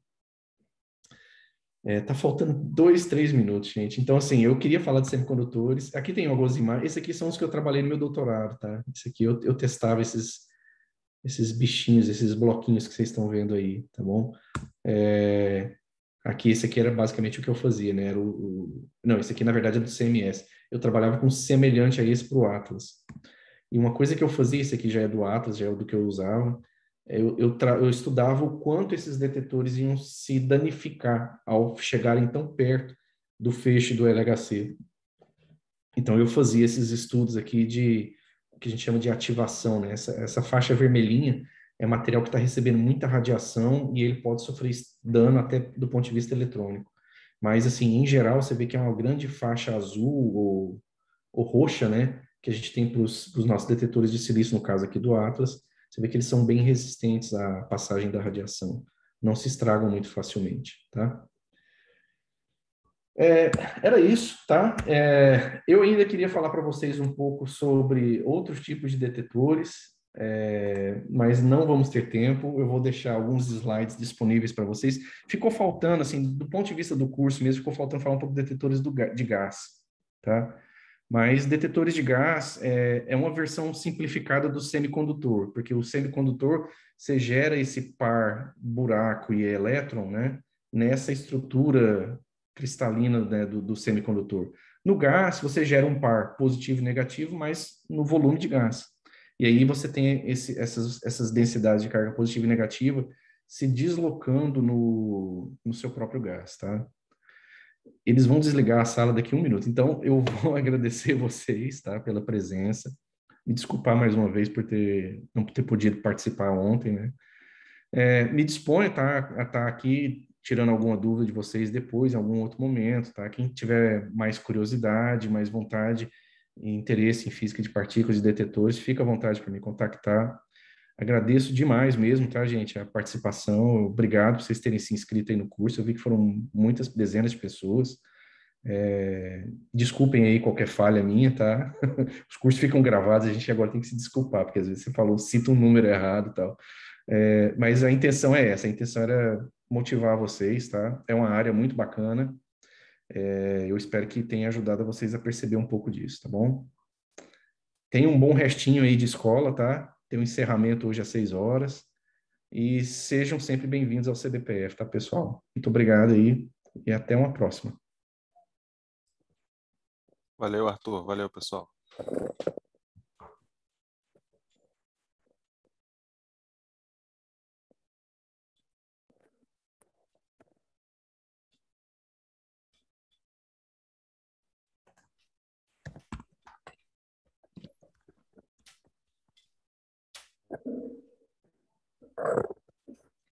É, tá faltando dois, três minutos, gente. Então, assim, eu queria falar de semicondutores. Aqui tem algumas imagens. Esses aqui são os que eu trabalhei no meu doutorado, tá? Esse aqui eu, eu testava esses esses bichinhos, esses bloquinhos que vocês estão vendo aí, tá bom? É, aqui, esse aqui era basicamente o que eu fazia, né? Era o, o, não, esse aqui na verdade é do CMS. Eu trabalhava com semelhante a esse para o Atlas. E uma coisa que eu fazia, esse aqui já é do Atlas, já é do que eu usava, é eu, eu, eu estudava o quanto esses detetores iam se danificar ao chegarem tão perto do feixe do LHC. Então, eu fazia esses estudos aqui de que a gente chama de ativação, né? Essa, essa faixa vermelhinha é material que está recebendo muita radiação e ele pode sofrer dano até do ponto de vista eletrônico. Mas, assim, em geral, você vê que é uma grande faixa azul ou, ou roxa, né? Que a gente tem para os nossos detetores de silício, no caso aqui do Atlas. Você vê que eles são bem resistentes à passagem da radiação. Não se estragam muito facilmente, tá? É, era isso, tá? É, eu ainda queria falar para vocês um pouco sobre outros tipos de detetores, é, mas não vamos ter tempo. Eu vou deixar alguns slides disponíveis para vocês. Ficou faltando, assim, do ponto de vista do curso mesmo, ficou faltando falar um pouco de detetores do, de gás, tá? Mas detetores de gás é, é uma versão simplificada do semicondutor, porque o semicondutor você gera esse par buraco e elétron, né? Nessa estrutura cristalina né, do, do, semicondutor. No gás, você gera um par positivo e negativo, mas no volume de gás. E aí você tem esse, essas, essas densidades de carga positiva e negativa se deslocando no, no seu próprio gás, tá? Eles vão desligar a sala daqui a um minuto. Então, eu [LAUGHS] vou agradecer vocês, tá, pela presença. Me desculpar mais uma vez por ter, não ter podido participar ontem, né? É, me disponho tá, a estar tá aqui tirando alguma dúvida de vocês depois, em algum outro momento, tá? Quem tiver mais curiosidade, mais vontade interesse em física de partículas e detetores, fica à vontade para me contactar. Agradeço demais mesmo, tá, gente, a participação. Obrigado por vocês terem se inscrito aí no curso. Eu vi que foram muitas dezenas de pessoas. É... Desculpem aí qualquer falha minha, tá? [LAUGHS] Os cursos ficam gravados, a gente agora tem que se desculpar, porque às vezes você falou, cita um número errado e tal. É, mas a intenção é essa, a intenção era motivar vocês, tá? É uma área muito bacana. É, eu espero que tenha ajudado vocês a perceber um pouco disso, tá bom? Tem um bom restinho aí de escola, tá? Tem um encerramento hoje às 6 horas. E sejam sempre bem-vindos ao CBPF, tá, pessoal? Muito obrigado aí e até uma próxima. Valeu, Arthur. Valeu, pessoal. Thank you.